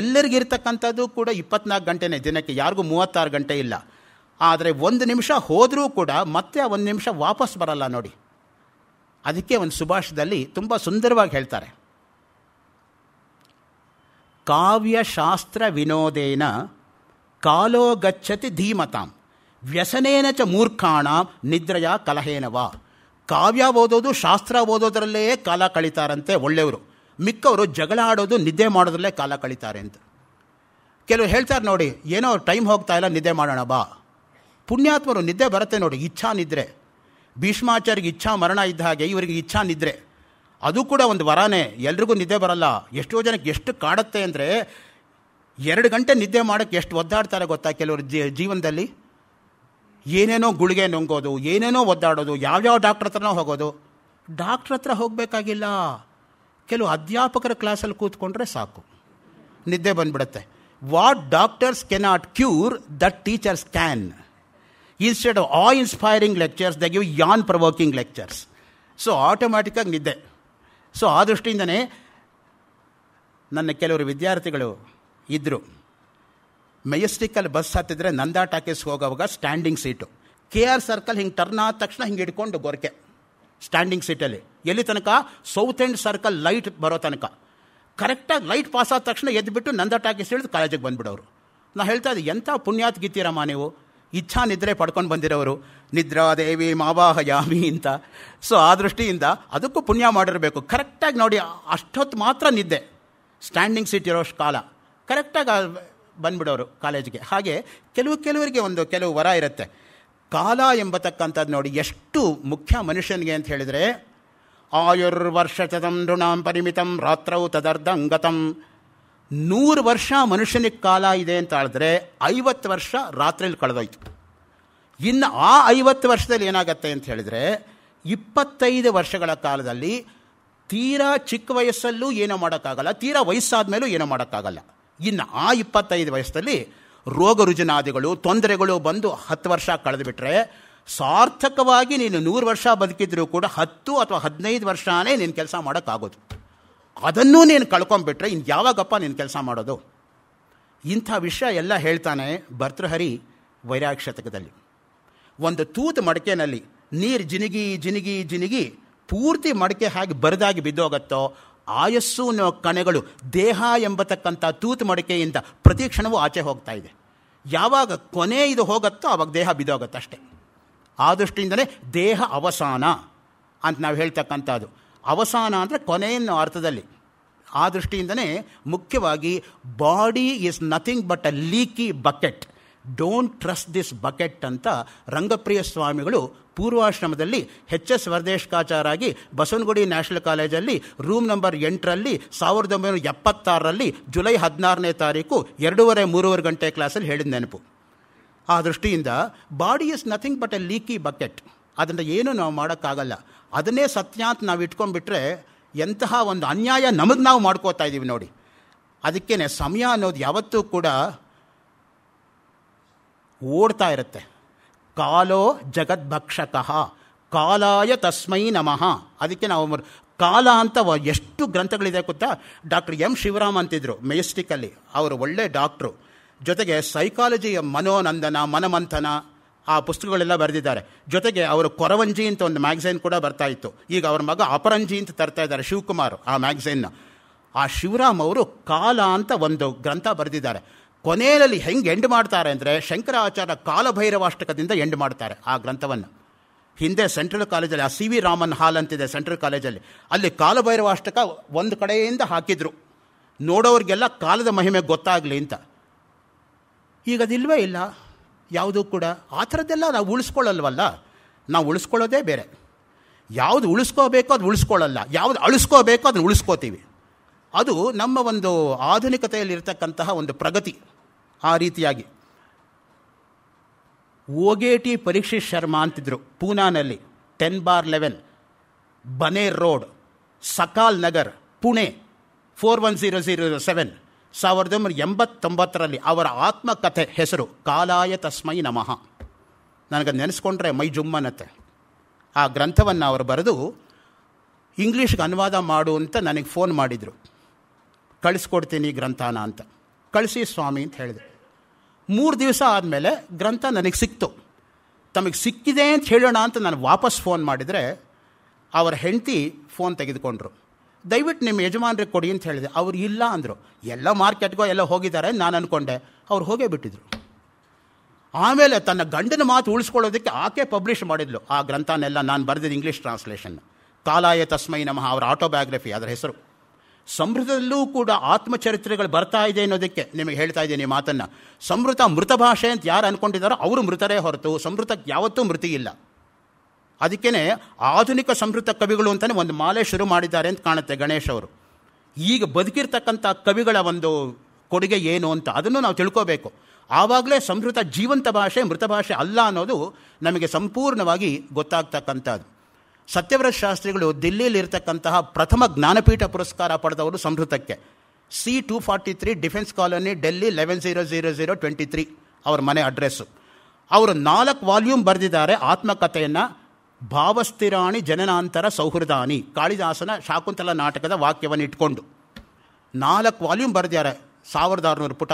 S1: ಎಲ್ಲರಿಗಿರ್ತಕ್ಕಂಥದ್ದು ಕೂಡ ಇಪ್ಪತ್ನಾಲ್ಕು ಗಂಟೆನೇ ದಿನಕ್ಕೆ ಯಾರಿಗೂ ಮೂವತ್ತಾರು ಗಂಟೆ ಇಲ್ಲ ಆದರೆ ಒಂದು ನಿಮಿಷ ಹೋದರೂ ಕೂಡ ಮತ್ತೆ ಒಂದು ನಿಮಿಷ ವಾಪಸ್ ಬರಲ್ಲ ನೋಡಿ ಅದಕ್ಕೆ ಒಂದು ಸುಭಾಷದಲ್ಲಿ ತುಂಬ ಸುಂದರವಾಗಿ ಹೇಳ್ತಾರೆ ಕಾವ್ಯಶಾಸ್ತ್ರ ವಿನೋದೇನ ಕಾಲೋ ಗಚ್ಚತಿ ಧೀಮತಾಂ ವ್ಯಸನೇನ ಚ ಮೂರ್ಖಾಣ ನಿದ್ರೆಯ ಕಲಹೇನವಾ ಕಾವ್ಯ ಓದೋದು ಶಾಸ್ತ್ರ ಓದೋದರಲ್ಲೇ ಕಾಲ ಕಳೀತಾರಂತೆ ಒಳ್ಳೆಯವರು ಮಿಕ್ಕವರು ಜಗಳ ಆಡೋದು ನಿದ್ದೆ ಮಾಡೋದ್ರಲ್ಲೇ ಕಾಲ ಕಳೀತಾರೆ ಅಂತ ಕೆಲವರು ಹೇಳ್ತಾರೆ ನೋಡಿ ಏನೋ ಟೈಮ್ ಹೋಗ್ತಾ ಇಲ್ಲ ನಿದ್ದೆ ಮಾಡೋಣ ಬಾ ಪುಣ್ಯಾತ್ಮರು ನಿದ್ದೆ ಬರುತ್ತೆ ನೋಡಿ ಇಚ್ಛಾ ನಿದ್ರೆ ಭೀಷ್ಮಾಚಾರ್ಯಗೆ ಇಚ್ಛಾ ಮರಣ ಇದ್ದ ಹಾಗೆ ಇವರಿಗೆ ಇಚ್ಛಾ ನಿದ್ರೆ ಅದು ಕೂಡ ಒಂದು ವರಾನೇ ಎಲ್ರಿಗೂ ನಿದ್ದೆ ಬರಲ್ಲ ಎಷ್ಟೋ ಜನಕ್ಕೆ ಎಷ್ಟು ಕಾಡುತ್ತೆ ಅಂದರೆ ಎರಡು ಗಂಟೆ ನಿದ್ದೆ ಮಾಡೋಕ್ಕೆ ಎಷ್ಟು ಒದ್ದಾಡ್ತಾರೆ ಗೊತ್ತಾ ಕೆಲವರು ಜೀವನದಲ್ಲಿ ಏನೇನೋ ಗುಳಿಗೆ ನುಂಗೋದು ಏನೇನೋ ಒದ್ದಾಡೋದು ಯಾವ್ಯಾವ ಡಾಕ್ಟ್ರ್ ಹತ್ರನೋ ಹೋಗೋದು ಡಾಕ್ಟ್ರ್ ಹತ್ರ ಹೋಗಬೇಕಾಗಿಲ್ಲ ಕೆಲವು ಅಧ್ಯಾಪಕರ ಕ್ಲಾಸಲ್ಲಿ ಕೂತ್ಕೊಂಡ್ರೆ ಸಾಕು ನಿದ್ದೆ ಬಂದ್ಬಿಡುತ್ತೆ what doctors cannot cure that teachers can instead of a inspiring lectures the give an provoking lectures so ಆಟೋಮ್ಯಾಟಿಕ್ಕಾಗಿ ನಿದ್ದೆ ಸೊ ಆ ದೃಷ್ಟಿಯಿಂದನೇ ನನ್ನ ಕೆಲವರು ವಿದ್ಯಾರ್ಥಿಗಳು ಇದ್ದರು ಮೆಯೆಸ್ಟಿಕಲ್ಲಿ ಬಸ್ ಹತ್ತಿದ್ರೆ ನಂದಾ ಟಾಕೀಸ್ಗೆ ಹೋಗೋವಾಗ standing seat K R circle ಹಿಂಗೆ ಟರ್ನ್ ಆದ ತಕ್ಷಣ ಹಿಂಗೆ ಇಟ್ಕೊಂಡು ಗೊರಕೆ ಸ್ಟ್ಯಾಂಡಿಂಗ್ ಸೀಟಲ್ಲಿ ಎಲ್ಲಿ ತನಕ ಸೌತ್ ಎಂಡ್ ಸರ್ಕಲ್ ಲೈಟ್ ಬರೋ ತನಕ ಕರೆಕ್ಟಾಗಿ ಲೈಟ್ ಪಾಸ್ ಆದ ತಕ್ಷಣ ಎದ್ದುಬಿಟ್ಟು ನಂದಾ ಟಾಕೀಸ್ ಹಿಡಿದು ಕಾಲೇಜಿಗೆ ಬಂದುಬಿಡೋರು ನಾನು ಹೇಳ್ತಾ ಇದ್ದೆ ಎಂಥ ಪುಣ್ಯಾತ್ ಗೀತೀರಮ್ಮ ನೀವು ಇಚ್ಛಾ ನಿದ್ರೆ ಪಡ್ಕೊಂಡು ಬಂದಿರೋರು ನಿದ್ರಾದೇವಿ ಮಾವಾಹಯಾಮಿ ಅಂತ ಸೊ ಆ ದೃಷ್ಟಿಯಿಂದ ಅದಕ್ಕೂ ಪುಣ್ಯ ಮಾಡಿರಬೇಕು ಕರೆಕ್ಟಾಗಿ ನೋಡಿ ಅಷ್ಟೊತ್ತು ಮಾತ್ರ ನಿದ್ದೆ ಸ್ಟ್ಯಾಂಡಿಂಗ್ ಸೀಟ್ ಇರೋಷ್ಟು ಕಾಲ ಕರೆಕ್ಟಾಗಿ ಬಂದ್ಬಿಡೋರು ಕಾಲೇಜ್ಗೆ ಹಾಗೆ ಕೆಲವು ಕೆಲವರಿಗೆ ಒಂದು ಕೆಲವು ವರ ಇರುತ್ತೆ ಕಾಲ ಎಂಬತಕ್ಕಂಥದ್ದು ನೋಡಿ ಎಷ್ಟು ಮುಖ್ಯ ಮನುಷ್ಯನಿಗೆ ಅಂತ ಹೇಳಿದರೆ ಆಯುರ್ವರ್ಷ ಚತಂ ನೃಣಾಂ ಪರಿಮಿತಂ ರಾತ್ರೌ ತದರ್ಧಂಗತಂ ನೂರು ವರ್ಷ ಮನುಷ್ಯನಿಗೆ ಕಾಲ ಇದೆ ಅಂತ ಹೇಳಿದ್ರೆ ಐವತ್ತು ವರ್ಷ ರಾತ್ರಿಯಲ್ಲಿ ಕಳೆದೋಯ್ತು ಇನ್ನು ಆ ಐವತ್ತು ವರ್ಷದಲ್ಲಿ ಏನಾಗತ್ತೆ ಅಂತ ಹೇಳಿದರೆ ಇಪ್ಪತ್ತೈದು ವರ್ಷಗಳ ಕಾಲದಲ್ಲಿ ತೀರಾ ಚಿಕ್ಕ ವಯಸ್ಸಲ್ಲೂ ಏನೋ ಮಾಡೋಕ್ಕಾಗಲ್ಲ ತೀರಾ ವಯಸ್ಸಾದ ಮೇಲೂ ಏನೋ ಮಾಡೋಕ್ಕಾಗಲ್ಲ ಇನ್ನು ಆ ಇಪ್ಪತ್ತೈದು ವಯಸ್ಸಲ್ಲಿ ರೋಗ ರುಜಿನಾದಿಗಳು ತೊಂದರೆಗಳು ಬಂದು ಹತ್ತು ವರ್ಷ ಕಳೆದುಬಿಟ್ರೆ ಸಾರ್ಥಕವಾಗಿ ನೀನು ನೂರು ವರ್ಷ ಬದುಕಿದ್ರೂ ಕೂಡ ಹತ್ತು ಅಥವಾ ಹದಿನೈದು ವರ್ಷನೇ ನೀನು ಕೆಲಸ ಮಾಡೋಕ್ಕಾಗೋದು ಅದನ್ನೂ ನೀನು ಕಳ್ಕೊಂಬಿಟ್ರೆ ಇನ್ನು ಯಾವಾಗಪ್ಪ ನೀನು ಕೆಲಸ ಮಾಡೋದು ಇಂಥ ವಿಷಯ ಎಲ್ಲ ಹೇಳ್ತಾನೆ ಭರ್ತೃಹರಿ ವೈರಾಗ್ ಶತಕದಲ್ಲಿ ಒಂದು ತೂತು ಮಡಕೆಯಲ್ಲಿ ನೀರು ಜಿನಿಗಿ ಜಿನಿಗಿ ಜಿನಿಗಿ ಪೂರ್ತಿ ಮಡಕೆ ಹಾಗೆ ಬರೆದಾಗಿ ಬಿದ್ದೋಗತ್ತೋ ಆಯಸ್ಸು ಅನ್ನೋ ಕಣೆಗಳು ದೇಹ ಎಂಬತಕ್ಕಂಥ ತೂತು ಮಡಿಕೆಯಿಂದ ಪ್ರತಿ ಕ್ಷಣವೂ ಆಚೆ ಹೋಗ್ತಾ ಇದೆ ಯಾವಾಗ ಕೊನೆ ಇದು ಹೋಗುತ್ತೋ ಆವಾಗ ದೇಹ ಬಿದ್ದೋಗತ್ತಷ್ಟೆ ಅಷ್ಟೇ ಆ ದೃಷ್ಟಿಯಿಂದಲೇ ದೇಹ ಅವಸಾನ ಅಂತ ನಾವು ಹೇಳ್ತಕ್ಕಂಥದ್ದು ಅವಸಾನ ಅಂದರೆ ಕೊನೆಯನ್ನು ಅರ್ಥದಲ್ಲಿ ಆ ದೃಷ್ಟಿಯಿಂದನೇ ಮುಖ್ಯವಾಗಿ body is nothing but a leaky bucket don't trust this bucket ಅಂತ ರಂಗಪ್ರಿಯ ಸ್ವಾಮಿಗಳು ಪೂರ್ವಾಶ್ರಮದಲ್ಲಿ ಹೆಚ್ ಎಸ್ ವರ್ದೇಶ್ಕಾಚಾರಾಗಿ ಬಸವನಗುಡಿ ನ್ಯಾಷನಲ್ ಕಾಲೇಜಲ್ಲಿ ರೂಮ್ ನಂಬರ್ ಎಂಟರಲ್ಲಿ ಸಾವಿರದ ಒಂಬೈನೂರ ಎಪ್ಪತ್ತಾರರಲ್ಲಿ ಜುಲೈ ಹದಿನಾರನೇ ತಾರೀಕು ಎರಡೂವರೆ ಮೂರುವರೆ ಗಂಟೆ ಕ್ಲಾಸಲ್ಲಿ ಹೇಳಿದ ನೆನಪು ಆ ದೃಷ್ಟಿಯಿಂದ body is nothing but a leaky bucket ಅದನ್ನು ಏನೂ ನಾವು ಮಾಡೋಕ್ಕಾಗಲ್ಲ ಅದನ್ನೇ ಸತ್ಯ ಅಂತ ನಾವು ಇಟ್ಕೊಂಡ್ಬಿಟ್ರೆ ಎಂತಹ ಒಂದು ಅನ್ಯಾಯ ನಮಗೆ ನಾವು ಮಾಡ್ಕೋತಾ ಇದ್ದೀವಿ ನೋಡಿ ಅದಕ್ಕೇ ಸಮಯ ಅನ್ನೋದು ಯಾವತ್ತೂ ಕೂಡ ಓಡ್ತಾ ಇರುತ್ತೆ ಕಾಲೋ ಜಗದ್ಭಕ್ಷಕಃ ಕಾಲಾಯ ತಸ್ಮೈ ನಮಃ ಅದಕ್ಕೆ ನಾವು ಕಾಲ ಅಂತ ಎಷ್ಟು ಗ್ರಂಥಗಳಿದೆ ಗೊತ್ತಾ ಡಾಕ್ಟರ್ ಎಂ ಶಿವರಾಮ್ ಅಂತಿದ್ರು ಮೆಜೆಸ್ಟಿಕಲ್ಲಿ ಅವರು ಒಳ್ಳೆ ಡಾಕ್ಟ್ರು ಜೊತೆಗೆ ಸೈಕಾಲಜಿಯ ಮನೋನಂದನ ಮನಮಂಥನ ಆ ಪುಸ್ತಕಗಳೆಲ್ಲ ಬರೆದಿದ್ದಾರೆ ಜೊತೆಗೆ ಅವರು ಕೊರವಂಜಿ ಅಂತ ಒಂದು ಮ್ಯಾಗ್ಝೈನ್ ಕೂಡ ಬರ್ತಾ ಇತ್ತು ಈಗ ಅವ್ರ ಮಗ ಅಪರಂಜಿ ಅಂತ ತರ್ತಾ ಇದ್ದಾರೆ ಶಿವಕುಮಾರ್ ಆ ಮ್ಯಾಗ್ಝೈನ್ನ ಆ ಶಿವರಾಮ್ ಅವರು ಕಾಲ ಅಂತ ಒಂದು ಗ್ರಂಥ ಬರೆದಿದ್ದಾರೆ ಕೊನೆಯಲ್ಲಿ ಹೆಂಗೆ ಎಂಡ್ ಮಾಡ್ತಾರೆ ಅಂದರೆ ಶಂಕರಾಚಾರ್ಯ ಕಾಲಭೈರವಾಷ್ಟಕದಿಂದ ಎಂಡ್ ಮಾಡ್ತಾರೆ ಆ ಗ್ರಂಥವನ್ನು ಹಿಂದೆ ಸೆಂಟ್ರಲ್ ಕಾಲೇಜಲ್ಲಿ ಆ ಸಿ ವಿ ರಾಮನ್ ಹಾಲ್ ಅಂತಿದೆ ಸೆಂಟ್ರಲ್ ಕಾಲೇಜಲ್ಲಿ ಅಲ್ಲಿ ಕಾಲಭೈರವಾಷ್ಟಕ ಒಂದು ಕಡೆಯಿಂದ ಹಾಕಿದರು ನೋಡೋರಿಗೆಲ್ಲ ಕಾಲದ ಮಹಿಮೆ ಗೊತ್ತಾಗಲಿ ಅಂತ ಈಗ ಅದಿಲ್ವೇ ಇಲ್ಲ ಯಾವುದೂ ಕೂಡ ಆ ಥರದ್ದೆಲ್ಲ ನಾವು ಉಳಿಸ್ಕೊಳ್ಳಲ್ವಲ್ಲ ನಾವು ಉಳಿಸ್ಕೊಳ್ಳೋದೇ ಬೇರೆ ಯಾವುದು ಉಳಿಸ್ಕೋಬೇಕೋ ಅದು ಉಳಿಸ್ಕೊಳ್ಳಲ್ಲ ಯಾವುದು ಅಳಿಸ್ಕೋಬೇಕೋ ಅದನ್ನು ಉಳಿಸ್ಕೋತೀವಿ ಅದು ನಮ್ಮ ಒಂದು ಆಧುನಿಕತೆಯಲ್ಲಿರ್ತಕ್ಕಂತಹ ಒಂದು ಪ್ರಗತಿ ಆ ರೀತಿಯಾಗಿ ಓಗೇಟಿ ಪರೀಕ್ಷೆ ಶರ್ಮಾ ಅಂತಿದ್ರು ಪೂನಾನಲ್ಲಿ ten bar eleven Baner road Sakal Nagar Pune four one zero zero seven ಸಾವಿರದ ಒಂಬೈನೂರ ಎಂಬತ್ತೊಂಬತ್ತರಲ್ಲಿ ಅವರ ಆತ್ಮಕಥೆ ಹೆಸರು ಕಾಲಾಯ ತಸ್ಮೈ ನಮಃ ನನಗೆ ನೆನೆಸ್ಕೊಂಡ್ರೆ ಮೈ ಜುಮ್ಮನತೆ ಆ ಗ್ರಂಥವನ್ನು ಅವರು ಬರೆದು ಇಂಗ್ಲೀಷ್ಗೆ ಅನುವಾದ ಮಾಡು ಅಂತ ನನಗೆ ಫೋನ್ ಮಾಡಿದರು ಕಳಿಸ್ಕೊಡ್ತೀನಿ ಗ್ರಂಥಾನ ಅಂತ ಕಳಿಸಿ ಸ್ವಾಮಿ ಅಂತ ಹೇಳಿದೆ ಮೂರು ದಿವಸ ಆದಮೇಲೆ ಗ್ರಂಥ ನನಗೆ ಸಿಕ್ತು ತಮಗೆ ಸಿಕ್ಕಿದೆ ಅಂತ ಹೇಳೋಣ ಅಂತ ನಾನು ವಾಪಸ್ ಫೋನ್ ಮಾಡಿದರೆ ಅವರ ಹೆಂಡತಿ ಫೋನ್ ತೆಗೆದುಕೊಂಡ್ರು ದಯವಿಟ್ಟು ನಿಮ್ಮ ಯಜಮಾನ್ರಿಗೆ ಕೊಡಿ ಅಂತ ಹೇಳಿದೆ ಅವ್ರು ಇಲ್ಲ ಅಂದರು ಎಲ್ಲ ಮಾರ್ಕೆಟ್ಗೋ ಎಲ್ಲ ಹೋಗಿದ್ದಾರೆ ನಾನು ಅಂದ್ಕೊಂಡೆ ಅವ್ರು ಹೋಗೇ ಬಿಟ್ಟಿದ್ರು ಆಮೇಲೆ ತನ್ನ ಗಂಡನ ಮಾತು ಉಳಿಸ್ಕೊಳ್ಳೋದಕ್ಕೆ ಆಕೆ ಪಬ್ಲಿಷ್ ಮಾಡಿದ್ಲು ಆ ಗ್ರಂಥನೆಲ್ಲ ನಾನು ಬರೆದಿದ್ದು ಇಂಗ್ಲೀಷ್ ಟ್ರಾನ್ಸ್ಲೇಷನ್ ಕಾಲಾಯ ತಸ್ಮೈ ನಮಃ ಅವರ ಆಟೋಬಯೋಗ್ರಫಿ ಅದರ ಹೆಸರು ಸಮೃದ್ಧದಲ್ಲೂ ಕೂಡ ಆತ್ಮಚರಿತ್ರೆಗಳು ಬರ್ತಾ ಇದೆ ಅನ್ನೋದಕ್ಕೆ ನಿಮಗೆ ಹೇಳ್ತಾ ಇದ್ದೀನಿ ಮಾತನ್ನು ಸಮೃತ ಮೃತ ಭಾಷೆ ಅಂತ ಯಾರು ಅಂದ್ಕೊಂಡಿದ್ದಾರೋ ಅವರು ಮೃತರೇ ಹೊರತು ಸಮೃತಕ್ಕೆ ಯಾವತ್ತೂ ಮೃತಿ ಇಲ್ಲ ಅದಕ್ಕೇ ಆಧುನಿಕ ಸಂಸ್ಕೃತ ಕವಿಗಳು ಅಂತಲೇ ಒಂದು ಮಾಲೆ ಶುರು ಮಾಡಿದ್ದಾರೆ ಅಂತ ಕಾಣುತ್ತೆ ಗಣೇಶ್ ಅವರು ಈಗ ಬದುಕಿರ್ತಕ್ಕಂಥ ಕವಿಗಳ ಒಂದು ಕೊಡುಗೆ ಏನು ಅಂತ ಅದನ್ನು ನಾವು ತಿಳ್ಕೋಬೇಕು ಆವಾಗಲೇ ಸಂಸ್ಕೃತ ಜೀವಂತ ಭಾಷೆ ಮೃತ ಭಾಷೆ ಅಲ್ಲ ಅನ್ನೋದು ನಮಗೆ ಸಂಪೂರ್ಣವಾಗಿ ಗೊತ್ತಾಗ್ತಕ್ಕಂಥದ್ದು ಸತ್ಯವ್ರತ ಶಾಸ್ತ್ರಿಗಳು ದಿಲ್ಲಿಯಲ್ಲಿರ್ತಕ್ಕಂತಹ ಪ್ರಥಮ ಜ್ಞಾನಪೀಠ ಪುರಸ್ಕಾರ ಪಡೆದವರು ಸಂಸ್ಕೃತಕ್ಕೆ C two forty three defence colony Delhi eleven zero zero zero twenty three ಅವ್ರ ಮನೆ ಅಡ್ರೆಸ್ಸು ಅವರು ನಾಲ್ಕು ವಾಲ್ಯೂಮ್ ಬರೆದಿದ್ದಾರೆ ಆತ್ಮಕಥೆಯನ್ನು ಭಾವಸ್ಥಿರಾಣಿ ಜನನಾಂತರ ಸೌಹೃದಾನಿ ಕಾಳಿದಾಸನ ಶಾಕುಂತಲ ನಾಟಕದ ವಾಕ್ಯವನ್ನು ಇಟ್ಕೊಂಡು ನಾಲ್ಕು ವಾಲ್ಯೂಮ್ ಬರೆದ್ಯಾರೆ ಸಾವಿರದ ಆರುನೂರು ಪುಟ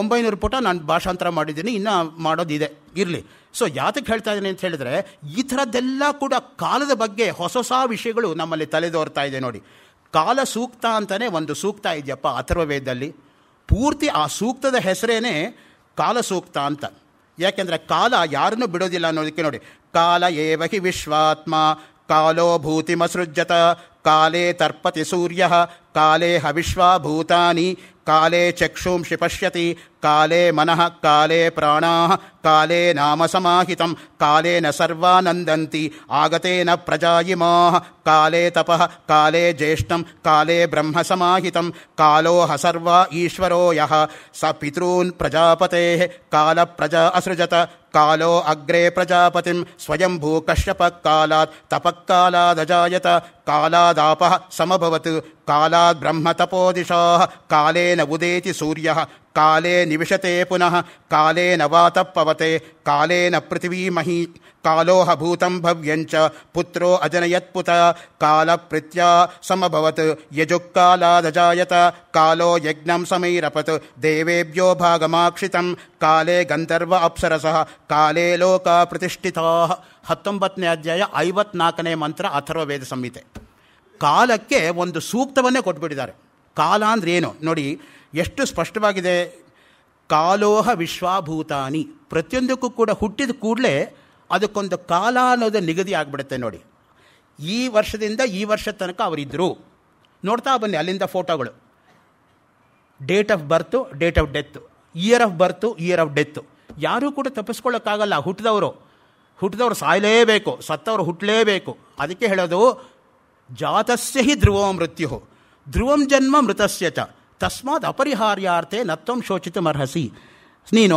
S1: ಒಂಬೈನೂರು ಪುಟ ನಾನು ಭಾಷಾಂತರ ಮಾಡಿದ್ದೀನಿ ಇನ್ನೂ ಮಾಡೋದಿದೆ ಇರಲಿ ಸೊ ಯಾತಕ್ಕೆ ಹೇಳ್ತಾ ಇದ್ದೀನಿ ಅಂತ ಹೇಳಿದ್ರೆ ಈ ಥರದ್ದೆಲ್ಲ ಕೂಡ ಕಾಲದ ಬಗ್ಗೆ ಹೊಸ ಹೊಸ ವಿಷಯಗಳು ನಮ್ಮಲ್ಲಿ ತಲೆದೋರ್ತಾ ಇದೆ ನೋಡಿ ಕಾಲ ಸೂಕ್ತ ಅಂತಲೇ ಒಂದು ಸೂಕ್ತ ಇದೆಯಪ್ಪ ಅಥರ್ವ ಪೂರ್ತಿ ಆ ಸೂಕ್ತದ ಹೆಸರೇನೇ ಕಾಲಸೂಕ್ತ ಅಂತ ಯಾಕೆಂದರೆ ಕಾಲ ಯಾರನ್ನು ಬಿಡೋದಿಲ್ಲ ಅನ್ನೋದಕ್ಕೆ ನೋಡಿ ಕಾಲ ಏವಹಿ ವಿಶ್ವಾತ್ಮ ಕಾಲೋ ಭೂತಿಮಸೃಜ್ಯತ ಕಾಲೇ ತರ್ಪತಿ ಸೂರ್ಯ काले हविश्वा भूतानि काले चक्षुंषि पश्यति काले मनः काले प्राणाः काले नाम समाहितं न सर्वा आगते न प्रजायिमाः काले तपः काले ज्येष्ठं काले ब्रह्म समाहितं कालो सर्वा ईश्वरो यः स पितॄन् प्रजापतेः प्रजा असृजत कालो अग्रे प्रजापतिं स्वयं कश्यपः कालात् तपः कालादजायत कालादापः समभवत् कालाद्ब्रह्मतपोदिशाः कालेन उदेति सूर्यः काले निविशते पुनः काले न वातप्पवते कालेन पृथिवीमहि कालोहभूतं भव्यञ्च पुत्रो अजनयत्पुत कालप्रीत्या समभवत् यजुःकालादजायत कालो यज्ञं समैरपत् देवेभ्यो भागमाक्षितं काले गन्धर्व अप्सरसः काले लोकप्रतिष्ठिताः हत्तम्बत्ने अध्याय ऐवत्नाकने मन्त्र अथर्ववेदसंहिते ಕಾಲಕ್ಕೆ ಒಂದು ಸೂಕ್ತವನ್ನೇ ಕೊಟ್ಬಿಟ್ಟಿದ್ದಾರೆ ಕಾಲ ಅಂದ್ರೆ ಏನು ನೋಡಿ ಎಷ್ಟು ಸ್ಪಷ್ಟವಾಗಿದೆ ಕಾಲೋಹ ವಿಶ್ವಾಭೂತಾನಿ ಪ್ರತಿಯೊಂದಕ್ಕೂ ಕೂಡ ಹುಟ್ಟಿದ ಕೂಡಲೇ ಅದಕ್ಕೊಂದು ಕಾಲ ಅನ್ನೋದು ನಿಗದಿ ಆಗಿಬಿಡುತ್ತೆ ನೋಡಿ ಈ ವರ್ಷದಿಂದ ಈ ವರ್ಷ ತನಕ ಅವರಿದ್ದರು ನೋಡ್ತಾ ಬನ್ನಿ ಅಲ್ಲಿಂದ ಫೋಟೋಗಳು date of birth date of death year of birth year of death ಯಾರೂ ಕೂಡ ತಪ್ಪಿಸ್ಕೊಳ್ಳೋಕ್ಕಾಗಲ್ಲ ಹುಟ್ಟಿದವರು ಹುಟ್ಟಿದವರು ಸಾಯಲೇಬೇಕು ಸತ್ತವರು ಹುಟ್ಟಲೇಬೇಕು ಅದಕ್ಕೆ ಹೇಳೋದು ಜಾತಸ್ಯ ಹಿ ಧ್ರುವ ಮೃತ್ಯು ಧ್ರುವಂ ಜನ್ಮ ಮೃತಸ್ಯ ಚ ತಸ್ಮಾತ್ ಅಪರಿಹಾರ್ಯಾರ್ಥೆ ನತ್ವಂ ಶೋಚಿತಮರ್ಹಸಿ ನೀನು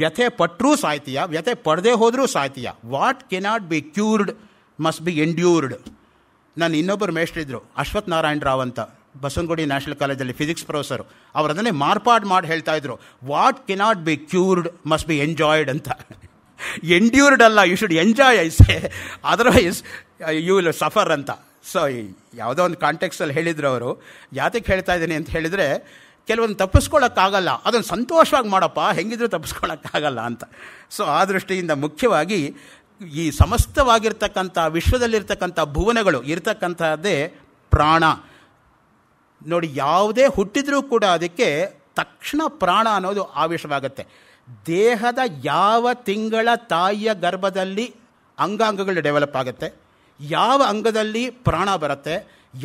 S1: ವ್ಯಥೆ ಪಟ್ಟರೂ ಸಾಯ್ತೀಯ ವ್ಯಥೆ ಪಡೆದೆ ಹೋದರೂ ಸಾಯ್ತೀಯ what cannot be cured must be endured ನನ್ನ ಇನ್ನೊಬ್ಬರು ಇದ್ದರು ಅಶ್ವಥ್ ನಾರಾಯಣ ರಾವ್ ಅಂತ ಬಸವನಗುಡಿ ನ್ಯಾಷನಲ್ ಕಾಲೇಜಲ್ಲಿ ಫಿಸಿಕ್ಸ್ ಪ್ರೊಫೆಸರು ಅವರು ಅದನ್ನೇ ಮಾರ್ಪಾಡು ಮಾಡಿ ಹೇಳ್ತಾ ಇದ್ರು what cannot be cured must be enjoyed ಅಂತ ಎಂಡ್ಯೂರ್ಡ್ ಅಲ್ಲ you should enjoy I say otherwise you will suffer ಅಂತ ಸೊ ಯಾವುದೋ ಒಂದು ಕಾಂಟೆಕ್ಸ್ಟಲ್ಲಿ ಹೇಳಿದ್ರು ಅವರು ಯಾತಕ್ಕೆ ಹೇಳ್ತಾ ಇದ್ದೀನಿ ಅಂತ ಹೇಳಿದರೆ ಕೆಲವೊಂದು ತಪ್ಪಿಸ್ಕೊಳ್ಳೋಕ್ಕಾಗಲ್ಲ ಅದನ್ನು ಸಂತೋಷವಾಗಿ ಮಾಡಪ್ಪ ಹೆಂಗಿದ್ರೂ ತಪ್ಪಿಸ್ಕೊಳ್ಳೋಕ್ಕಾಗಲ್ಲ ಅಂತ ಸೊ ಆ ದೃಷ್ಟಿಯಿಂದ ಮುಖ್ಯವಾಗಿ ಈ ಸಮಸ್ತವಾಗಿರ್ತಕ್ಕಂಥ ವಿಶ್ವದಲ್ಲಿರ್ತಕ್ಕಂಥ ಭುವನಗಳು ಇರತಕ್ಕಂಥದ್ದೇ ಪ್ರಾಣ ನೋಡಿ ಯಾವುದೇ ಹುಟ್ಟಿದರೂ ಕೂಡ ಅದಕ್ಕೆ ತಕ್ಷಣ ಪ್ರಾಣ ಅನ್ನೋದು ಆವೇಶವಾಗುತ್ತೆ ದೇಹದ ಯಾವ ತಿಂಗಳ ತಾಯಿಯ ಗರ್ಭದಲ್ಲಿ ಅಂಗಾಂಗಗಳು ಡೆವಲಪ್ ಆಗುತ್ತೆ ಯಾವ ಅಂಗದಲ್ಲಿ ಪ್ರಾಣ ಬರುತ್ತೆ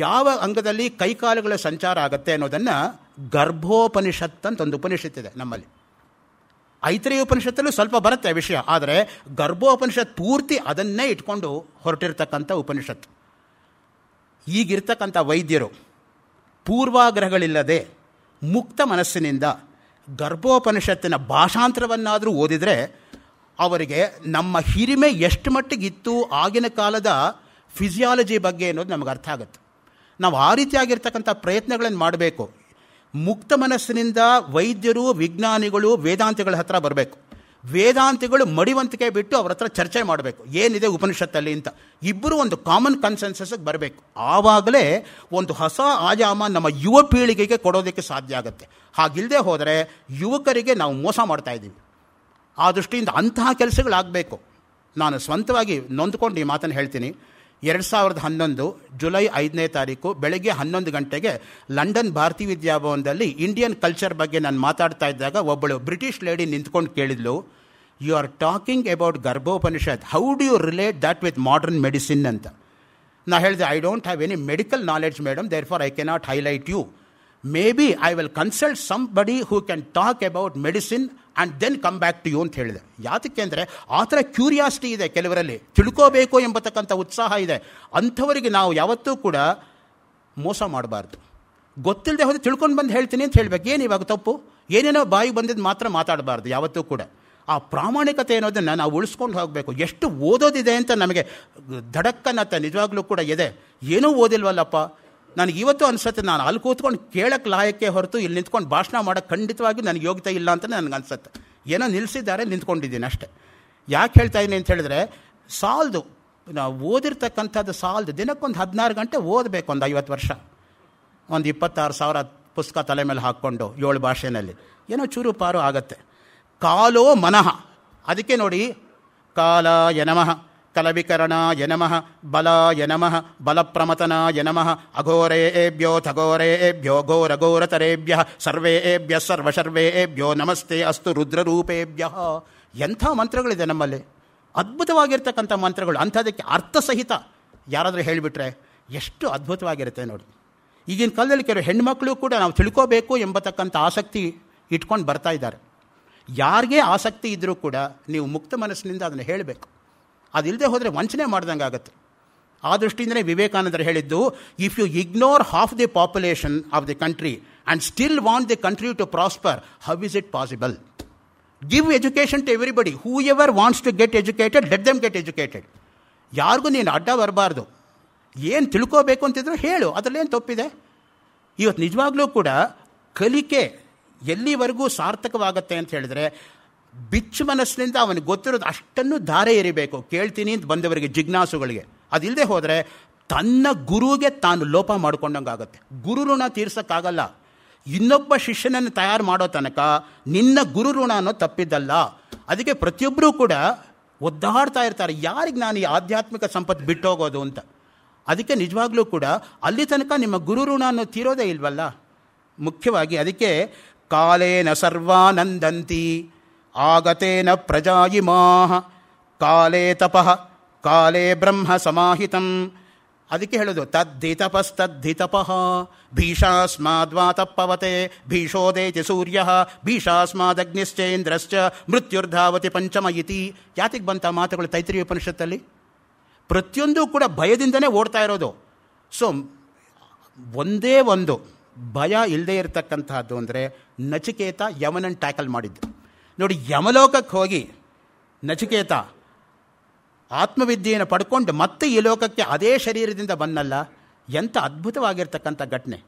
S1: ಯಾವ ಅಂಗದಲ್ಲಿ ಕೈಕಾಲುಗಳ ಸಂಚಾರ ಆಗುತ್ತೆ ಅನ್ನೋದನ್ನು ಗರ್ಭೋಪನಿಷತ್ ಅಂತ ಒಂದು ಉಪನಿಷತ್ತಿದೆ ನಮ್ಮಲ್ಲಿ ಐತ್ರೇಯ ಉಪನಿಷತ್ತಲ್ಲೂ ಸ್ವಲ್ಪ ಬರುತ್ತೆ ವಿಷಯ ಆದರೆ ಗರ್ಭೋಪನಿಷತ್ ಪೂರ್ತಿ ಅದನ್ನೇ ಇಟ್ಕೊಂಡು ಹೊರಟಿರ್ತಕ್ಕಂಥ ಉಪನಿಷತ್ತು ಈಗಿರ್ತಕ್ಕಂಥ ವೈದ್ಯರು ಪೂರ್ವಾಗ್ರಹಗಳಿಲ್ಲದೆ ಮುಕ್ತ ಮನಸ್ಸಿನಿಂದ ಗರ್ಭೋಪನಿಷತ್ತಿನ ಭಾಷಾಂತರವನ್ನಾದರೂ ಓದಿದರೆ ಅವರಿಗೆ ನಮ್ಮ ಹಿರಿಮೆ ಎಷ್ಟು ಇತ್ತು ಆಗಿನ ಕಾಲದ ಫಿಸಿಯಾಲಜಿ ಬಗ್ಗೆ ಅನ್ನೋದು ನಮಗೆ ಅರ್ಥ ಆಗುತ್ತೆ ನಾವು ಆ ರೀತಿಯಾಗಿರ್ತಕ್ಕಂಥ ಪ್ರಯತ್ನಗಳನ್ನು ಮಾಡಬೇಕು ಮುಕ್ತ ಮನಸ್ಸಿನಿಂದ ವೈದ್ಯರು ವಿಜ್ಞಾನಿಗಳು ವೇದಾಂತಿಗಳ ಹತ್ರ ಬರಬೇಕು ವೇದಾಂತಿಗಳು ಮಡಿವಂತಿಕೆ ಬಿಟ್ಟು ಅವ್ರ ಹತ್ರ ಚರ್ಚೆ ಮಾಡಬೇಕು ಏನಿದೆ ಉಪನಿಷತ್ತಲ್ಲಿ ಅಂತ ಇಬ್ಬರು ಒಂದು ಕಾಮನ್ ಕನ್ಸೆನ್ಸಸ್ಗೆ ಬರಬೇಕು ಆವಾಗಲೇ ಒಂದು ಹೊಸ ಆಯಾಮ ನಮ್ಮ ಯುವ ಪೀಳಿಗೆಗೆ ಕೊಡೋದಕ್ಕೆ ಸಾಧ್ಯ ಆಗುತ್ತೆ ಹಾಗಿಲ್ಲದೆ ಹೋದರೆ ಯುವಕರಿಗೆ ನಾವು ಮೋಸ ಮಾಡ್ತಾಯಿದ್ದೀವಿ ಇದ್ದೀವಿ ಆ ದೃಷ್ಟಿಯಿಂದ ಅಂತಹ ಕೆಲಸಗಳಾಗಬೇಕು ನಾನು ಸ್ವಂತವಾಗಿ ನೊಂದ್ಕೊಂಡು ಈ ಮಾತನ್ನು ಹೇಳ್ತೀನಿ ಎರಡು ಸಾವಿರದ ಹನ್ನೊಂದು ಜುಲೈ ಐದನೇ ತಾರೀಕು ಬೆಳಗ್ಗೆ ಹನ್ನೊಂದು ಗಂಟೆಗೆ ಲಂಡನ್ ಭಾರತೀಯ ವಿದ್ಯಾಭವನದಲ್ಲಿ ಇಂಡಿಯನ್ ಕಲ್ಚರ್ ಬಗ್ಗೆ ನಾನು ಮಾತಾಡ್ತಾ ಇದ್ದಾಗ ಒಬ್ಬಳು ಬ್ರಿಟಿಷ್ ಲೇಡಿ ನಿಂತ್ಕೊಂಡು ಕೇಳಿದ್ಲು you are talking about Garbhopanishad how do you relate that with modern medicine ಅಂತ ನಾನು ಹೇಳಿದೆ I don't have any medical knowledge madam therefore I cannot highlight you maybe I will consult somebody who can talk about medicine and then come back to you ಅಂತ ಹೇಳಿದೆ ಯಾತಕ್ಕೆ ಅಂದರೆ ಆ ಥರ curiosity ಇದೆ ಕೆಲವರಲ್ಲಿ ತಿಳ್ಕೋಬೇಕು ಎಂಬತಕ್ಕಂಥ ಉತ್ಸಾಹ ಇದೆ ಅಂಥವರಿಗೆ ನಾವು ಯಾವತ್ತೂ ಕೂಡ ಮೋಸ ಮಾಡಬಾರ್ದು ಗೊತ್ತಿಲ್ಲದೆ ಹೋದರೆ ತಿಳ್ಕೊಂಡು ಬಂದು ಹೇಳ್ತೀನಿ ಅಂತ ಹೇಳಬೇಕು ಏನು ಇವಾಗ ತಪ್ಪು ಏನೇನೋ ಬಾಯಿ ಬಂದಿದ್ದು ಮಾತ್ರ ಮಾತಾಡಬಾರ್ದು ಯಾವತ್ತೂ ಕೂಡ ಆ ಪ್ರಾಮಾಣಿಕತೆ ಅನ್ನೋದನ್ನು ನಾವು ಉಳಿಸ್ಕೊಂಡು ಹೋಗಬೇಕು ಎಷ್ಟು ಓದೋದಿದೆ ಅಂತ ನಮಗೆ ಧಡಕ್ಕನ್ನತ್ತ ನಿಜವಾಗ್ಲೂ ಕೂಡ ಇದೆ ಏನೂ ಓದಿಲ್ವಲ್ಲಪ್ಪ ನನಗೆ ಇವತ್ತು ಅನಿಸುತ್ತೆ ನಾನು ಅಲ್ಲಿ ಕೂತ್ಕೊಂಡು ಕೇಳಕ್ಕೆ ಲಾಯಕ್ಕೆ ಹೊರತು ಇಲ್ಲಿ ನಿಂತ್ಕೊಂಡು ಭಾಷಣ ಮಾಡೋಕ್ಕೆ ಖಂಡಿತವಾಗಿ ನನಗೆ ಯೋಗ್ಯತೆ ಇಲ್ಲ ಅಂತ ನನಗೆ ಅನಿಸುತ್ತೆ ಏನೋ ನಿಲ್ಲಿಸಿದ್ದಾರೆ ನಿಂತ್ಕೊಂಡಿದ್ದೀನಿ ಅಷ್ಟೆ ಯಾಕೆ ಹೇಳ್ತಾ ಇದ್ದೀನಿ ಅಂತ ಹೇಳಿದ್ರೆ ಸಾಲ್ದು ನಾವು ಓದಿರ್ತಕ್ಕಂಥದ್ದು ಸಾಲ್ದು ದಿನಕ್ಕೊಂದು ಹದಿನಾರು ಗಂಟೆ ಓದಬೇಕು ಒಂದು ಐವತ್ತು ವರ್ಷ ಒಂದು ಇಪ್ಪತ್ತಾರು ಸಾವಿರ ಪುಸ್ತಕ ತಲೆ ಮೇಲೆ ಹಾಕ್ಕೊಂಡು ಏಳು ಭಾಷೆಯಲ್ಲಿ ಏನೋ ಚೂರು ಪಾರು ಆಗುತ್ತೆ ಕಾಲೋ ಮನಃ ಅದಕ್ಕೆ ನೋಡಿ ಕಾಲ ಯನಮಃ ಕಲವಿಕರಣಾಯ ನಮಃ ಬಲಾಯ ನಮಃ ಬಲಪ್ರಮತನಾಯ ನಮಃ ಏಭ್ಯ ಸರ್ವ ಸರ್ವೇಭ್ಯ ಏಭ್ಯೋ ನಮಸ್ತೆ ಅಸ್ತು ರುದ್ರರೂಪೇಭ್ಯ ಎಂಥ ಮಂತ್ರಗಳಿದೆ ನಮ್ಮಲ್ಲಿ ಅದ್ಭುತವಾಗಿರ್ತಕ್ಕಂಥ ಮಂತ್ರಗಳು ಅಂಥದಕ್ಕೆ ಅರ್ಥಸಹಿತ ಯಾರಾದರೂ ಹೇಳಿಬಿಟ್ರೆ ಎಷ್ಟು ಅದ್ಭುತವಾಗಿರುತ್ತೆ ನೋಡಿ ಈಗಿನ ಕಾಲದಲ್ಲಿ ಕೆಲವು ಹೆಣ್ಮಕ್ಳು ಕೂಡ ನಾವು ತಿಳ್ಕೋಬೇಕು ಎಂಬತಕ್ಕಂಥ ಆಸಕ್ತಿ ಇಟ್ಕೊಂಡು ಬರ್ತಾ ಇದ್ದಾರೆ ಯಾರಿಗೆ ಆಸಕ್ತಿ ಇದ್ದರೂ ಕೂಡ ನೀವು ಮುಕ್ತ ಮನಸ್ಸಿನಿಂದ ಅದನ್ನು ಹೇಳಬೇಕು ಅದಿಲ್ಲದೆ ಹೋದರೆ ವಂಚನೆ ಮಾಡ್ದಂಗೆ ಆಗುತ್ತೆ ಆ ದೃಷ್ಟಿಯಿಂದಲೇ ವಿವೇಕಾನಂದರು ಹೇಳಿದ್ದು if you ignore half the population of the country and still want the country to prosper how is it possible give education to everybody who ever wants to get educated let them get educated ಯಾರಿಗೂ ನೀನು ಅಡ್ಡ ಬರಬಾರ್ದು ಏನು ತಿಳ್ಕೋಬೇಕು ಅಂತಿದ್ರು ಹೇಳು ಅದರಲ್ಲೇನು ತಪ್ಪಿದೆ ಇವತ್ತು ನಿಜವಾಗ್ಲೂ ಕೂಡ ಕಲಿಕೆ ಎಲ್ಲಿವರೆಗೂ ಸಾರ್ಥಕವಾಗತ್ತೆ ಅಂತ ಹೇಳಿದರೆ ಬಿಚ್ಚು ಮನಸ್ಸಿನಿಂದ ಅವನಿಗೆ ಗೊತ್ತಿರೋದು ಅಷ್ಟನ್ನು ಧಾರೆ ಎರಿಬೇಕು ಕೇಳ್ತೀನಿ ಅಂತ ಬಂದವರಿಗೆ ಜಿಜ್ಞಾಸುಗಳಿಗೆ ಅದಿಲ್ಲದೆ ಹೋದರೆ ತನ್ನ ಗುರುಗೆ ತಾನು ಲೋಪ ಆಗುತ್ತೆ ಗುರು ಋಣ ತೀರ್ಸೋಕ್ಕಾಗಲ್ಲ ಇನ್ನೊಬ್ಬ ಶಿಷ್ಯನನ್ನು ತಯಾರು ಮಾಡೋ ತನಕ ನಿನ್ನ ಗುರು ಋಣ ಅನ್ನೋ ತಪ್ಪಿದ್ದಲ್ಲ ಅದಕ್ಕೆ ಪ್ರತಿಯೊಬ್ಬರೂ ಕೂಡ ಒದ್ದಾಡ್ತಾ ಇರ್ತಾರೆ ಯಾರಿಗೆ ನಾನು ಈ ಆಧ್ಯಾತ್ಮಿಕ ಸಂಪತ್ತು ಬಿಟ್ಟೋಗೋದು ಅಂತ ಅದಕ್ಕೆ ನಿಜವಾಗ್ಲೂ ಕೂಡ ಅಲ್ಲಿ ತನಕ ನಿಮ್ಮ ಗುರು ಋಣ ಅನ್ನೋ ತೀರೋದೇ ಇಲ್ವಲ್ಲ ಮುಖ್ಯವಾಗಿ ಅದಕ್ಕೆ ಕಾಲೇನ ಸರ್ವಾನಂದಂತಿ ಆಗತೇನ ಮಾಹ ಕಾಲೇ ತಪಃ ಕಾಲೇ ಬ್ರಹ್ಮ ಸಮಾಹಿತಂ ಅದಕ್ಕೆ ಹೇಳೋದು ತದ್ಧಿ ತಪಸ್ತದ್ಧಿ ತಪಃ ಭೀಷಾಸ್ಮಾದ್ವಾ ತಪ್ಪವತೆ ಭೀಷೋದೇತಿ ಸೂರ್ಯ ಭೀಷಾಸ್ಮಾದಗ್ನಿಶ್ಚೇಂದ್ರಶ್ಚ ಮೃತ್ಯುರ್ಧಾವತಿ ಪಂಚಮ ಇತಿ ಯಾತಿಗೆ ಬಂತ ಮಾತುಗಳು ತೈತ್ರಿ ಉಪನಿಷತ್ತಲ್ಲಿ ಪ್ರತಿಯೊಂದು ಕೂಡ ಭಯದಿಂದನೇ ಓಡ್ತಾ ಇರೋದು ಸೊ ಒಂದೇ ಒಂದು ಭಯ ಇಲ್ಲದೆ ಇರತಕ್ಕಂತಹದ್ದು ಅಂದರೆ ನಚಿಕೇತ ಯವನನ್ನು ಟ್ಯಾಕಲ್ ಮಾಡಿದ್ದು ನೋಡಿ ಯಮಲೋಕಕ್ಕೆ ಹೋಗಿ ನಚಿಕೇತ ಆತ್ಮವಿದ್ಯೆಯನ್ನು ಪಡ್ಕೊಂಡು ಮತ್ತೆ ಈ ಲೋಕಕ್ಕೆ ಅದೇ ಶರೀರದಿಂದ ಬಂದಲ್ಲ ಎಂಥ ಅದ್ಭುತವಾಗಿರ್ತಕ್ಕಂಥ ಘಟನೆ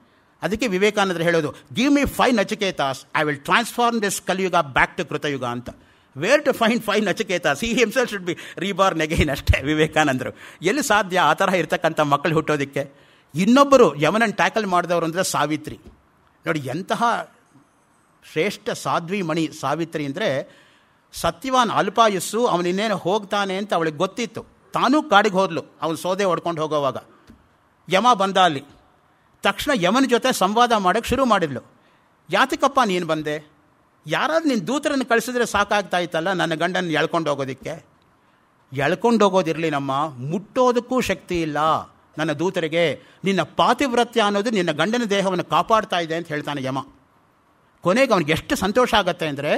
S1: ಅದಕ್ಕೆ ವಿವೇಕಾನಂದರು ಹೇಳೋದು give me five Nachiketas I will transform this Kaliyuga back to Kritayuga ಅಂತ where to find five Nachiketas he himself should be reborn again ಅಷ್ಟೇ ವಿವೇಕಾನಂದರು ಎಲ್ಲಿ ಸಾಧ್ಯ ಆ ಥರ ಇರ್ತಕ್ಕಂಥ ಮಕ್ಕಳು ಹುಟ್ಟೋದಕ್ಕೆ ಇನ್ನೊಬ್ಬರು ಯಮನನ್ನು ಟ್ಯಾಕಲ್ ಮಾಡಿದವರು ಅಂದರೆ ಸಾವಿತ್ರಿ ನೋಡಿ ಎಂತಹ ಶ್ರೇಷ್ಠ ಸಾಧ್ವಿ ಮಣಿ ಸಾವಿತ್ರಿ ಅಂದರೆ ಸತ್ಯವಾನ್ ಅಲ್ಪಾಯುಸ್ಸು ಅವನಿನ್ನೇನು ಹೋಗ್ತಾನೆ ಅಂತ ಅವಳಿಗೆ ಗೊತ್ತಿತ್ತು ತಾನೂ ಕಾಡಿಗೆ ಹೋದ್ಲು ಅವನು ಸೋದೆ ಹೊಡ್ಕೊಂಡು ಹೋಗೋವಾಗ ಯಮ ಬಂದ ಅಲ್ಲಿ ತಕ್ಷಣ ಯಮನ ಜೊತೆ ಸಂವಾದ ಮಾಡೋಕ್ಕೆ ಶುರು ಮಾಡಿದ್ಲು ಯಾತಕಪ್ಪ ನೀನು ಬಂದೆ ಯಾರಾದ್ರೂ ನಿನ್ನ ದೂತರನ್ನು ಕಳಿಸಿದ್ರೆ ಸಾಕಾಗ್ತಾಯಿತ್ತಲ್ಲ ನನ್ನ ಗಂಡನ ಎಳ್ಕೊಂಡು ಹೋಗೋದಿಕ್ಕೆ ಎಳ್ಕೊಂಡು ಹೋಗೋದಿರಲಿ ನಮ್ಮ ಮುಟ್ಟೋದಕ್ಕೂ ಶಕ್ತಿ ಇಲ್ಲ ನನ್ನ ದೂತರಿಗೆ ನಿನ್ನ ಪಾತಿವ್ರತ್ಯ ಅನ್ನೋದು ನಿನ್ನ ಗಂಡನ ದೇಹವನ್ನು ಕಾಪಾಡ್ತಾ ಇದೆ ಅಂತ ಹೇಳ್ತಾನೆ ಯಮ ಕೊನೆಗೆ ಅವನಿಗೆ ಎಷ್ಟು ಸಂತೋಷ ಆಗುತ್ತೆ ಅಂದರೆ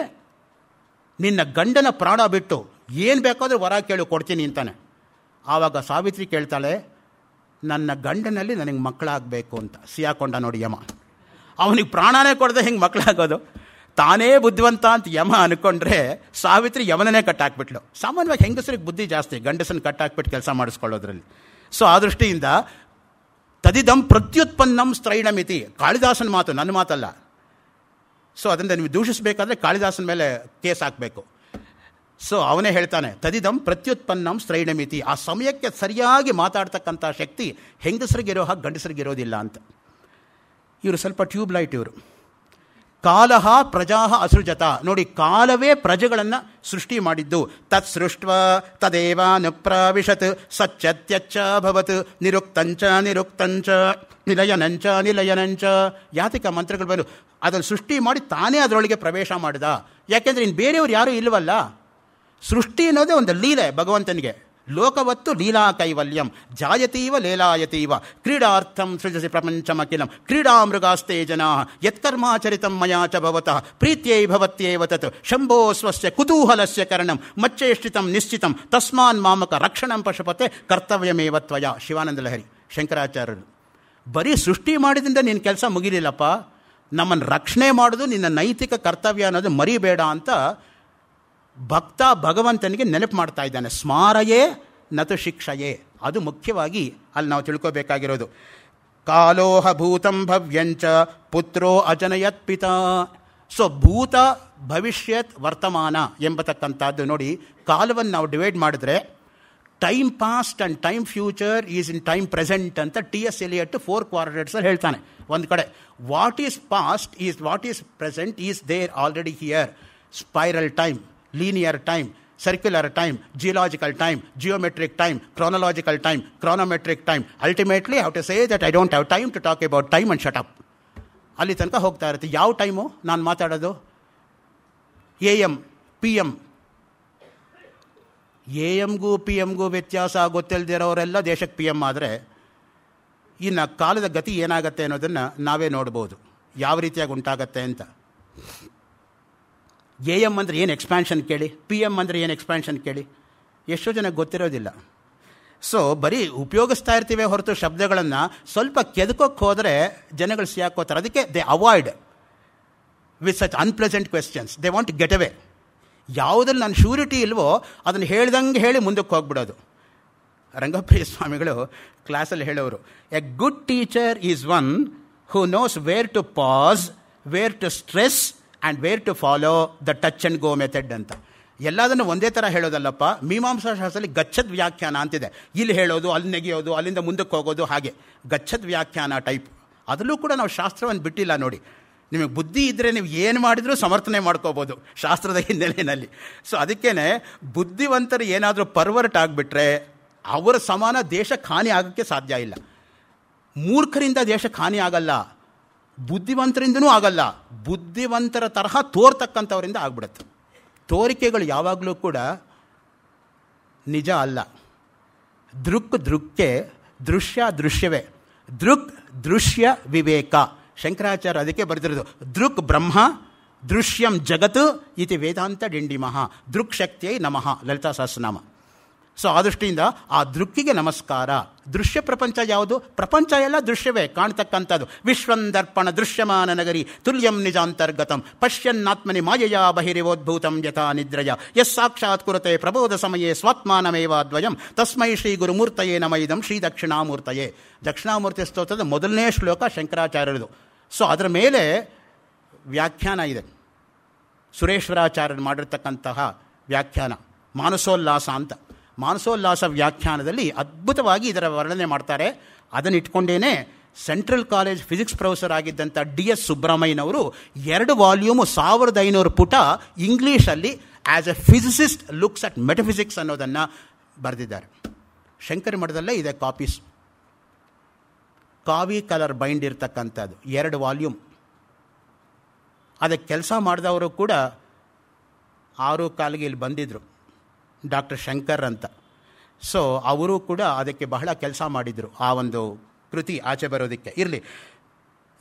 S1: ನಿನ್ನ ಗಂಡನ ಪ್ರಾಣ ಬಿಟ್ಟು ಏನು ಬೇಕಾದರೂ ವರ ಕೇಳು ಕೊಡ್ತೀನಿ ಅಂತಾನೆ ಆವಾಗ ಸಾವಿತ್ರಿ ಕೇಳ್ತಾಳೆ ನನ್ನ ಗಂಡನಲ್ಲಿ ನನಗೆ ಮಕ್ಕಳಾಗಬೇಕು ಅಂತ ಸಿಯಾಕೊಂಡ ನೋಡಿ ಯಮ ಅವನಿಗೆ ಪ್ರಾಣನೇ ಕೊಡದೆ ಹೆಂಗೆ ಮಕ್ಕಳಾಗೋದು ತಾನೇ ಬುದ್ಧಿವಂತ ಅಂತ ಯಮ ಅನ್ಕೊಂಡ್ರೆ ಸಾವಿತ್ರಿ ಯಮನನೇ ಕಟ್ಟಾಕ್ಬಿಟ್ಲು ಸಾಮಾನ್ಯವಾಗಿ ಹೆಂಗಸರಿಗೆ ಬುದ್ಧಿ ಜಾಸ್ತಿ ಗಂಡಸನ್ನು ಕಟ್ಟಾಕ್ಬಿಟ್ಟು ಕೆಲಸ ಮಾಡಿಸ್ಕೊಳ್ಳೋದ್ರಲ್ಲಿ ಸೊ ಆ ದೃಷ್ಟಿಯಿಂದ ತದಿದಂ ಪ್ರತ್ಯುತ್ಪನ್ನಂ ಸ್ತ್ರೈಣಮಿತಿ ಕಾಳಿದಾಸನ ಮಾತು ನನ್ನ ಮಾತಲ್ಲ ಸೊ ಅದರಿಂದ ನೀವು ದೂಷಿಸಬೇಕಾದ್ರೆ ಕಾಳಿದಾಸನ ಮೇಲೆ ಕೇಸ್ ಹಾಕಬೇಕು ಸೊ ಅವನೇ ಹೇಳ್ತಾನೆ ತದಿದಂ ಪ್ರತ್ಯುತ್ಪನ್ನಂ ಸ್ತ್ರೈಣಮಿತಿ ಆ ಸಮಯಕ್ಕೆ ಸರಿಯಾಗಿ ಮಾತಾಡ್ತಕ್ಕಂಥ ಶಕ್ತಿ ಹೆಂಗಸರಿಗಿರೋ ಹಾಗೆ ಗಂಡಸರಿಗಿರೋದಿಲ್ಲ ಅಂತ ಇವರು ಸ್ವಲ್ಪ ಟ್ಯೂಬ್ಲೈಟ್ ಇವರು ಕಾಲಹ ಪ್ರಜಾ ಅಸೃಜತ ನೋಡಿ ಕಾಲವೇ ಪ್ರಜೆಗಳನ್ನು ಸೃಷ್ಟಿ ಮಾಡಿದ್ದು ತತ್ ಸೃಷ್ಟ ತದೇವಾನುಪ್ರಾವಿಶತ್ ಸಚ್ಚತ್ಯಚ್ಚ ಭವತ್ ನಿರುಕ್ತಂಚ ನಿರುಕ್ತಂಚ ನಿಲಯನಂಚ ನಿಲಯನಂಚ ಯಾತಿಕ ಮಂತ್ರಗಳು ಬಂದು ಅದನ್ನು ಸೃಷ್ಟಿ ಮಾಡಿ ತಾನೇ ಅದರೊಳಗೆ ಪ್ರವೇಶ ಮಾಡಿದ ಯಾಕೆಂದರೆ ಇನ್ನು ಬೇರೆಯವ್ರು ಯಾರೂ ಇಲ್ಲವಲ್ಲ ಸೃಷ್ಟಿ ಅನ್ನೋದೇ ಒಂದು ಲೀಲೆ ಭಗವಂತನಿಗೆ ಲೋಕವತ್ತು ಲೀಲಾ ಕೈವಲ್ಯಂ ಜಾಯತೀವ ಲೀಲಾಯತೀವ ಕ್ರೀಡಾರ್ಥಂ ಸೃಜಸಿ ಪ್ರಪಂಚಮಖಿಲಂ ಮೃಗಾಸ್ತೆ ಜನಾ ಯತ್ಕರ್ಮಾಚರಿತಂ ಮಯಾಚ ಭವತಃ ಪ್ರೀತ್ಯೈ ಭವತ್ಯೇವ ತತ್ ಶಂಭೋ ಸ್ವಸ್ಯ ಕುತೂಹಲಸ್ಯ ಕರಣಂ ಮಚ್ಚೇಷ್ಟಿತಂ ನಿಶ್ಚಿತಂ ತಸ್ಮಾನ್ ಮಾಮಕ ರಕ್ಷಣಂ ಪಶುಪತೆ ಕರ್ತವ್ಯಮೇವ ತ್ವಯ ಶಿವಾನಂದ ಲಹರಿ ಶಂಕರಾಚಾರ್ಯರು ಬರೀ ಸೃಷ್ಟಿ ಮಾಡಿದ್ರಿಂದ ನಿನ್ನ ಕೆಲಸ ಮುಗಿಲಿಲ್ಲಪ್ಪ ನಮ್ಮನ್ನು ರಕ್ಷಣೆ ಮಾಡೋದು ನಿನ್ನ ನೈತಿಕ ಕರ್ತವ್ಯ ಅನ್ನೋದು ಮರಿಬೇಡ ಅಂತ ಭಕ್ತ ಭಗವಂತನಿಗೆ ನೆನಪು ಮಾಡ್ತಾ ಇದ್ದಾನೆ ಸ್ಮಾರಯೇ ನತು ಶಿಕ್ಷಯೇ ಅದು ಮುಖ್ಯವಾಗಿ ಅಲ್ಲಿ ನಾವು ತಿಳ್ಕೋಬೇಕಾಗಿರೋದು ಕಾಲೋಹ ಭೂತಂ ಭವ್ಯಂಚ ಪುತ್ರೋ ಅಜನಯತ್ ಪಿತ ಸೊ ಭೂತ ಭವಿಷ್ಯತ್ ವರ್ತಮಾನ ಎಂಬತಕ್ಕಂಥದ್ದು ನೋಡಿ ಕಾಲವನ್ನು ನಾವು ಡಿವೈಡ್ ಮಾಡಿದ್ರೆ time past and time future is in time present ಅಂತ ಟಿ ಎಸ್ ಎಲಿಯಟ್ ಫೋರ್ ಕ್ವಾರ್ಟರ್ಸಲ್ಲಿ ಹೇಳ್ತಾನೆ ಒಂದು ಕಡೆ what is past is what is present is there already here spiral time linear time circular time geological time geometric time chronological time chronometric time ultimately how to say that I don't have time to talk about time and shut up ಅಲ್ಲಿ ತನಕ ಹೋಗ್ತಾ ಇರುತ್ತೆ ಯಾವ time ನಾನು ಮಾತಾಡೋದು A M P M ಎ ಎಮ್ಗೂ ಪಿ ಎಮ್ಗೂ ವ್ಯತ್ಯಾಸ ಗೊತ್ತಿಲ್ಲದಿರೋರೆಲ್ಲ ದೇಶಕ್ಕೆ ಪಿ ಎಮ್ ಆದರೆ ಇನ್ನು ಕಾಲದ ಗತಿ ಏನಾಗುತ್ತೆ ಅನ್ನೋದನ್ನು ನಾವೇ ನೋಡ್ಬೋದು ಯಾವ ರೀತಿಯಾಗಿ ಉಂಟಾಗತ್ತೆ ಅಂತ ಎ ಎಮ್ ಅಂದರೆ ಏನು ಎಕ್ಸ್ಪ್ಯಾನ್ಷನ್ ಕೇಳಿ ಪಿ ಎಮ್ ಅಂದರೆ ಏನು ಎಕ್ಸ್ಪ್ಯಾನ್ಷನ್ ಕೇಳಿ ಎಷ್ಟೋ ಜನಕ್ಕೆ ಗೊತ್ತಿರೋದಿಲ್ಲ ಸೊ ಬರೀ ಉಪಯೋಗಿಸ್ತಾ ಇರ್ತೀವಿ ಹೊರತು ಶಬ್ದಗಳನ್ನು ಸ್ವಲ್ಪ ಕೆದಕೋಕ್ಕೆ ಹೋದರೆ ಜನಗಳು ಸ್ಯಾಕೋತಾರೆ ಅದಕ್ಕೆ they avoid with such unpleasant questions they want get away ಯಾವುದ್ರಲ್ಲಿ ನನ್ನ ಶ್ಯೂರಿಟಿ ಇಲ್ವೋ ಅದನ್ನು ಹೇಳ್ದಂಗೆ ಹೇಳಿ ಮುಂದಕ್ಕೆ ಹೋಗ್ಬಿಡೋದು ರಂಗಪ್ರಿಯ ಸ್ವಾಮಿಗಳು ಕ್ಲಾಸಲ್ಲಿ ಹೇಳೋರು a good teacher is one who knows where to pause where to stress and where to follow the touch and go method ಅಂತ ಎಲ್ಲದನ್ನು ಒಂದೇ ಥರ ಹೇಳೋದಲ್ಲಪ್ಪ ಮೀಮಾಂಸಾ ಶಾಸ್ತ್ರದಲ್ಲಿ ಗಚ್ಚದ ವ್ಯಾಖ್ಯಾನ ಅಂತಿದೆ ಇಲ್ಲಿ ಹೇಳೋದು ಅಲ್ಲಿ ನೆಗೆಯೋದು ಅಲ್ಲಿಂದ ಮುಂದಕ್ಕೆ ಹೋಗೋದು ಹಾಗೆ ಗಚ್ಚದ ವ್ಯಾಖ್ಯಾನ ಟೈಪ್ ಅದರಲ್ಲೂ ಕೂಡ ನಾವು ಶಾಸ್ತ್ರವನ್ನು ಬಿಟ್ಟಿಲ್ಲ ನೋಡಿ ನಿಮಗೆ ಬುದ್ಧಿ ಇದ್ದರೆ ನೀವು ಏನು ಮಾಡಿದರೂ ಸಮರ್ಥನೆ ಮಾಡ್ಕೋಬೋದು ಶಾಸ್ತ್ರದ ಹಿನ್ನೆಲೆಯಲ್ಲಿ ಸೊ ಅದಕ್ಕೇ ಬುದ್ಧಿವಂತರು ಏನಾದರೂ ಪರ್ವರ್ಟ್ ಆಗಿಬಿಟ್ರೆ ಅವರ ಸಮಾನ ದೇಶ ಹಾನಿ ಆಗೋಕ್ಕೆ ಸಾಧ್ಯ ಇಲ್ಲ ಮೂರ್ಖರಿಂದ ದೇಶ ಹಾನಿ ಆಗಲ್ಲ ಬುದ್ಧಿವಂತರಿಂದನೂ ಆಗಲ್ಲ ಬುದ್ಧಿವಂತರ ತರಹ ತೋರ್ತಕ್ಕಂಥವರಿಂದ ಆಗ್ಬಿಡುತ್ತೆ ತೋರಿಕೆಗಳು ಯಾವಾಗಲೂ ಕೂಡ ನಿಜ ಅಲ್ಲ ದೃಕ್ ದೃಕ್ಕೆ ದೃಶ್ಯ ದೃಶ್ಯವೇ ದೃಕ್ ದೃಶ್ಯ ವಿವೇಕ ಶಂಕರಾಚಾರ್ಯ ಅದಕ್ಕೆ ಬರೆದಿರೋದು ದೃಕ್ ಬ್ರಹ್ಮ ದೃಶ್ಯಂ ಜಗತ್ ಇತಿ ವೇದಾಂತ ಡಿಂಡಿಮಃ ದೃಕ್ ಶಕ್ತಿಯೈ ನಮಃ ಲಲಿತಾ ಸಹಸ್ರನಾಮ ಸೊ ಆ ದೃಷ್ಟಿಯಿಂದ ಆ ದೃಕ್ಕಿಗೆ ನಮಸ್ಕಾರ ದೃಶ್ಯ ಪ್ರಪಂಚ ಯಾವುದು ಪ್ರಪಂಚ ಎಲ್ಲ ದೃಶ್ಯವೇ ಕಾಣ್ತಕ್ಕಂಥದ್ದು ವಿಶ್ವಂದರ್ಪಣ ದೃಶ್ಯಮಾನ ನಗರಿ ತುಲ್ಯಂ ನಿಜಾಂತರ್ಗತಂ ಪಶ್ಯನ್ನಾತ್ಮನಿ ಮಾಯೆಯ ಬಹಿರಿವೋದ್ಭೂತಂ ಯಥಾ ನಿದ್ರಯ ಸಾಕ್ಷಾತ್ ಕುರತೆ ಪ್ರಬೋಧ ಸಮಯೇ ದ್ವಯಂ ತಸ್ಮೈ ಶ್ರೀ ಗುರುಮೂರ್ತಯೇ ನಮ ಇದಂ ಶ್ರೀ ದಕ್ಷಿಣಾಮೂರ್ತಯೇ ದಕ್ಷಿಣಾಮೂರ್ತಿ ಸ್ತೋತ್ರದ ಮೊದಲನೇ ಶ್ಲೋಕ ಶಂಕರಾಚಾರ್ಯರದು ಸೊ ಅದರ ಮೇಲೆ ವ್ಯಾಖ್ಯಾನ ಇದೆ ಸುರೇಶ್ವರಾಚಾರ್ಯರು ಮಾಡಿರ್ತಕ್ಕಂತಹ ವ್ಯಾಖ್ಯಾನ ಮಾನಸೋಲ್ಲಾಸ ಅಂತ ಮಾನಸೋಲ್ಲಾಸ ವ್ಯಾಖ್ಯಾನದಲ್ಲಿ ಅದ್ಭುತವಾಗಿ ಇದರ ವರ್ಣನೆ ಮಾಡ್ತಾರೆ ಅದನ್ನು ಇಟ್ಕೊಂಡೇ ಸೆಂಟ್ರಲ್ ಕಾಲೇಜ್ ಫಿಸಿಕ್ಸ್ ಪ್ರೊಫೆಸರ್ ಆಗಿದ್ದಂಥ ಡಿ ಎಸ್ ಸುಬ್ರಹ್ಮಣ್ಯನವರು ಎರಡು ವಾಲ್ಯೂಮು ಸಾವಿರದ ಐನೂರು ಪುಟ ಇಂಗ್ಲೀಷಲ್ಲಿ as a physicist looks at metaphysics ಅನ್ನೋದನ್ನು ಬರೆದಿದ್ದಾರೆ ಶಂಕರಿ ಮಠದಲ್ಲೇ ಇದೆ ಕಾಪೀಸ್ ಕಾವಿ ಕಲರ್ ಬೈಂಡ್ ಇರ್ತಕ್ಕಂಥದ್ದು ಎರಡು ವಾಲ್ಯೂಮ್ ಅದಕ್ಕೆ ಕೆಲಸ ಮಾಡಿದವರು ಕೂಡ ಆರು ಕಾಲಿಗೆ ಇಲ್ಲಿ ಬಂದಿದ್ದರು ಡಾಕ್ಟರ್ ಶಂಕರ್ ಅಂತ ಸೊ ಅವರು ಕೂಡ ಅದಕ್ಕೆ ಬಹಳ ಕೆಲಸ ಮಾಡಿದರು ಆ ಒಂದು ಕೃತಿ ಆಚೆ ಬರೋದಕ್ಕೆ ಇರಲಿ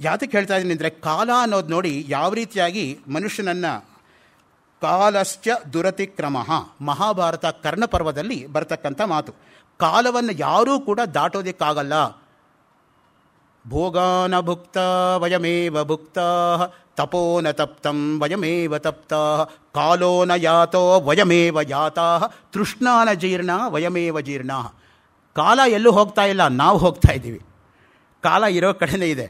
S1: ಯಾತಕ್ಕೆ ಹೇಳ್ತಾ ಇದ್ದೀನಿ ಅಂದರೆ ಕಾಲ ಅನ್ನೋದು ನೋಡಿ ಯಾವ ರೀತಿಯಾಗಿ ಮನುಷ್ಯನನ್ನು ಕಾಲಶ್ಚ ದುರತಿಕ್ರಮ ಮಹಾಭಾರತ ಕರ್ಣಪರ್ವದಲ್ಲಿ ಬರತಕ್ಕಂಥ ಮಾತು ಕಾಲವನ್ನು ಯಾರೂ ಕೂಡ ದಾಟೋದಕ್ಕಾಗಲ್ಲ ಭೋಗಾನ ಭುಕ್ತ ವಯಮೇವ ಭುಕ್ತಾ ತಪೋನ ತಪ್ತಂ ವಯಮೇವ ತಪ್ತ ಕಾಲೋನ ಯಾತೋ ವಯಮೇವ ಯಾತಾ ತೃಷ್ಣಾನ ಜೀರ್ಣ ವಯಮೇವ ಜೀರ್ಣ ಕಾಲ ಎಲ್ಲೂ ಹೋಗ್ತಾ ಇಲ್ಲ ನಾವು ಹೋಗ್ತಾ ಇದ್ದೀವಿ ಕಾಲ ಇರೋ ಕಡೆನೇ ಇದೆ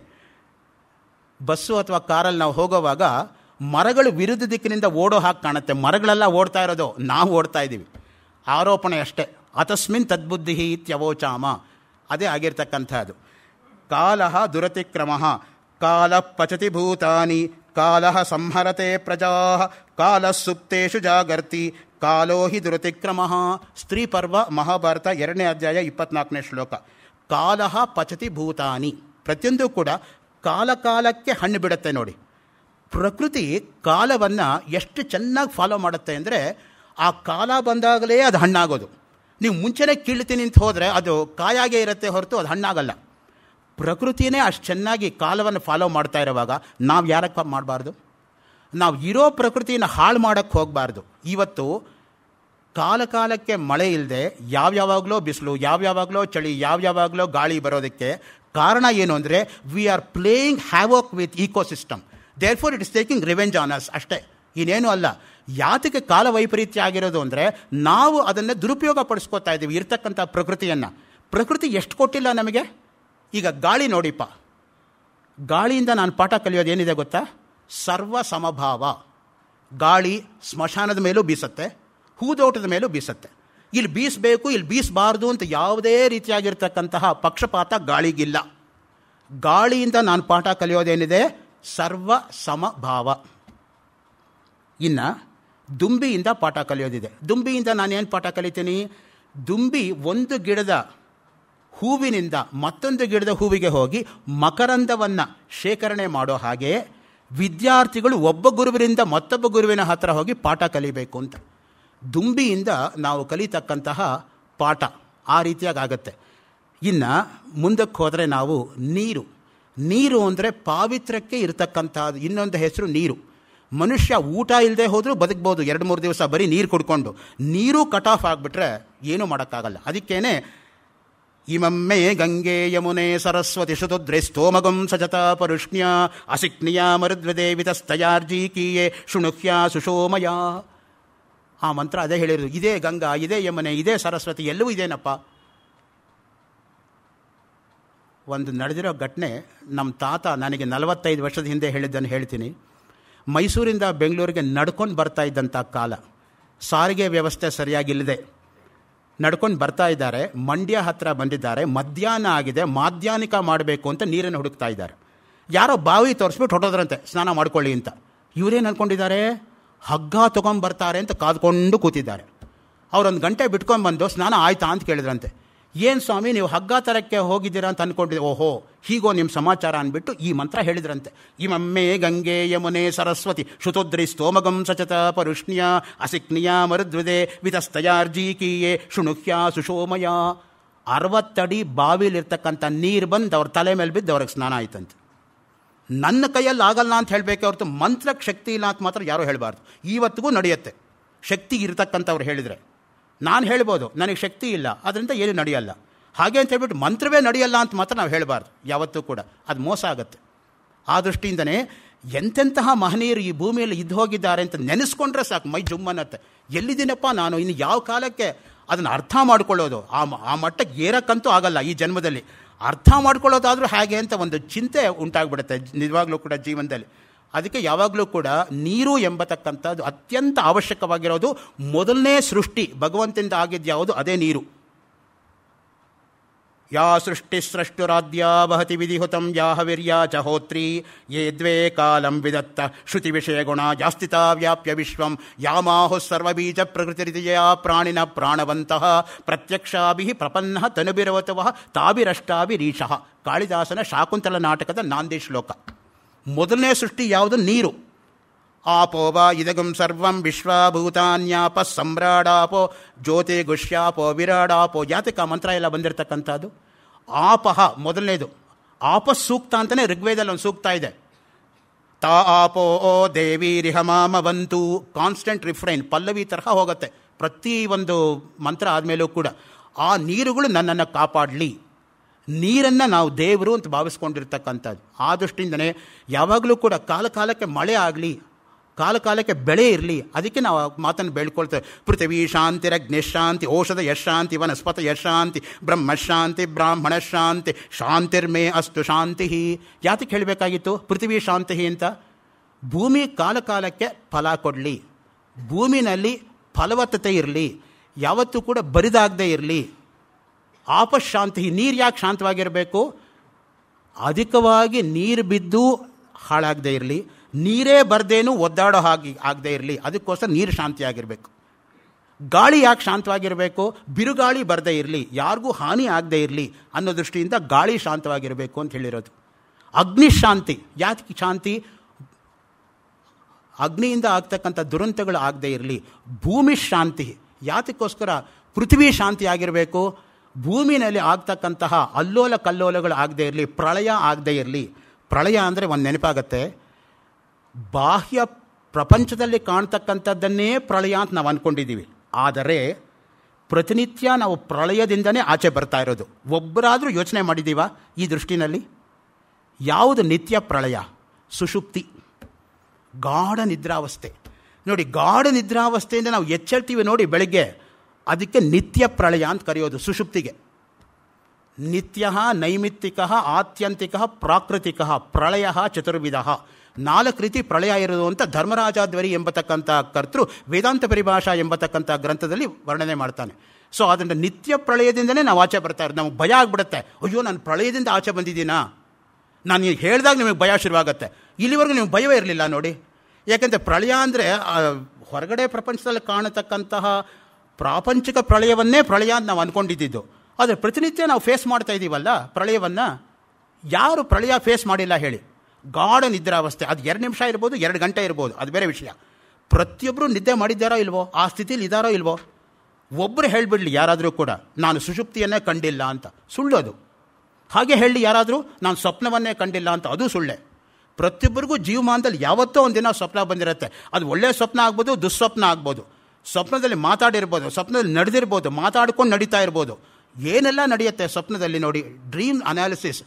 S1: ಬಸ್ಸು ಅಥವಾ ಕಾರಲ್ಲಿ ನಾವು ಹೋಗೋವಾಗ ಮರಗಳು ವಿರುದ್ಧ ದಿಕ್ಕಿನಿಂದ ಓಡೋ ಹಾಕಿ ಕಾಣುತ್ತೆ ಮರಗಳೆಲ್ಲ ಓಡ್ತಾ ಇರೋದು ನಾವು ಓಡ್ತಾ ಇದ್ದೀವಿ ಆರೋಪಣೆ ಅಷ್ಟೇ ಅತಸ್ಮಿನ್ ತದ್ಬುದ್ಧಿ ಇತ್ಯವೋಚಾಮ ಅದೇ ಆಗಿರ್ತಕ್ಕಂಥ ಅದು ಕಾಲ ದುರತಿಕ್ರಮ ಕಾಲ ಪಚತಿ ಭೂತಾನಿ ಕಾಲಃ ಸಂಹರತೆ ಪ್ರಜಾ ಕಾಲ ಸುಪ್ತೇಶು ಜಾಗರ್ತಿ ಕಾಲೋ ಹಿ ದುರತಿಕ್ರಮ ಸ್ತ್ರೀ ಪರ್ವ ಮಹಾಭಾರತ ಎರಡನೇ ಅಧ್ಯಾಯ ಇಪ್ಪತ್ನಾಲ್ಕನೇ ಶ್ಲೋಕ ಕಾಲ ಪಚತಿ ಭೂತಾನಿ ಪ್ರತಿಯೊಂದು ಕೂಡ ಕಾಲಕಾಲಕ್ಕೆ ಹಣ್ಣು ಬಿಡುತ್ತೆ ನೋಡಿ ಪ್ರಕೃತಿ ಕಾಲವನ್ನು ಎಷ್ಟು ಚೆನ್ನಾಗಿ ಫಾಲೋ ಮಾಡುತ್ತೆ ಅಂದರೆ ಆ ಕಾಲ ಬಂದಾಗಲೇ ಅದು ಹಣ್ಣಾಗೋದು ನೀವು ಮುಂಚೆನೇ ಕೀಳ್ತೀನಿ ಅಂತ ಹೋದರೆ ಅದು ಕಾಯಾಗೇ ಇರುತ್ತೆ ಹೊರತು ಅದು ಹಣ್ಣಾಗಲ್ಲ ಪ್ರಕೃತಿಯೇ ಅಷ್ಟು ಚೆನ್ನಾಗಿ ಕಾಲವನ್ನು ಫಾಲೋ ಮಾಡ್ತಾ ಇರುವಾಗ ನಾವು ಯಾರಕ್ಕ ಮಾಡಬಾರ್ದು ನಾವು ಇರೋ ಪ್ರಕೃತಿಯನ್ನು ಹಾಳು ಮಾಡೋಕ್ಕೆ ಹೋಗಬಾರ್ದು ಇವತ್ತು ಕಾಲಕಾಲಕ್ಕೆ ಮಳೆ ಇಲ್ಲದೆ ಯಾವ್ಯಾವಾಗಲೋ ಬಿಸಿಲು ಯಾವ್ಯಾವಾಗಲೋ ಚಳಿ ಯಾವ್ಯಾವಾಗಲೋ ಗಾಳಿ ಬರೋದಕ್ಕೆ ಕಾರಣ ಏನು ಅಂದರೆ we are playing havoc with ecosystem therefore it is taking revenge on us ಅಷ್ಟೇ ಇನ್ನೇನು ಅಲ್ಲ ಯಾತಕ್ಕೆ ಕಾಲ ವೈಪರೀತ್ಯ ಆಗಿರೋದು ಅಂದರೆ ನಾವು ಅದನ್ನು ದುರುಪಯೋಗ ಪಡಿಸ್ಕೋತಾ ಇದ್ದೀವಿ ಇರ್ತಕ್ಕಂಥ ಪ್ರಕೃತಿಯನ್ನು ಪ್ರಕೃತಿ ಎಷ್ಟು ಕೊಟ್ಟಿಲ್ಲ ನಮಗೆ ಈಗ ಗಾಳಿ ನೋಡಿಪ್ಪ ಗಾಳಿಯಿಂದ ನಾನು ಪಾಠ ಕಲಿಯೋದು ಏನಿದೆ ಗೊತ್ತಾ ಸರ್ವ ಸಮಭಾವ ಗಾಳಿ ಸ್ಮಶಾನದ ಮೇಲೂ ಬೀಸತ್ತೆ ಹೂದೋಟದ ಮೇಲೂ ಬೀಸತ್ತೆ ಇಲ್ಲಿ ಬೀಸಬೇಕು ಇಲ್ಲಿ ಬೀಸಬಾರ್ದು ಅಂತ ಯಾವುದೇ ರೀತಿಯಾಗಿರ್ತಕ್ಕಂತಹ ಪಕ್ಷಪಾತ ಗಾಳಿಗಿಲ್ಲ ಗಾಳಿಯಿಂದ ನಾನು ಪಾಠ ಕಲಿಯೋದೇನಿದೆ ಸರ್ವ ಸಮಭಾವ ಇನ್ನು ದುಂಬಿಯಿಂದ ಪಾಠ ಕಲಿಯೋದಿದೆ ದುಂಬಿಯಿಂದ ನಾನೇನು ಪಾಠ ಕಲಿತೀನಿ ದುಂಬಿ ಒಂದು ಗಿಡದ ಹೂವಿನಿಂದ ಮತ್ತೊಂದು ಗಿಡದ ಹೂವಿಗೆ ಹೋಗಿ ಮಕರಂದವನ್ನು ಶೇಖರಣೆ ಮಾಡೋ ಹಾಗೆ ವಿದ್ಯಾರ್ಥಿಗಳು ಒಬ್ಬ ಗುರುವಿನಿಂದ ಮತ್ತೊಬ್ಬ ಗುರುವಿನ ಹತ್ತಿರ ಹೋಗಿ ಪಾಠ ಕಲಿಬೇಕು ಅಂತ ದುಂಬಿಯಿಂದ ನಾವು ಕಲಿತಕ್ಕಂತಹ ಪಾಠ ಆ ರೀತಿಯಾಗಿ ಆಗುತ್ತೆ ಇನ್ನು ಮುಂದಕ್ಕೆ ಹೋದರೆ ನಾವು ನೀರು ನೀರು ಅಂದರೆ ಪಾವಿತ್ರ್ಯಕ್ಕೆ ಇರತಕ್ಕಂಥದ್ದು ಇನ್ನೊಂದು ಹೆಸರು ನೀರು ಮನುಷ್ಯ ಊಟ ಇಲ್ಲದೆ ಹೋದರೂ ಬದುಕ್ಬೋದು ಎರಡು ಮೂರು ದಿವಸ ಬರೀ ನೀರು ಕುಡ್ಕೊಂಡು ನೀರು ಕಟ್ ಆಫ್ ಆಗಿಬಿಟ್ರೆ ಏನೂ ಮಾಡೋಕ್ಕಾಗಲ್ಲ ಅದಕ್ಕೇ ಇಮಮ್ಮೆ ಗಂಗೆ ಯಮುನೆ ಸರಸ್ವತಿ ಶುತುದ್ರೆ ಸ್ತೋಮಗಂ ಸಜತಾ ಪರುಷ್ಣ್ಯ ಅಸಿಕ್ನಿಯ ಮರುದ್ವದೆ ವಿತಸ್ತಯಾರ್ಜೀಕೀಯೇ ಶುಣುಖ್ಯ ಸುಶೋಮಯ ಆ ಮಂತ್ರ ಅದೇ ಹೇಳಿರು ಇದೇ ಗಂಗಾ ಇದೇ ಯಮುನೆ ಇದೇ ಸರಸ್ವತಿ ಎಲ್ಲವೂ ಇದೇನಪ್ಪ ಒಂದು ನಡೆದಿರೋ ಘಟನೆ ನಮ್ಮ ತಾತ ನನಗೆ ನಲವತ್ತೈದು ವರ್ಷದ ಹಿಂದೆ ಹೇಳಿದ್ದನ್ನು ಹೇಳ್ತೀನಿ ಮೈಸೂರಿಂದ ಬೆಂಗಳೂರಿಗೆ ನಡ್ಕೊಂಡು ಬರ್ತಾ ಇದ್ದಂಥ ಕಾಲ ಸಾರಿಗೆ ವ್ಯವಸ್ಥೆ ಸರಿಯಾಗಿಲ್ಲದೆ ನಡ್ಕೊಂಡು ಬರ್ತಾ ಇದ್ದಾರೆ ಮಂಡ್ಯ ಹತ್ರ ಬಂದಿದ್ದಾರೆ ಮಧ್ಯಾಹ್ನ ಆಗಿದೆ ಮಾಧ್ಯಾನಿಕ ಮಾಡಬೇಕು ಅಂತ ನೀರನ್ನು ಹುಡುಕ್ತಾ ಇದ್ದಾರೆ ಯಾರೋ ಬಾವಿ ತೋರಿಸ್ಬಿಟ್ಟು ಹೊಟ್ಟೋದ್ರಂತೆ ಸ್ನಾನ ಮಾಡ್ಕೊಳ್ಳಿ ಅಂತ ಇವರೇನು ಅಂದ್ಕೊಂಡಿದ್ದಾರೆ ಹಗ್ಗ ತೊಗೊಂಡ್ಬರ್ತಾರೆ ಅಂತ ಕಾದ್ಕೊಂಡು ಕೂತಿದ್ದಾರೆ ಅವರೊಂದು ಗಂಟೆ ಬಿಟ್ಕೊಂಡ್ಬಂದು ಸ್ನಾನ ಆಯ್ತಾ ಅಂತ ಕೇಳಿದ್ರಂತೆ ಏನು ಸ್ವಾಮಿ ನೀವು ಹಗ್ಗ ತರಕ್ಕೆ ಹೋಗಿದ್ದೀರಾ ಅಂತ ಅಂದ್ಕೊಂಡಿದ್ದೆ ಓಹೋ ಹೀಗೋ ನಿಮ್ಮ ಸಮಾಚಾರ ಅಂದ್ಬಿಟ್ಟು ಈ ಮಂತ್ರ ಹೇಳಿದ್ರಂತೆ ಇಮಮ್ಮೆ ಗಂಗೆ ಯಮುನೆ ಸರಸ್ವತಿ ಶುತೋದ್ರಿ ಸ್ತೋಮಗಂ ಸಚತ ಪರುಷ್ಣ್ಯ ಅಸಿಕ್ನಿಯ ಮರುದ್ವಿದೆ ವಿತಸ್ತಯಾರ್ಜೀಕೀಯೇ ಶುಣುಹ್ಯ ಸುಶೋಮಯ ಅರವತ್ತಡಿ ಬಾವಿಲಿರ್ತಕ್ಕಂಥ ನೀರು ಬಂದು ಅವ್ರ ತಲೆ ಮೇಲೆ ಬಿದ್ದು ಅವ್ರಿಗೆ ಸ್ನಾನ ಆಯ್ತಂತೆ ನನ್ನ ಕೈಯಲ್ಲಿ ಆಗಲ್ಲ ಅಂತ ಹೇಳಬೇಕೆ ಹೊರತು ಮಂತ್ರಕ್ಕೆ ಶಕ್ತಿ ಇಲ್ಲ ಅಂತ ಮಾತ್ರ ಯಾರೂ ಹೇಳಬಾರ್ದು ಇವತ್ತಿಗೂ ನಡೆಯುತ್ತೆ ಶಕ್ತಿ ಇರತಕ್ಕಂಥವ್ರು ಹೇಳಿದರೆ ನಾನು ಹೇಳ್ಬೋದು ನನಗೆ ಶಕ್ತಿ ಇಲ್ಲ ಅದರಿಂದ ಏನು ನಡೆಯಲ್ಲ ಹಾಗೆ ಅಂತ ಹೇಳ್ಬಿಟ್ಟು ಮಂತ್ರವೇ ನಡೆಯಲ್ಲ ಅಂತ ಮಾತ್ರ ನಾವು ಹೇಳಬಾರ್ದು ಯಾವತ್ತೂ ಕೂಡ ಅದು ಮೋಸ ಆಗುತ್ತೆ ಆ ದೃಷ್ಟಿಯಿಂದನೇ ಎಂತೆಂತಹ ಮಹನೀಯರು ಈ ಭೂಮಿಯಲ್ಲಿ ಇದ್ದು ಹೋಗಿದ್ದಾರೆ ಅಂತ ನೆನೆಸ್ಕೊಂಡ್ರೆ ಸಾಕು ಮೈ ಜುಮ್ಮನತ್ತೆ ಎಲ್ಲಿದ್ದೀನಪ್ಪ ನಾನು ಇನ್ನು ಯಾವ ಕಾಲಕ್ಕೆ ಅದನ್ನು ಅರ್ಥ ಮಾಡ್ಕೊಳ್ಳೋದು ಆ ಆ ಮಟ್ಟಕ್ಕೆ ಏರಕ್ಕಂತೂ ಆಗಲ್ಲ ಈ ಜನ್ಮದಲ್ಲಿ ಅರ್ಥ ಮಾಡ್ಕೊಳ್ಳೋದಾದರೂ ಹೇಗೆ ಅಂತ ಒಂದು ಚಿಂತೆ ಉಂಟಾಗ್ಬಿಡುತ್ತೆ ನಿಜವಾಗ್ಲೂ ಕೂಡ ಜೀವನದಲ್ಲಿ ಅದಕ್ಕೆ ಯಾವಾಗಲೂ ಕೂಡ ನೀರು ಎಂಬತಕ್ಕಂಥದ್ದು ಅತ್ಯಂತ ಅವಶ್ಯಕವಾಗಿರೋದು ಮೊದಲನೇ ಸೃಷ್ಟಿ ಭಗವಂತಿಂದ ಆಗಿದ್ಯಾವುದು ಅದೇ ನೀರು ಯಾ ಸೃಷ್ಟಿ ಸೃಷ್ಟುರಾದ್ಯ ಬಹತಿ ವಿಧಿಹುತಂ ಯಾ ಹವಿರ್ಯ ಚಹೋತ್ರಿ ಯೇ ದ್ವೇ ಕಾಲಂ ವಿದತ್ತ ಶ್ರುತಿ ವಿಷಯ ಗುಣ ಜಾಸ್ತಿತಾ ವ್ಯಾಪ್ಯ ವಿಶ್ವಂ ಯಾಮಾಹು ಸರ್ವಬೀಜ ಪ್ರಕೃತಿರಿತಿಯಾ ಪ್ರಾಣಿನ ಪ್ರಾಣವಂತಹ ಪ್ರತ್ಯಕ್ಷಾಭಿ ಪ್ರಪನ್ನ ತನುಬಿರವತವಃ ತಾಭಿರಷ್ಟಾಭಿರೀಶಃ ಕಾಳಿದಾಸನ ಶಾಕುಂತಲ ನಾಟಕದ ನಾಂದಿ ಶ್ಲೋಕ ಮೊದಲನೇ ಸೃಷ್ಟಿ ಯಾವುದು ನೀರು ಆಪೋ ವಾ ಇದಗಂ ಸರ್ವಂ ವಿಶ್ವಭೂತಾನ್ಯಾಪ ಸಮ್ರಾಡಾಪೋ ಜ್ಯೋತಿ ಗುಷ್ಯಾಪೋ ವಿರಾಡಾಪೋ ಜಾತಕ ಮಂತ್ರ ಎಲ್ಲ ಬಂದಿರತಕ್ಕಂಥದ್ದು ಆಪಹ ಮೊದಲನೇದು ಆಪ ಸೂಕ್ತ ಅಂತಲೇ ಋಗ್ವೇದಲ್ಲಿ ಒಂದು ಸೂಕ್ತ ಇದೆ ತಾ ಆಪೋ ಓ ದೇವಿ ರಿಹಮಾಮವಂತು ಕಾನ್ಸ್ಟೆಂಟ್ ರಿಫ್ರೈನ್ ಪಲ್ಲವಿ ತರಹ ಹೋಗುತ್ತೆ ಒಂದು ಮಂತ್ರ ಆದಮೇಲೂ ಕೂಡ ಆ ನೀರುಗಳು ನನ್ನನ್ನು ಕಾಪಾಡಲಿ ನೀರನ್ನು ನಾವು ದೇವರು ಅಂತ ಭಾವಿಸ್ಕೊಂಡಿರ್ತಕ್ಕಂಥದ್ದು ಆ ದೃಷ್ಟಿಯಿಂದನೇ ಯಾವಾಗಲೂ ಕೂಡ ಕಾಲ ಕಾಲಕ್ಕೆ ಮಳೆ ಆಗಲಿ ಕಾಲ ಕಾಲಕ್ಕೆ ಬೆಳೆ ಇರಲಿ ಅದಕ್ಕೆ ನಾವು ಮಾತನ್ನು ಬೇಳ್ಕೊಳ್ತೇವೆ ಪೃಥ್ವಿ ಶಾಂತಿ ಔಷಧ ಯಶಾಂತಿ ವನಸ್ಪತ ಯಶಾಂತಿ ಬ್ರಹ್ಮಶಾಂತಿ ಬ್ರಾಹ್ಮಣ ಶಾಂತಿ ಶಾಂತಿರ್ಮೇ ಅಸ್ತು ಶಾಂತಿ ಯಾತಕ್ಕೆ ಹೇಳಬೇಕಾಗಿತ್ತು ಪೃಥ್ವಿ ಶಾಂತಿ ಅಂತ ಭೂಮಿ ಕಾಲ ಕಾಲಕ್ಕೆ ಫಲ ಕೊಡಲಿ ಭೂಮಿನಲ್ಲಿ ಫಲವತ್ತತೆ ಇರಲಿ ಯಾವತ್ತೂ ಕೂಡ ಬರಿದಾಗದೇ ಇರಲಿ ಶಾಂತಿ ನೀರು ಯಾಕೆ ಶಾಂತವಾಗಿರಬೇಕು ಅಧಿಕವಾಗಿ ನೀರು ಬಿದ್ದು ಹಾಳಾಗದೇ ಇರಲಿ ನೀರೇ ಬರ್ದೇನು ಒದ್ದಾಡೋ ಹಾಗೆ ಆಗದೇ ಇರಲಿ ಅದಕ್ಕೋಸ್ಕರ ನೀರು ಶಾಂತಿಯಾಗಿರಬೇಕು ಗಾಳಿ ಯಾಕೆ ಶಾಂತವಾಗಿರಬೇಕು ಬಿರುಗಾಳಿ ಬರದೇ ಇರಲಿ ಯಾರಿಗೂ ಹಾನಿ ಆಗದೇ ಇರಲಿ ಅನ್ನೋ ದೃಷ್ಟಿಯಿಂದ ಗಾಳಿ ಶಾಂತವಾಗಿರಬೇಕು ಅಂತ ಹೇಳಿರೋದು ಅಗ್ನಿ ಶಾಂತಿ ಯಾತಿ ಶಾಂತಿ ಅಗ್ನಿಯಿಂದ ಆಗ್ತಕ್ಕಂಥ ದುರಂತಗಳು ಆಗದೇ ಇರಲಿ ಭೂಮಿ ಶಾಂತಿ ಯಾತಕ್ಕೋಸ್ಕರ ಪೃಥ್ವಿ ಶಾಂತಿ ಆಗಿರಬೇಕು ಭೂಮಿನಲ್ಲಿ ಆಗ್ತಕ್ಕಂತಹ ಅಲ್ಲೋಲ ಕಲ್ಲೋಲಗಳು ಆಗದೇ ಇರಲಿ ಪ್ರಳಯ ಆಗದೇ ಇರಲಿ ಪ್ರಳಯ ಅಂದರೆ ಒಂದು ನೆನಪಾಗತ್ತೆ ಬಾಹ್ಯ ಪ್ರಪಂಚದಲ್ಲಿ ಕಾಣ್ತಕ್ಕಂಥದ್ದನ್ನೇ ಪ್ರಳಯ ಅಂತ ನಾವು ಅಂದ್ಕೊಂಡಿದ್ದೀವಿ ಆದರೆ ಪ್ರತಿನಿತ್ಯ ನಾವು ಪ್ರಳಯದಿಂದನೇ ಆಚೆ ಬರ್ತಾ ಇರೋದು ಒಬ್ಬರಾದರೂ ಯೋಚನೆ ಮಾಡಿದ್ದೀವ ಈ ದೃಷ್ಟಿನಲ್ಲಿ ಯಾವುದು ನಿತ್ಯ ಪ್ರಳಯ ಸುಷುಪ್ತಿ ಗಾಢ ನಿದ್ರಾವಸ್ಥೆ ನೋಡಿ ಗಾಢ ನಿದ್ರಾವಸ್ಥೆಯಿಂದ ನಾವು ಎಚ್ಚರ್ತೀವಿ ನೋಡಿ ಬೆಳಗ್ಗೆ ಅದಕ್ಕೆ ನಿತ್ಯ ಪ್ರಳಯ ಅಂತ ಕರೆಯೋದು ಸುಷುಪ್ತಿಗೆ ನಿತ್ಯ ನೈಮಿತ್ತಿಕ ಆತ್ಯಂತಿಕ ಪ್ರಾಕೃತಿಕ ಪ್ರಳಯ ಚತುರ್ವಿಧ ನಾಲ್ಕು ರೀತಿ ಪ್ರಳಯ ಇರೋದು ಅಂತ ಧರ್ಮರಾಜಾಧ್ವರಿ ಎಂಬತಕ್ಕಂಥ ಕರ್ತೃ ವೇದಾಂತ ಪರಿಭಾಷಾ ಎಂಬತಕ್ಕಂಥ ಗ್ರಂಥದಲ್ಲಿ ವರ್ಣನೆ ಮಾಡ್ತಾನೆ ಸೊ ಅದನ್ನು ನಿತ್ಯ ಪ್ರಳಯದಿಂದಲೇ ನಾವು ಆಚೆ ಬರ್ತಾ ಇರೋದು ನಮಗೆ ಭಯ ಆಗ್ಬಿಡುತ್ತೆ ಅಯ್ಯೋ ನಾನು ಪ್ರಳಯದಿಂದ ಆಚೆ ಬಂದಿದ್ದೀನಾ ನಾನು ಈಗ ಹೇಳಿದಾಗ ನಿಮಗೆ ಭಯ ಶುರುವಾಗುತ್ತೆ ಇಲ್ಲಿವರೆಗೂ ನಿಮಗೆ ಭಯವೇ ಇರಲಿಲ್ಲ ನೋಡಿ ಯಾಕೆಂದರೆ ಪ್ರಳಯ ಅಂದರೆ ಹೊರಗಡೆ ಪ್ರಪಂಚದಲ್ಲಿ ಕಾಣತಕ್ಕಂತಹ ಪ್ರಾಪಂಚಿಕ ಪ್ರಳಯವನ್ನೇ ಪ್ರಳಯ ಅಂತ ನಾವು ಅಂದ್ಕೊಂಡಿದ್ದು ಆದರೆ ಪ್ರತಿನಿತ್ಯ ನಾವು ಫೇಸ್ ಮಾಡ್ತಾ ಇದ್ದೀವಲ್ಲ ಪ್ರಳಯವನ್ನು ಯಾರು ಪ್ರಳಯ ಫೇಸ್ ಮಾಡಿಲ್ಲ ಹೇಳಿ ಗಾಢ ನಿದ್ರಾವಸ್ಥೆ ಅದು ಎರಡು ನಿಮಿಷ ಇರ್ಬೋದು ಎರಡು ಗಂಟೆ ಇರ್ಬೋದು ಅದು ಬೇರೆ ವಿಷಯ ಪ್ರತಿಯೊಬ್ಬರು ನಿದ್ದೆ ಮಾಡಿದ್ದಾರೋ ಇಲ್ವೋ ಆ ಸ್ಥಿತಿಲಿ ಇದ್ದಾರೋ ಇಲ್ವೋ ಒಬ್ಬರು ಹೇಳಿಬಿಡಲಿ ಯಾರಾದರೂ ಕೂಡ ನಾನು ಸುಷುಪ್ತಿಯನ್ನೇ ಕಂಡಿಲ್ಲ ಅಂತ ಸುಳ್ಳು ಅದು ಹಾಗೆ ಹೇಳಿ ಯಾರಾದರೂ ನಾನು ಸ್ವಪ್ನವನ್ನೇ ಕಂಡಿಲ್ಲ ಅಂತ ಅದು ಸುಳ್ಳೆ ಪ್ರತಿಯೊಬ್ಬರಿಗೂ ಜೀವಮಾನದಲ್ಲಿ ಯಾವತ್ತೋ ಒಂದು ದಿನ ಸ್ವಪ್ನ ಬಂದಿರುತ್ತೆ ಅದು ಒಳ್ಳೆಯ ಸ್ವಪ್ನ ಆಗ್ಬೋದು ದುಸ್ವಪ್ನ ಆಗ್ಬೋದು ಸ್ವಪ್ನದಲ್ಲಿ ಮಾತಾಡಿರ್ಬೋದು ಸ್ವಪ್ನದಲ್ಲಿ ನಡೆದಿರ್ಬೋದು ಮಾತಾಡ್ಕೊಂಡು ನಡೀತಾ ಇರ್ಬೋದು ಏನೆಲ್ಲ ನಡೆಯುತ್ತೆ ಸ್ವಪ್ನದಲ್ಲಿ ನೋಡಿ dream analysis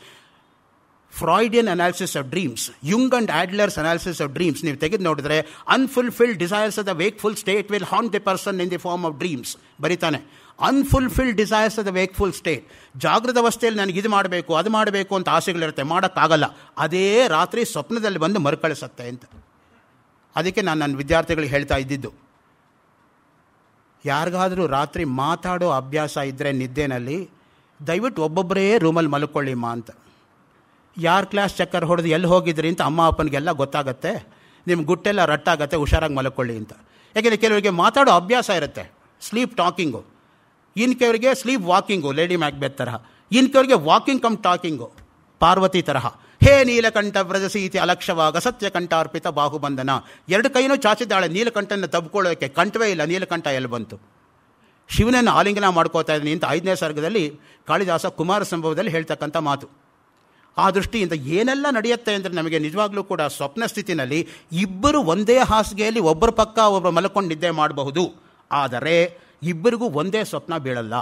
S1: Freudian analysis of dreams Jung and Adler's analysis of dreams ನೀವು ತೆಗೆದು ನೋಡಿದ್ರೆ unfulfilled desires of the wakeful state will haunt the person in the form of dreams ಬರೀತಾನೆ unfulfilled desires of the wakeful state ಜಾಗೃತ ಅವಸ್ಥೆಯಲ್ಲಿ ನನಗೆ ಇದು ಮಾಡಬೇಕು ಅದು ಮಾಡಬೇಕು ಅಂತ ಆಸೆಗಳಿರುತ್ತೆ ಮಾಡೋಕ್ಕಾಗಲ್ಲ ಅದೇ ರಾತ್ರಿ ಸ್ವಪ್ನದಲ್ಲಿ ಬಂದು ಮರುಕಳಿಸುತ್ತೆ ಅಂತ ಅದಕ್ಕೆ ನಾನು ನನ್ನ ವಿದ್ಯಾರ್ಥಿಗಳಿಗೆ ಹೇಳ್ತಾ ಇದ್ದಿದ್ದು ಯಾರಿಗಾದರೂ ರಾತ್ರಿ ಮಾತಾಡೋ ಅಭ್ಯಾಸ ಇದ್ದರೆ ನಿದ್ದೆನಲ್ಲಿ ದಯವಿಟ್ಟು ಒಬ್ಬೊಬ್ಬರೇ ರೂಮಲ್ಲಿ ಮಲ್ಕೊಳ್ಳಿಮ್ಮ ಅಂತ ಯಾರು ಕ್ಲಾಸ್ ಚಕ್ಕರ್ ಹೊಡೆದು ಎಲ್ಲಿ ಹೋಗಿದ್ರಿ ಅಂತ ಅಮ್ಮ ಅಪ್ಪನಿಗೆಲ್ಲ ಗೊತ್ತಾಗತ್ತೆ ನಿಮ್ಮ ಗುಟ್ಟೆಲ್ಲ ರಟ್ಟಾಗತ್ತೆ ಹುಷಾರಾಗಿ ಮಲ್ಕೊಳ್ಳಿ ಅಂತ ಯಾಕೆಂದರೆ ಕೆಲವರಿಗೆ ಮಾತಾಡೋ ಅಭ್ಯಾಸ ಇರುತ್ತೆ ಸ್ಲೀಪ್ ಟಾಕಿಂಗು ಇನ್ನು ಕೆಲವರಿಗೆ ಸ್ಲೀಪ್ ವಾಕಿಂಗು ಲೇಡಿ ಮ್ಯಾಕ್ಬೆತ್ ತರಹ ಇನ್ನು ಕೆಲವರಿಗೆ ವಾಕಿಂಗ್ ಕಮ್ ಟಾಕಿಂಗು ಪಾರ್ವತಿ ತರಹ ಹೇ ನೀಲಕಂಠ ವ್ರಜಸಿ ಇತಿ ಅಲಕ್ಷ್ಯವಾಗ ಅರ್ಪಿತ ಬಾಹುಬಂಧನ ಎರಡು ಕೈನೂ ಚಾಚಿದ್ದಾಳೆ ನೀಲಕಂಠನ ತಬ್ಕೊಳ್ಳೋಕೆ ಕಂಠವೇ ಇಲ್ಲ ನೀಲಕಂಠ ಎಲ್ಲಿ ಬಂತು ಶಿವನನ್ನು ಆಲಿಂಗನ ಮಾಡ್ಕೋತಾ ಇದ್ದೀನಿ ಅಂತ ಐದನೇ ಸರ್ಗದಲ್ಲಿ ಕಾಳಿದಾಸ ಕುಮಾರ ಸಂಭವದಲ್ಲಿ ಹೇಳ್ತಕ್ಕಂಥ ಮಾತು ಆ ದೃಷ್ಟಿಯಿಂದ ಏನೆಲ್ಲ ನಡೆಯುತ್ತೆ ಅಂದರೆ ನಮಗೆ ನಿಜವಾಗ್ಲೂ ಕೂಡ ಸ್ವಪ್ನ ಸ್ಥಿತಿನಲ್ಲಿ ಇಬ್ಬರು ಒಂದೇ ಹಾಸಿಗೆಯಲ್ಲಿ ಒಬ್ಬರ ಪಕ್ಕ ಒಬ್ಬರು ಮಲ್ಕೊಂಡು ಮಾಡಬಹುದು ಆದರೆ ಇಬ್ಬರಿಗೂ ಒಂದೇ ಸ್ವಪ್ನ ಬೀಳಲ್ಲ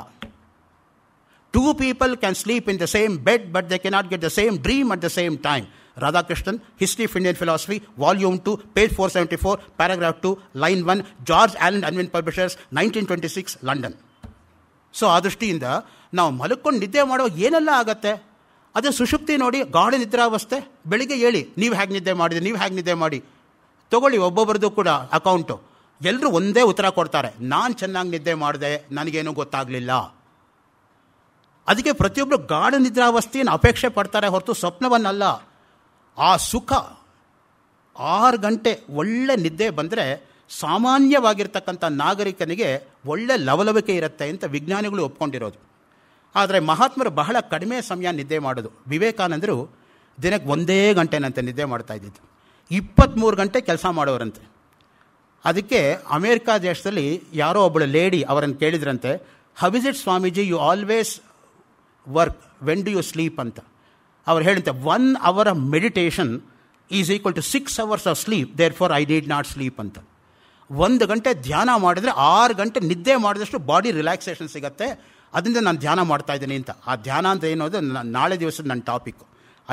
S1: Two people can sleep in the same bed, but they cannot get the same dream at the same time. Radhakrishnan, History of Indian Philosophy, Volume 2, page 474, paragraph 2, line 1, George Allen and Unwin Publishers, 1926, London. So, Adrishti in now, Malukkun Nidya Madhu, what is all that? Sushupti Nodi, God Nidya Vaste, Belige Yeli, Niv Hag Nidya Madhu, Niv Hag Nidya Madhu. So, you have to do an account. You have to do one thing. I am not going to ಅದಕ್ಕೆ ಪ್ರತಿಯೊಬ್ಬರು ಗಾಢ ನಿದ್ರಾವಸ್ಥೆಯನ್ನು ಅಪೇಕ್ಷೆ ಪಡ್ತಾರೆ ಹೊರತು ಸ್ವಪ್ನವನ್ನಲ್ಲ ಆ ಸುಖ ಆರು ಗಂಟೆ ಒಳ್ಳೆ ನಿದ್ದೆ ಬಂದರೆ ಸಾಮಾನ್ಯವಾಗಿರ್ತಕ್ಕಂಥ ನಾಗರಿಕನಿಗೆ ಒಳ್ಳೆ ಲವಲವಿಕೆ ಇರುತ್ತೆ ಅಂತ ವಿಜ್ಞಾನಿಗಳು ಒಪ್ಕೊಂಡಿರೋದು ಆದರೆ ಮಹಾತ್ಮರು ಬಹಳ ಕಡಿಮೆ ಸಮಯ ನಿದ್ದೆ ಮಾಡೋದು ವಿವೇಕಾನಂದರು ದಿನಕ್ಕೆ ಒಂದೇ ಗಂಟೆನಂತೆ ನಿದ್ದೆ ಮಾಡ್ತಾ ಇದ್ದಿದ್ದು ಇಪ್ಪತ್ತ್ಮೂರು ಗಂಟೆ ಕೆಲಸ ಮಾಡೋರಂತೆ ಅದಕ್ಕೆ ಅಮೇರಿಕಾ ದೇಶದಲ್ಲಿ ಯಾರೋ ಒಬ್ಬಳು ಲೇಡಿ ಅವರನ್ನು ಕೇಳಿದ್ರಂತೆ how is it Swamiji you always work when do you sleep ಅಂತ ಅವ್ರು ಹೇಳಂತೆ one hour of meditation is equal to six hours of sleep therefore I did not sleep ಅಂತ ಒಂದು ಗಂಟೆ ಧ್ಯಾನ ಮಾಡಿದರೆ ಆರು ಗಂಟೆ ನಿದ್ದೆ ಮಾಡಿದಷ್ಟು ಬಾಡಿ ರಿಲ್ಯಾಕ್ಸೇಷನ್ ಸಿಗುತ್ತೆ ಅದರಿಂದ ನಾನು ಧ್ಯಾನ ಮಾಡ್ತಾ ಇದ್ದೀನಿ ಅಂತ ಆ ಧ್ಯಾನ ಅಂತ ಏನೋದು ಅದು ನಾಳೆ ದಿವಸದ ನನ್ನ ಟಾಪಿಕ್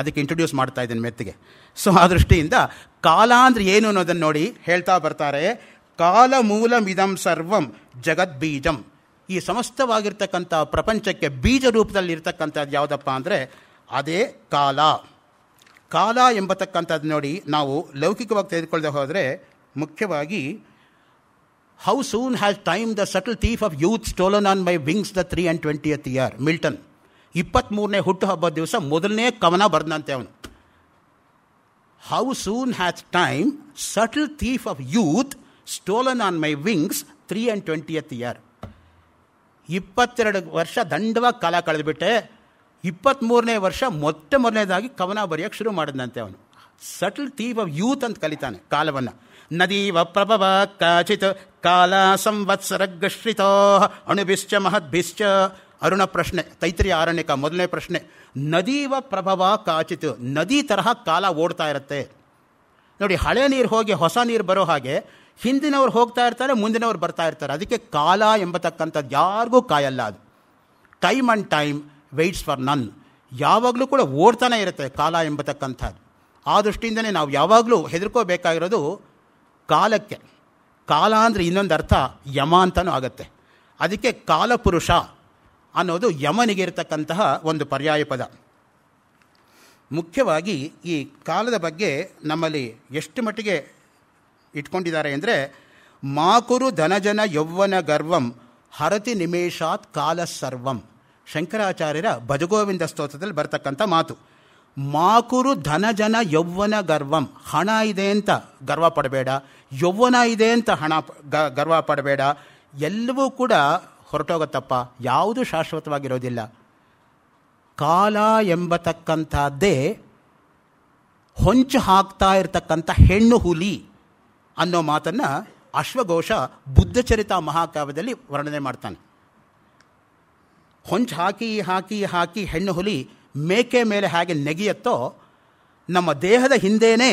S1: ಅದಕ್ಕೆ ಇಂಟ್ರೊಡ್ಯೂಸ್ ಮಾಡ್ತಾ ಇದ್ದೀನಿ ಮೆತ್ತಿಗೆ ಸೊ ಆ ದೃಷ್ಟಿಯಿಂದ ಕಾಲ ಅಂದರೆ ಏನು ಅನ್ನೋದನ್ನು ನೋಡಿ ಹೇಳ್ತಾ ಬರ್ತಾರೆ ಕಾಲ ಮೂಲಮಿದಂ ಸರ್ವಂ ಜಗದ್ಬೀಜಂ ಈ ಸಮಸ್ತವಾಗಿರ್ತಕ್ಕಂಥ ಪ್ರಪಂಚಕ್ಕೆ ಬೀಜ ರೂಪದಲ್ಲಿ ಇರತಕ್ಕಂಥದ್ದು ಯಾವುದಪ್ಪ ಅಂದರೆ ಅದೇ ಕಾಲ ಕಾಲ ಎಂಬತಕ್ಕಂಥದ್ದು ನೋಡಿ ನಾವು ಲೌಕಿಕವಾಗಿ ತೆಗೆದುಕೊಳ್ಳದೆ ಹೋದರೆ ಮುಖ್ಯವಾಗಿ how soon has time the subtle thief of youth stolen on my wings the three and twentieth year Milton ಇಪ್ಪತ್ತ್ಮೂರನೇ ಹುಟ್ಟುಹಬ್ಬದ ದಿವಸ ಮೊದಲನೇ ಕವನ ಬರೆದಂತೆ ಅವನು how soon has time subtle thief of youth stolen on my wings three and twentieth year ಇಪ್ಪತ್ತೆರಡು ವರ್ಷ ದಂಡವಾಗಿ ಕಾಲ ಕಳೆದುಬಿಟ್ಟೆ ಇಪ್ಪತ್ತ್ಮೂರನೇ ವರ್ಷ ಮೊಟ್ಟ ಮೊದಲನೇದಾಗಿ ಕವನ ಬರೆಯೋಕ್ಕೆ ಶುರು ಮಾಡಿದಂತೆ ಅವನು ಸಟಲ್ ಥೀಮ್ ಆಫ್ ಯೂತ್ ಅಂತ ಕಲಿತಾನೆ ಕಾಲವನ್ನು ನದೀವ ಪ್ರಭವ ಕಾಚಿತ್ ಕಾಲ ಗಶ್ರಿತೋ ಅಣುಭಿಶ್ಚ ಮಹದ್ಭಿಶ್ಚ ಅರುಣ ಪ್ರಶ್ನೆ ತೈತ್ರಿಯ ಆರಣ್ಯಕ ಮೊದಲನೇ ಪ್ರಶ್ನೆ ನದೀವ ಪ್ರಭವ ಕಾಚಿತ್ ನದಿ ತರಹ ಕಾಲ ಓಡ್ತಾ ಇರುತ್ತೆ ನೋಡಿ ಹಳೆ ನೀರು ಹೋಗಿ ಹೊಸ ನೀರು ಬರೋ ಹಾಗೆ ಹಿಂದಿನವ್ರು ಹೋಗ್ತಾ ಇರ್ತಾರೆ ಮುಂದಿನವ್ರು ಬರ್ತಾ ಇರ್ತಾರೆ ಅದಕ್ಕೆ ಕಾಲ ಎಂಬತಕ್ಕಂಥದ್ದು ಯಾರಿಗೂ ಕಾಯಲ್ಲ ಅದು time and time waits for none ಯಾವಾಗಲೂ ಕೂಡ ಓಡ್ತಾನೆ ಇರುತ್ತೆ ಕಾಲ ಎಂಬತಕ್ಕಂಥದ್ದು ಆ ದೃಷ್ಟಿಯಿಂದಲೇ ನಾವು ಯಾವಾಗಲೂ ಹೆದರ್ಕೋಬೇಕಾಗಿರೋದು ಕಾಲಕ್ಕೆ ಕಾಲ ಅಂದರೆ ಇನ್ನೊಂದು ಅರ್ಥ ಯಮ ಅಂತಲೂ ಆಗುತ್ತೆ ಅದಕ್ಕೆ ಕಾಲಪುರುಷ ಅನ್ನೋದು ಯಮನಿಗೆ ಇರತಕ್ಕಂತಹ ಒಂದು ಪರ್ಯಾಯ ಪದ ಮುಖ್ಯವಾಗಿ ಈ ಕಾಲದ ಬಗ್ಗೆ ನಮ್ಮಲ್ಲಿ ಎಷ್ಟು ಮಟ್ಟಿಗೆ ಇಟ್ಕೊಂಡಿದ್ದಾರೆ ಅಂದರೆ ಮಾಕುರು ಧನಜನ ಯೌವ್ವನ ಗರ್ವಂ ಹರತಿ ನಿಮೇಶಾತ್ ಕಾಲ ಸರ್ವಂ ಶಂಕರಾಚಾರ್ಯರ ಭಜಗೋವಿಂದ ಸ್ತೋತ್ರದಲ್ಲಿ ಬರತಕ್ಕಂಥ ಮಾತು ಮಾಕುರು ಧನಜನ ಯೌವ್ವನ ಗರ್ವಂ ಹಣ ಇದೆ ಅಂತ ಗರ್ವ ಪಡಬೇಡ ಯೌವ್ವನ ಇದೆ ಅಂತ ಹಣ ಗರ್ವ ಪಡಬೇಡ ಎಲ್ಲವೂ ಕೂಡ ಹೊರಟೋಗತ್ತಪ್ಪ ಯಾವುದೂ ಶಾಶ್ವತವಾಗಿರೋದಿಲ್ಲ ಕಾಲ ಎಂಬತಕ್ಕಂಥದ್ದೇ ಹೊಂಚು ಹಾಕ್ತಾ ಇರತಕ್ಕಂಥ ಹೆಣ್ಣು ಹುಲಿ ಅನ್ನೋ ಮಾತನ್ನು ಅಶ್ವಘೋಷ ಬುದ್ಧಚರಿತ ಮಹಾಕಾವ್ಯದಲ್ಲಿ ವರ್ಣನೆ ಮಾಡ್ತಾನೆ ಹೊಂಚು ಹಾಕಿ ಹಾಕಿ ಹಾಕಿ ಹೆಣ್ಣು ಹುಲಿ ಮೇಕೆ ಮೇಲೆ ಹಾಗೆ ನೆಗೆಯತ್ತೋ ನಮ್ಮ ದೇಹದ ಹಿಂದೇನೆ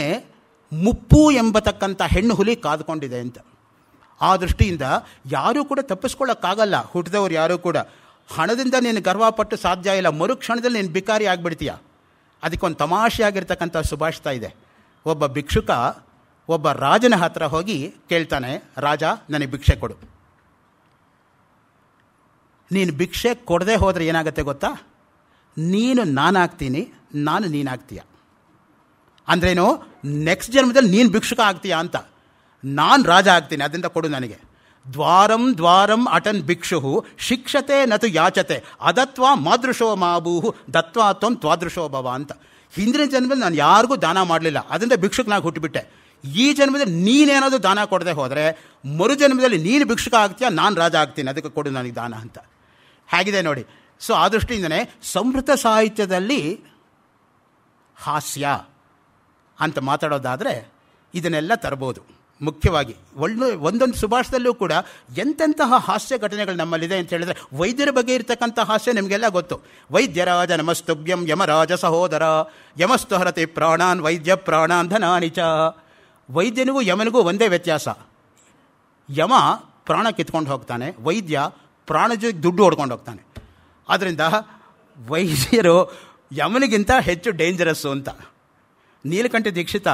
S1: ಮುಪ್ಪು ಎಂಬತಕ್ಕಂಥ ಹೆಣ್ಣು ಹುಲಿ ಕಾದುಕೊಂಡಿದೆ ಅಂತ ಆ ದೃಷ್ಟಿಯಿಂದ ಯಾರೂ ಕೂಡ ತಪ್ಪಿಸ್ಕೊಳ್ಳೋಕ್ಕಾಗಲ್ಲ ಹುಟ್ಟಿದವರು ಯಾರೂ ಕೂಡ ಹಣದಿಂದ ನೀನು ಗರ್ವಪಟ್ಟು ಸಾಧ್ಯ ಇಲ್ಲ ಮರುಕ್ಷಣದಲ್ಲಿ ನೀನು ಬಿಕಾರಿ ಆಗಿಬಿಡ್ತೀಯ ಅದಕ್ಕೊಂದು ತಮಾಷೆಯಾಗಿರ್ತಕ್ಕಂಥ ಸುಭಾಷಿತ ಇದೆ ಒಬ್ಬ ಭಿಕ್ಷುಕ ಒಬ್ಬ ರಾಜನ ಹತ್ರ ಹೋಗಿ ಕೇಳ್ತಾನೆ ರಾಜ ನನಗೆ ಭಿಕ್ಷೆ ಕೊಡು ನೀನು ಭಿಕ್ಷೆ ಕೊಡದೆ ಹೋದರೆ ಏನಾಗುತ್ತೆ ಗೊತ್ತಾ ನೀನು ನಾನಾಗ್ತೀನಿ ನಾನು ನೀನಾಗ್ತೀಯ ಅಂದ್ರೇನು ನೆಕ್ಸ್ಟ್ ಜನ್ಮದಲ್ಲಿ ನೀನು ಭಿಕ್ಷುಕ ಆಗ್ತೀಯ ಅಂತ ನಾನು ರಾಜ ಆಗ್ತೀನಿ ಅದರಿಂದ ಕೊಡು ನನಗೆ ದ್ವಾರಂ ದ್ವಾರಂ ಅಟನ್ ಭಿಕ್ಷು ಶಿಕ್ಷತೆ ನತು ಯಾಚತೆ ಅದತ್ವಾ ಮಾದೃಶೋ ಮಾಭೂಹು ದತ್ವಾ ತ್ವಾದೃಶೋ ಭವ ಅಂತ ಹಿಂದಿನ ಜನ್ಮದಲ್ಲಿ ನಾನು ಯಾರಿಗೂ ದಾನ ಮಾಡಲಿಲ್ಲ ಅದರಿಂದ ಭಿಕ್ಷುಕನಾಗಿ ಹುಟ್ಟುಬಿಟ್ಟೆ ಈ ಜನ್ಮದಲ್ಲಿ ನೀನೇನಾದರೂ ದಾನ ಕೊಡದೆ ಹೋದರೆ ಮರು ಜನ್ಮದಲ್ಲಿ ನೀನು ಭಿಕ್ಷುಕ ಆಗ್ತೀಯ ನಾನು ರಾಜ ಆಗ್ತೀನಿ ಅದಕ್ಕೆ ಕೊಡು ನನಗೆ ದಾನ ಅಂತ ಹಾಗಿದೆ ನೋಡಿ ಸೊ ಆ ದೃಷ್ಟಿಯಿಂದನೇ ಸಂಸ್ಕೃತ ಸಾಹಿತ್ಯದಲ್ಲಿ ಹಾಸ್ಯ ಅಂತ ಮಾತಾಡೋದಾದರೆ ಇದನ್ನೆಲ್ಲ ತರ್ಬೋದು ಮುಖ್ಯವಾಗಿ ಒಳ್ಳೆ ಒಂದೊಂದು ಸುಭಾಷದಲ್ಲೂ ಕೂಡ ಎಂತೆಂತಹ ಹಾಸ್ಯ ಘಟನೆಗಳು ನಮ್ಮಲ್ಲಿದೆ ಅಂತ ಹೇಳಿದರೆ ವೈದ್ಯರ ಬಗ್ಗೆ ಇರತಕ್ಕಂಥ ಹಾಸ್ಯ ನಿಮಗೆಲ್ಲ ಗೊತ್ತು ವೈದ್ಯರಾಜ ನಮಸ್ತುಭ್ಯಂ ಯಮರಾಜ ಸಹೋದರ ಯಮಸ್ತು ಪ್ರಾಣಾನ್ ವೈದ್ಯ ಪ್ರಾಣಾನ್ ಧನಾನಿಚ ವೈದ್ಯನಿಗೂ ಯಮನಿಗೂ ಒಂದೇ ವ್ಯತ್ಯಾಸ ಯಮ ಪ್ರಾಣ ಕಿತ್ಕೊಂಡು ಹೋಗ್ತಾನೆ ವೈದ್ಯ ಪ್ರಾಣ ಜೊತೆ ದುಡ್ಡು ಹೊಡ್ಕೊಂಡು ಹೋಗ್ತಾನೆ ಆದ್ದರಿಂದ ವೈದ್ಯರು ಯಮನಿಗಿಂತ ಹೆಚ್ಚು ಡೇಂಜರಸ್ಸು ಅಂತ ನೀಲಕಂಠ ದೀಕ್ಷಿತ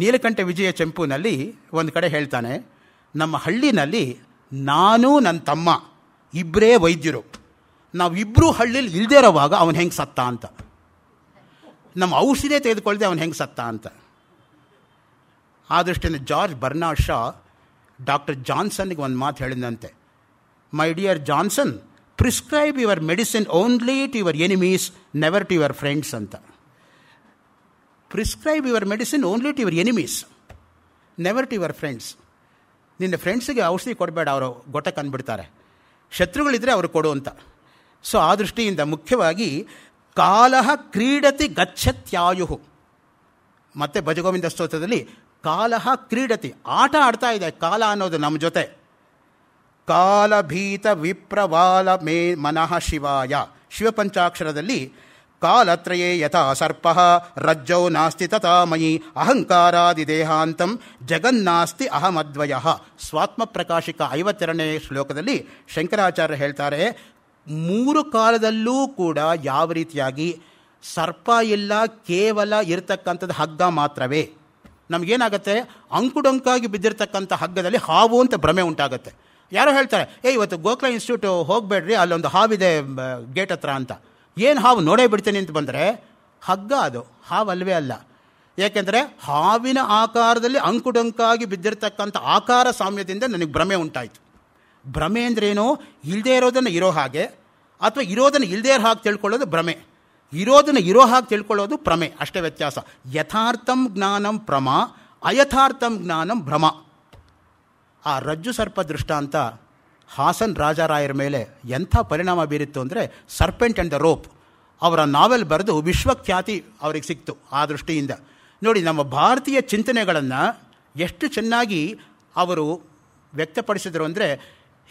S1: ನೀಲಕಂಠ ವಿಜಯ ಚೆಂಪುನಲ್ಲಿ ಒಂದು ಕಡೆ ಹೇಳ್ತಾನೆ ನಮ್ಮ ಹಳ್ಳಿನಲ್ಲಿ ನಾನು ನನ್ನ ತಮ್ಮ ಇಬ್ಬರೇ ವೈದ್ಯರು ಇಬ್ಬರೂ ಹಳ್ಳಿಲಿ ಇಲ್ಲದೇ ಇರೋವಾಗ ಅವನು ಹೆಂಗೆ ಸತ್ತ ಅಂತ ನಮ್ಮ ಔಷಧಿ ತೆಗೆದುಕೊಳ್ಳದೆ ಅವನು ಹೆಂಗೆ ಸತ್ತ ಅಂತ ಆ ದೃಷ್ಟಿಯಿಂದ ಜಾರ್ಜ್ ಬರ್ನಾ ಶಾ ಡಾಕ್ಟರ್ ಜಾನ್ಸನ್ಗೆ ಒಂದು ಮಾತು ಹೇಳಿದಂತೆ my dear Johnson prescribe your medicine only to your enemies never to your friends ಅಂತ prescribe your medicine only to your enemies never to your friends ನಿನ್ನ ಫ್ರೆಂಡ್ಸಿಗೆ ಔಷಧಿ ಕೊಡಬೇಡ ಅವರು ಗೊಟ್ಟಕ್ಕೆ ಅಂದ್ಬಿಡ್ತಾರೆ ಶತ್ರುಗಳಿದ್ದರೆ ಅವರು ಕೊಡು ಅಂತ ಸೊ ಆ ದೃಷ್ಟಿಯಿಂದ ಮುಖ್ಯವಾಗಿ ಕಾಲ ಕ್ರೀಡತಿ ಗಚ್ಚತ್ಯಾಯು ಮತ್ತು ಭಜಗೋವಿಂದ ಸ್ತೋತ್ರದಲ್ಲಿ ಕಾಲಹ ಕ್ರೀಡತಿ ಆಟ ಆಡ್ತಾ ಇದೆ ಕಾಲ ಅನ್ನೋದು ನಮ್ಮ ಜೊತೆ ಕಾಲಭೀತ ವಿಪ್ರವಾಲ ಮೇ ಮನಃ ಶಿವಾಯ ಶಿವಪಂಚಾಕ್ಷರದಲ್ಲಿ ಕಾಲತ್ರಯೇ ಯಥಾ ಸರ್ಪ ರಜ್ಜೌ ನಾಸ್ತಿ ತಥಾ ಮಯಿ ಅಹಂಕಾರಾದಿ ದೇಹಾಂತಂ ಜಗನ್ನಾಸ್ತಿ ಅಹಮದ್ವಯ ಸ್ವಾತ್ಮ ಪ್ರಕಾಶಿಕ ಐವತ್ತೆರಡನೇ ಶ್ಲೋಕದಲ್ಲಿ ಶಂಕರಾಚಾರ್ಯ ಹೇಳ್ತಾರೆ ಮೂರು ಕಾಲದಲ್ಲೂ ಕೂಡ ಯಾವ ರೀತಿಯಾಗಿ ಸರ್ಪ ಇಲ್ಲ ಕೇವಲ ಇರತಕ್ಕಂಥದ್ದು ಹಗ್ಗ ಮಾತ್ರವೇ ನಮಗೇನಾಗುತ್ತೆ ಅಂಕುಡೊಂಕಾಗಿ ಬಿದ್ದಿರ್ತಕ್ಕಂಥ ಹಗ್ಗದಲ್ಲಿ ಹಾವು ಅಂತ ಭ್ರಮೆ ಉಂಟಾಗುತ್ತೆ ಯಾರೋ ಹೇಳ್ತಾರೆ ಏ ಇವತ್ತು ಗೋಕ್ಲಾ ಇನ್ಸ್ಟಿಟ್ಯೂಟ್ ಹೋಗಬೇಡ್ರಿ ಅಲ್ಲೊಂದು ಹಾವಿದೆ ಗೇಟ್ ಹತ್ರ ಅಂತ ಏನು ಹಾವು ನೋಡೇ ಬಿಡ್ತೀನಿ ಅಂತ ಬಂದರೆ ಹಗ್ಗ ಅದು ಹಾವಲ್ವೇ ಅಲ್ಲ ಏಕೆಂದರೆ ಹಾವಿನ ಆಕಾರದಲ್ಲಿ ಅಂಕುಡೊಂಕಾಗಿ ಬಿದ್ದಿರ್ತಕ್ಕಂಥ ಆಕಾರ ಸಾಮ್ಯದಿಂದ ನನಗೆ ಭ್ರಮೆ ಉಂಟಾಯಿತು ಭ್ರಮೆ ಅಂದ್ರೇನು ಇಲ್ಲದೇ ಇರೋದನ್ನು ಇರೋ ಹಾಗೆ ಅಥವಾ ಇರೋದನ್ನು ಇಲ್ಲದೇ ಇರೋ ಹಾಗೆ ತಿಳ್ಕೊಳ್ಳೋದು ಭ್ರಮೆ ಇರೋದನ್ನು ಇರೋ ಹಾಗೆ ತಿಳ್ಕೊಳ್ಳೋದು ಪ್ರಮೆ ಅಷ್ಟೇ ವ್ಯತ್ಯಾಸ ಯಥಾರ್ಥಂ ಜ್ಞಾನಂ ಪ್ರಮ ಅಯಥಾರ್ಥಂ ಜ್ಞಾನಂ ಭ್ರಮ ಆ ರಜ್ಜು ಸರ್ಪ ದೃಷ್ಟಾಂತ ಹಾಸನ್ ರಾಜಾರಾಯರ ಮೇಲೆ ಎಂಥ ಪರಿಣಾಮ ಬೀರಿತ್ತು ಅಂದರೆ ಸರ್ಪೆಂಟ್ ಆ್ಯಂಡ್ ದ ರೋಪ್ ಅವರ ನಾವೆಲ್ ಬರೆದು ವಿಶ್ವಖ್ಯಾತಿ ಅವ್ರಿಗೆ ಸಿಕ್ತು ಆ ದೃಷ್ಟಿಯಿಂದ ನೋಡಿ ನಮ್ಮ ಭಾರತೀಯ ಚಿಂತನೆಗಳನ್ನು ಎಷ್ಟು ಚೆನ್ನಾಗಿ ಅವರು ವ್ಯಕ್ತಪಡಿಸಿದರು ಅಂದರೆ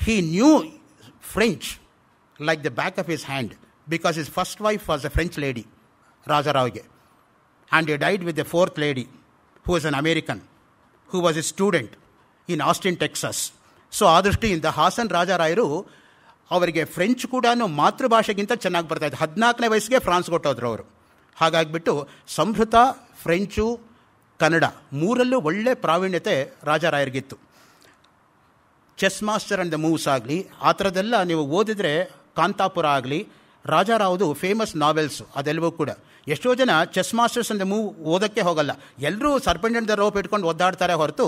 S1: he knew French like the back of his hand because his first wife was a French lady ರಾಜಾರಾವ್ಗೆ and you died with a fourth lady who is an American who was a student in Austin Texas so ಆ ದೃಷ್ಟಿಯಿಂದ ಹಾಸನ್ ರಾಜಾರಾಯರು ಅವರಿಗೆ French ಕೂಡ ಮಾತೃಭಾಷೆಗಿಂತ ಚೆನ್ನಾಗಿ ಬರ್ತಾಯಿತ್ತು ಹದಿನಾಲ್ಕನೇ ವಯಸ್ಸಿಗೆ France ಕೊಟ್ಟೋದ್ರು ಅವರು ಹಾಗಾಗಿಬಿಟ್ಟು ಸಂಸ್ಕೃತ ಫ್ರೆಂಚು ಕನ್ನಡ ಮೂರಲ್ಲೂ ಒಳ್ಳೆ ಪ್ರಾವೀಣ್ಯತೆ ರಾಜಾರಾಯರಿಗಿತ್ತು chess master and the moves ಆಗಲಿ ಆ ಥರದ್ದೆಲ್ಲ ನೀವು ಓದಿದರೆ ಕಾಂತಾಪುರ ಆಗಲಿ ರಾಜಾರಾವ್ದು ಫೇಮಸ್ ನಾವೆಲ್ಸು ಅದೆಲ್ಲವೂ ಕೂಡ ಎಷ್ಟೋ ಜನ ಚೆಸ್ ಮಾಸ್ಟರ್ಸ್ ಅಂದರೆ ಮೂವ್ ಓದೋಕ್ಕೆ ಹೋಗಲ್ಲ ಎಲ್ಲರೂ ಸರ್ಪಂಡೆಂಟ್ ದ ರೋಪ್ ಇಟ್ಕೊಂಡು ಒದ್ದಾಡ್ತಾರೆ ಹೊರತು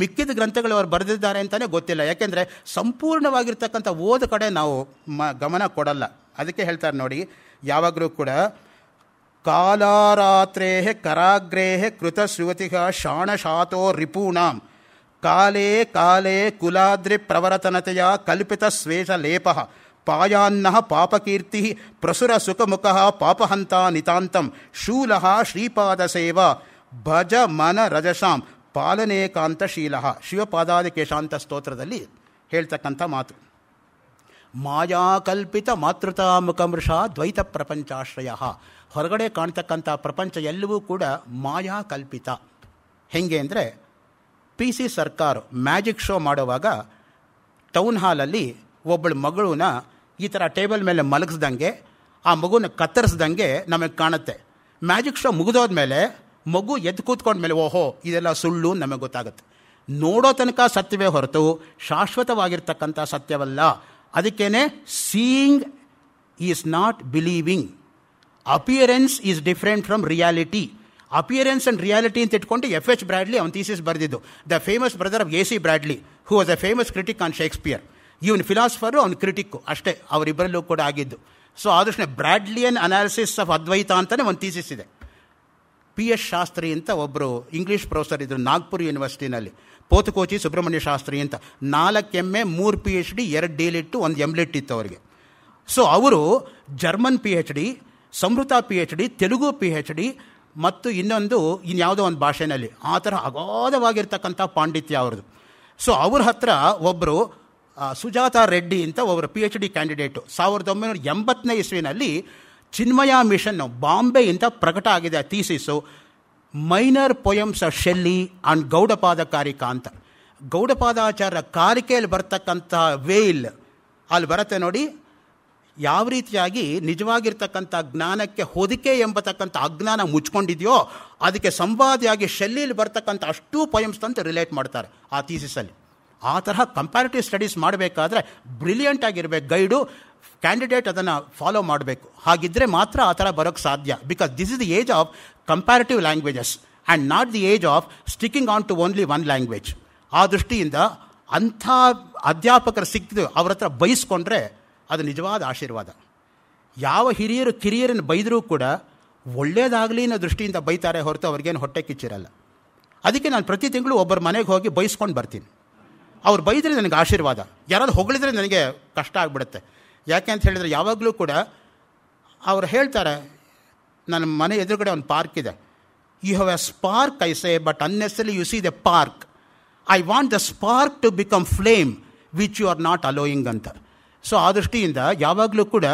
S1: ಮಿಕ್ಕಿದ ಗ್ರಂಥಗಳು ಅವ್ರು ಬರೆದಿದ್ದಾರೆ ಅಂತಲೇ ಗೊತ್ತಿಲ್ಲ ಯಾಕೆಂದರೆ ಸಂಪೂರ್ಣವಾಗಿರ್ತಕ್ಕಂಥ ಓದ ಕಡೆ ನಾವು ಮ ಗಮನ ಕೊಡಲ್ಲ ಅದಕ್ಕೆ ಹೇಳ್ತಾರೆ ನೋಡಿ ಯಾವಾಗಲೂ ಕೂಡ ಕಾಲಾರಾತ್ರೇ ಕರಾಗ್ರೇಹೆ ಕೃತ ಶ್ರುವತಿಹ ಶಾಣಶಾತೋ ರಿಪೂಣಾಂ ಕಾಲೇ ಕಾಲೇ ಕುಲಾದ್ರಿ ಪ್ರವರತನತೆಯ ಕಲ್ಪಿತ ಸ್ವೇಷ ಲೇಪ ಪಾಯಾನ್ನ ಪಾಪಕೀರ್ತಿ ಪ್ರಸುರ ಸುಖಮುಖ ಪಾಪಹಂತ ನಿತಾಂತಂ ಶೂಲ ಶ್ರೀಪಾದ ಸೇವ ಭಜ ಮನ ರಜಶಾಂ ಪಾಲನೇಕಾಂತಶೀಲ ಶಿವಪಾದಾದಿಕೇಶಾಂತ ಸ್ತೋತ್ರದಲ್ಲಿ ಹೇಳ್ತಕ್ಕಂಥ ಮಾತು ಮಾಯಾಕಲ್ಪಿತ ಮಾತೃತಾ ಮುಖಮೃಷ ದ್ವೈತ ಪ್ರಪಂಚಾಶ್ರಯ ಹೊರಗಡೆ ಕಾಣ್ತಕ್ಕಂಥ ಪ್ರಪಂಚ ಎಲ್ಲವೂ ಕೂಡ ಮಾಯಾಕಲ್ಪಿತ ಹೆಂಗೆ ಅಂದರೆ P C Sorcar magic show ಮಾಡುವಾಗ ಟೌನ್ ಹಾಲಲ್ಲಿ ಒಬ್ಬಳು ಮಗಳನ್ನ ಈ ಥರ ಟೇಬಲ್ ಮೇಲೆ ಮಲಗಿಸ್ದಂಗೆ ಆ ಮಗುನ ಕತ್ತರಿಸ್ದಂಗೆ ನಮಗೆ ಕಾಣುತ್ತೆ ಮ್ಯಾಜಿಕ್ ಶೋ ಮುಗಿದೋದ್ಮೇಲೆ ಮಗು ಎದ್ದು ಕೂತ್ಕೊಂಡ ಮೇಲೆ ಓಹೋ ಇದೆಲ್ಲ ಸುಳ್ಳು ನಮಗೆ ಗೊತ್ತಾಗುತ್ತೆ ನೋಡೋ ತನಕ ಸತ್ಯವೇ ಹೊರತು ಶಾಶ್ವತವಾಗಿರ್ತಕ್ಕಂಥ ಸತ್ಯವಲ್ಲ ಅದಕ್ಕೇನೆ seeing is not believing appearance is different from reality appearance and reality ಅಂತ ಇಟ್ಕೊಂಡು ಎಫ್ ಎಚ್ ಬ್ರ್ಯಾಡ್ಲಿ ಅವನು ಥೀಸಿಸ್ ಬರೆದಿದ್ದು the famous brother of A C Bradley who was a famous critic on Shakespeare ಇವನು ಫಿಲಾಸಫರು ಅವನು critic ಅಷ್ಟೇ ಅವರಿಬ್ಬರಲ್ಲೂ ಕೂಡ ಆಗಿದ್ದು so ಆದಷ್ಟು ಬ್ರಾಡ್ಲಿಯನ್ ಅನಾಲಿಸಿಸ್ ಆಫ್ ಅದ್ವೈತ ಅಂತಲೇ ಒಂದು ಥೀಸಿಸ್ ಇದೆ ಪಿ ಎಸ್ ಶಾಸ್ತ್ರಿ ಅಂತ ಒಬ್ಬರು ಇಂಗ್ಲೀಷ್ ಪ್ರೊಫೆಸರ್ ಇದ್ದರು ನಾಗ್ಪುರ್ ಯೂನಿವರ್ಸಿಟಿನಲ್ಲಿ ಪೋತುಕೋಚಿ ಸುಬ್ರಹ್ಮಣ್ಯ ಶಾಸ್ತ್ರಿ ಅಂತ ನಾಲ್ಕು ಎಮ್ ಎ ಮೂರು ಪಿ ಎಚ್ ಡಿ ಎರಡು ಲಿಟ್ಟು ಒಂದು ಎಮ್ಲೆಟ್ ಇತ್ತು ಅವರಿಗೆ ಸೊ ಅವರು ಜರ್ಮನ್ ಪಿ ಎಚ್ ಡಿ ಸಮೃತ P H D Telugu P H D ಮತ್ತು ಇನ್ನೊಂದು ಇನ್ಯಾವುದೋ ಒಂದು ಭಾಷೆನಲ್ಲಿ ಆ ಥರ ಅಗಾಧವಾಗಿರ್ತಕ್ಕಂಥ ಪಾಂಡಿತ್ಯ ಅವ್ರದ್ದು ಸೊ ಅವ್ರ ಹತ್ರ ಒಬ್ಬರು ಸುಜಾತ ರೆಡ್ಡಿ ಅಂತ ಒಬ್ಬರು ಪಿ ಎಚ್ ಡಿ ಕ್ಯಾಂಡಿಡೇಟು ಸಾವಿರದ ಒಂಬೈನೂರ ಎಂಬತ್ತನೇ ಇಸ್ವಿನಲ್ಲಿ ಚಿನ್ಮಯ ಮಿಷನ್ ಬಾಂಬೆ ಅಂತ ಪ್ರಕಟ ಆಗಿದೆ thesis minor poems Shelley and Gaudapada Karika ಅಂತ ಗೌಡಪಾದಾಚಾರ್ಯ ಕಾರಿಕೆಯಲ್ಲಿ ಬರ್ತಕ್ಕಂಥ ವೇಲ್ ಅಲ್ಲಿ ಬರುತ್ತೆ ನೋಡಿ ಯಾವ ರೀತಿಯಾಗಿ ನಿಜವಾಗಿರ್ತಕ್ಕಂಥ ಜ್ಞಾನಕ್ಕೆ ಹೊದಿಕೆ ಎಂಬತಕ್ಕಂಥ ಅಜ್ಞಾನ ಮುಚ್ಕೊಂಡಿದೆಯೋ ಅದಕ್ಕೆ ಸಂವಾದಿಯಾಗಿ ಶೆಲ್ಲಿಯಲ್ಲಿ ಬರ್ತಕ್ಕಂಥ ಅಷ್ಟೂ ಪೊಯಮ್ಸ್ ಅಂತ ರಿಲೇಟ್ ಮಾಡ್ತಾರೆ ಆ ಥೀಸಿಸಲ್ಲಿ ಆ ತರಹ ಕಂಪ್ಯಾರಿಟಿವ್ ಸ್ಟಡೀಸ್ ಮಾಡಬೇಕಾದ್ರೆ ಬ್ರಿಲಿಯಂಟ್ ಆಗಿರಬೇಕು ಗೈಡು ಕ್ಯಾಂಡಿಡೇಟ್ ಅದನ್ನು ಫಾಲೋ ಮಾಡಬೇಕು ಹಾಗಿದ್ದರೆ ಮಾತ್ರ ಆ ಥರ ಬರೋಕ್ಕೆ ಸಾಧ್ಯ because this is the age of comparative languages and not the age of sticking on to only one language ಆ ದೃಷ್ಟಿಯಿಂದ ಅಂಥ ಅಧ್ಯಾಪಕರು ಸಿಕ್ಕಿದ್ದು ಅವ್ರ ಹತ್ರ ಬಯಸ್ಕೊಂಡ್ರೆ ಅದು ನಿಜವಾದ ಆಶೀರ್ವಾದ ಯಾವ ಹಿರಿಯರು ಕಿರಿಯರನ್ನು ಬೈದರೂ ಕೂಡ ಒಳ್ಳೇದಾಗಲಿ ಅನ್ನೋ ದೃಷ್ಟಿಯಿಂದ ಬೈತಾರೆ ಹೊರತು ಅವ್ರಿಗೇನು ಹೊಟ್ಟೆ ಕಿಚ್ಚಿರಲ್ಲ ಅದಕ್ಕೆ ನಾನು ಪ್ರತಿ ತಿಂಗಳು ಒಬ್ಬರ ಮನೆಗೆ ಹೋಗಿ ಬೈಸ್ಕೊಂಡು ಬರ್ತೀನಿ ಅವ್ರು ಬೈದರೆ ನನಗೆ ಆಶೀರ್ವಾದ ಯಾರಾದರೂ ಹೊಗಳಿದ್ರೆ ನನಗೆ ಕಷ್ಟ ಆಗ್ಬಿಡುತ್ತೆ ಯಾಕೆ ಅಂತ ಹೇಳಿದರೆ ಯಾವಾಗಲೂ ಕೂಡ ಅವ್ರು ಹೇಳ್ತಾರೆ ನನ್ನ ಮನೆ ಎದುರುಗಡೆ ಒಂದು ಪಾರ್ಕ್ ಇದೆ you have a spark I say but honestly you see the park I want the spark to become flame which you are not allowing ಅಂತ ಸೊ ಆ ದೃಷ್ಟಿಯಿಂದ ಯಾವಾಗಲೂ ಕೂಡ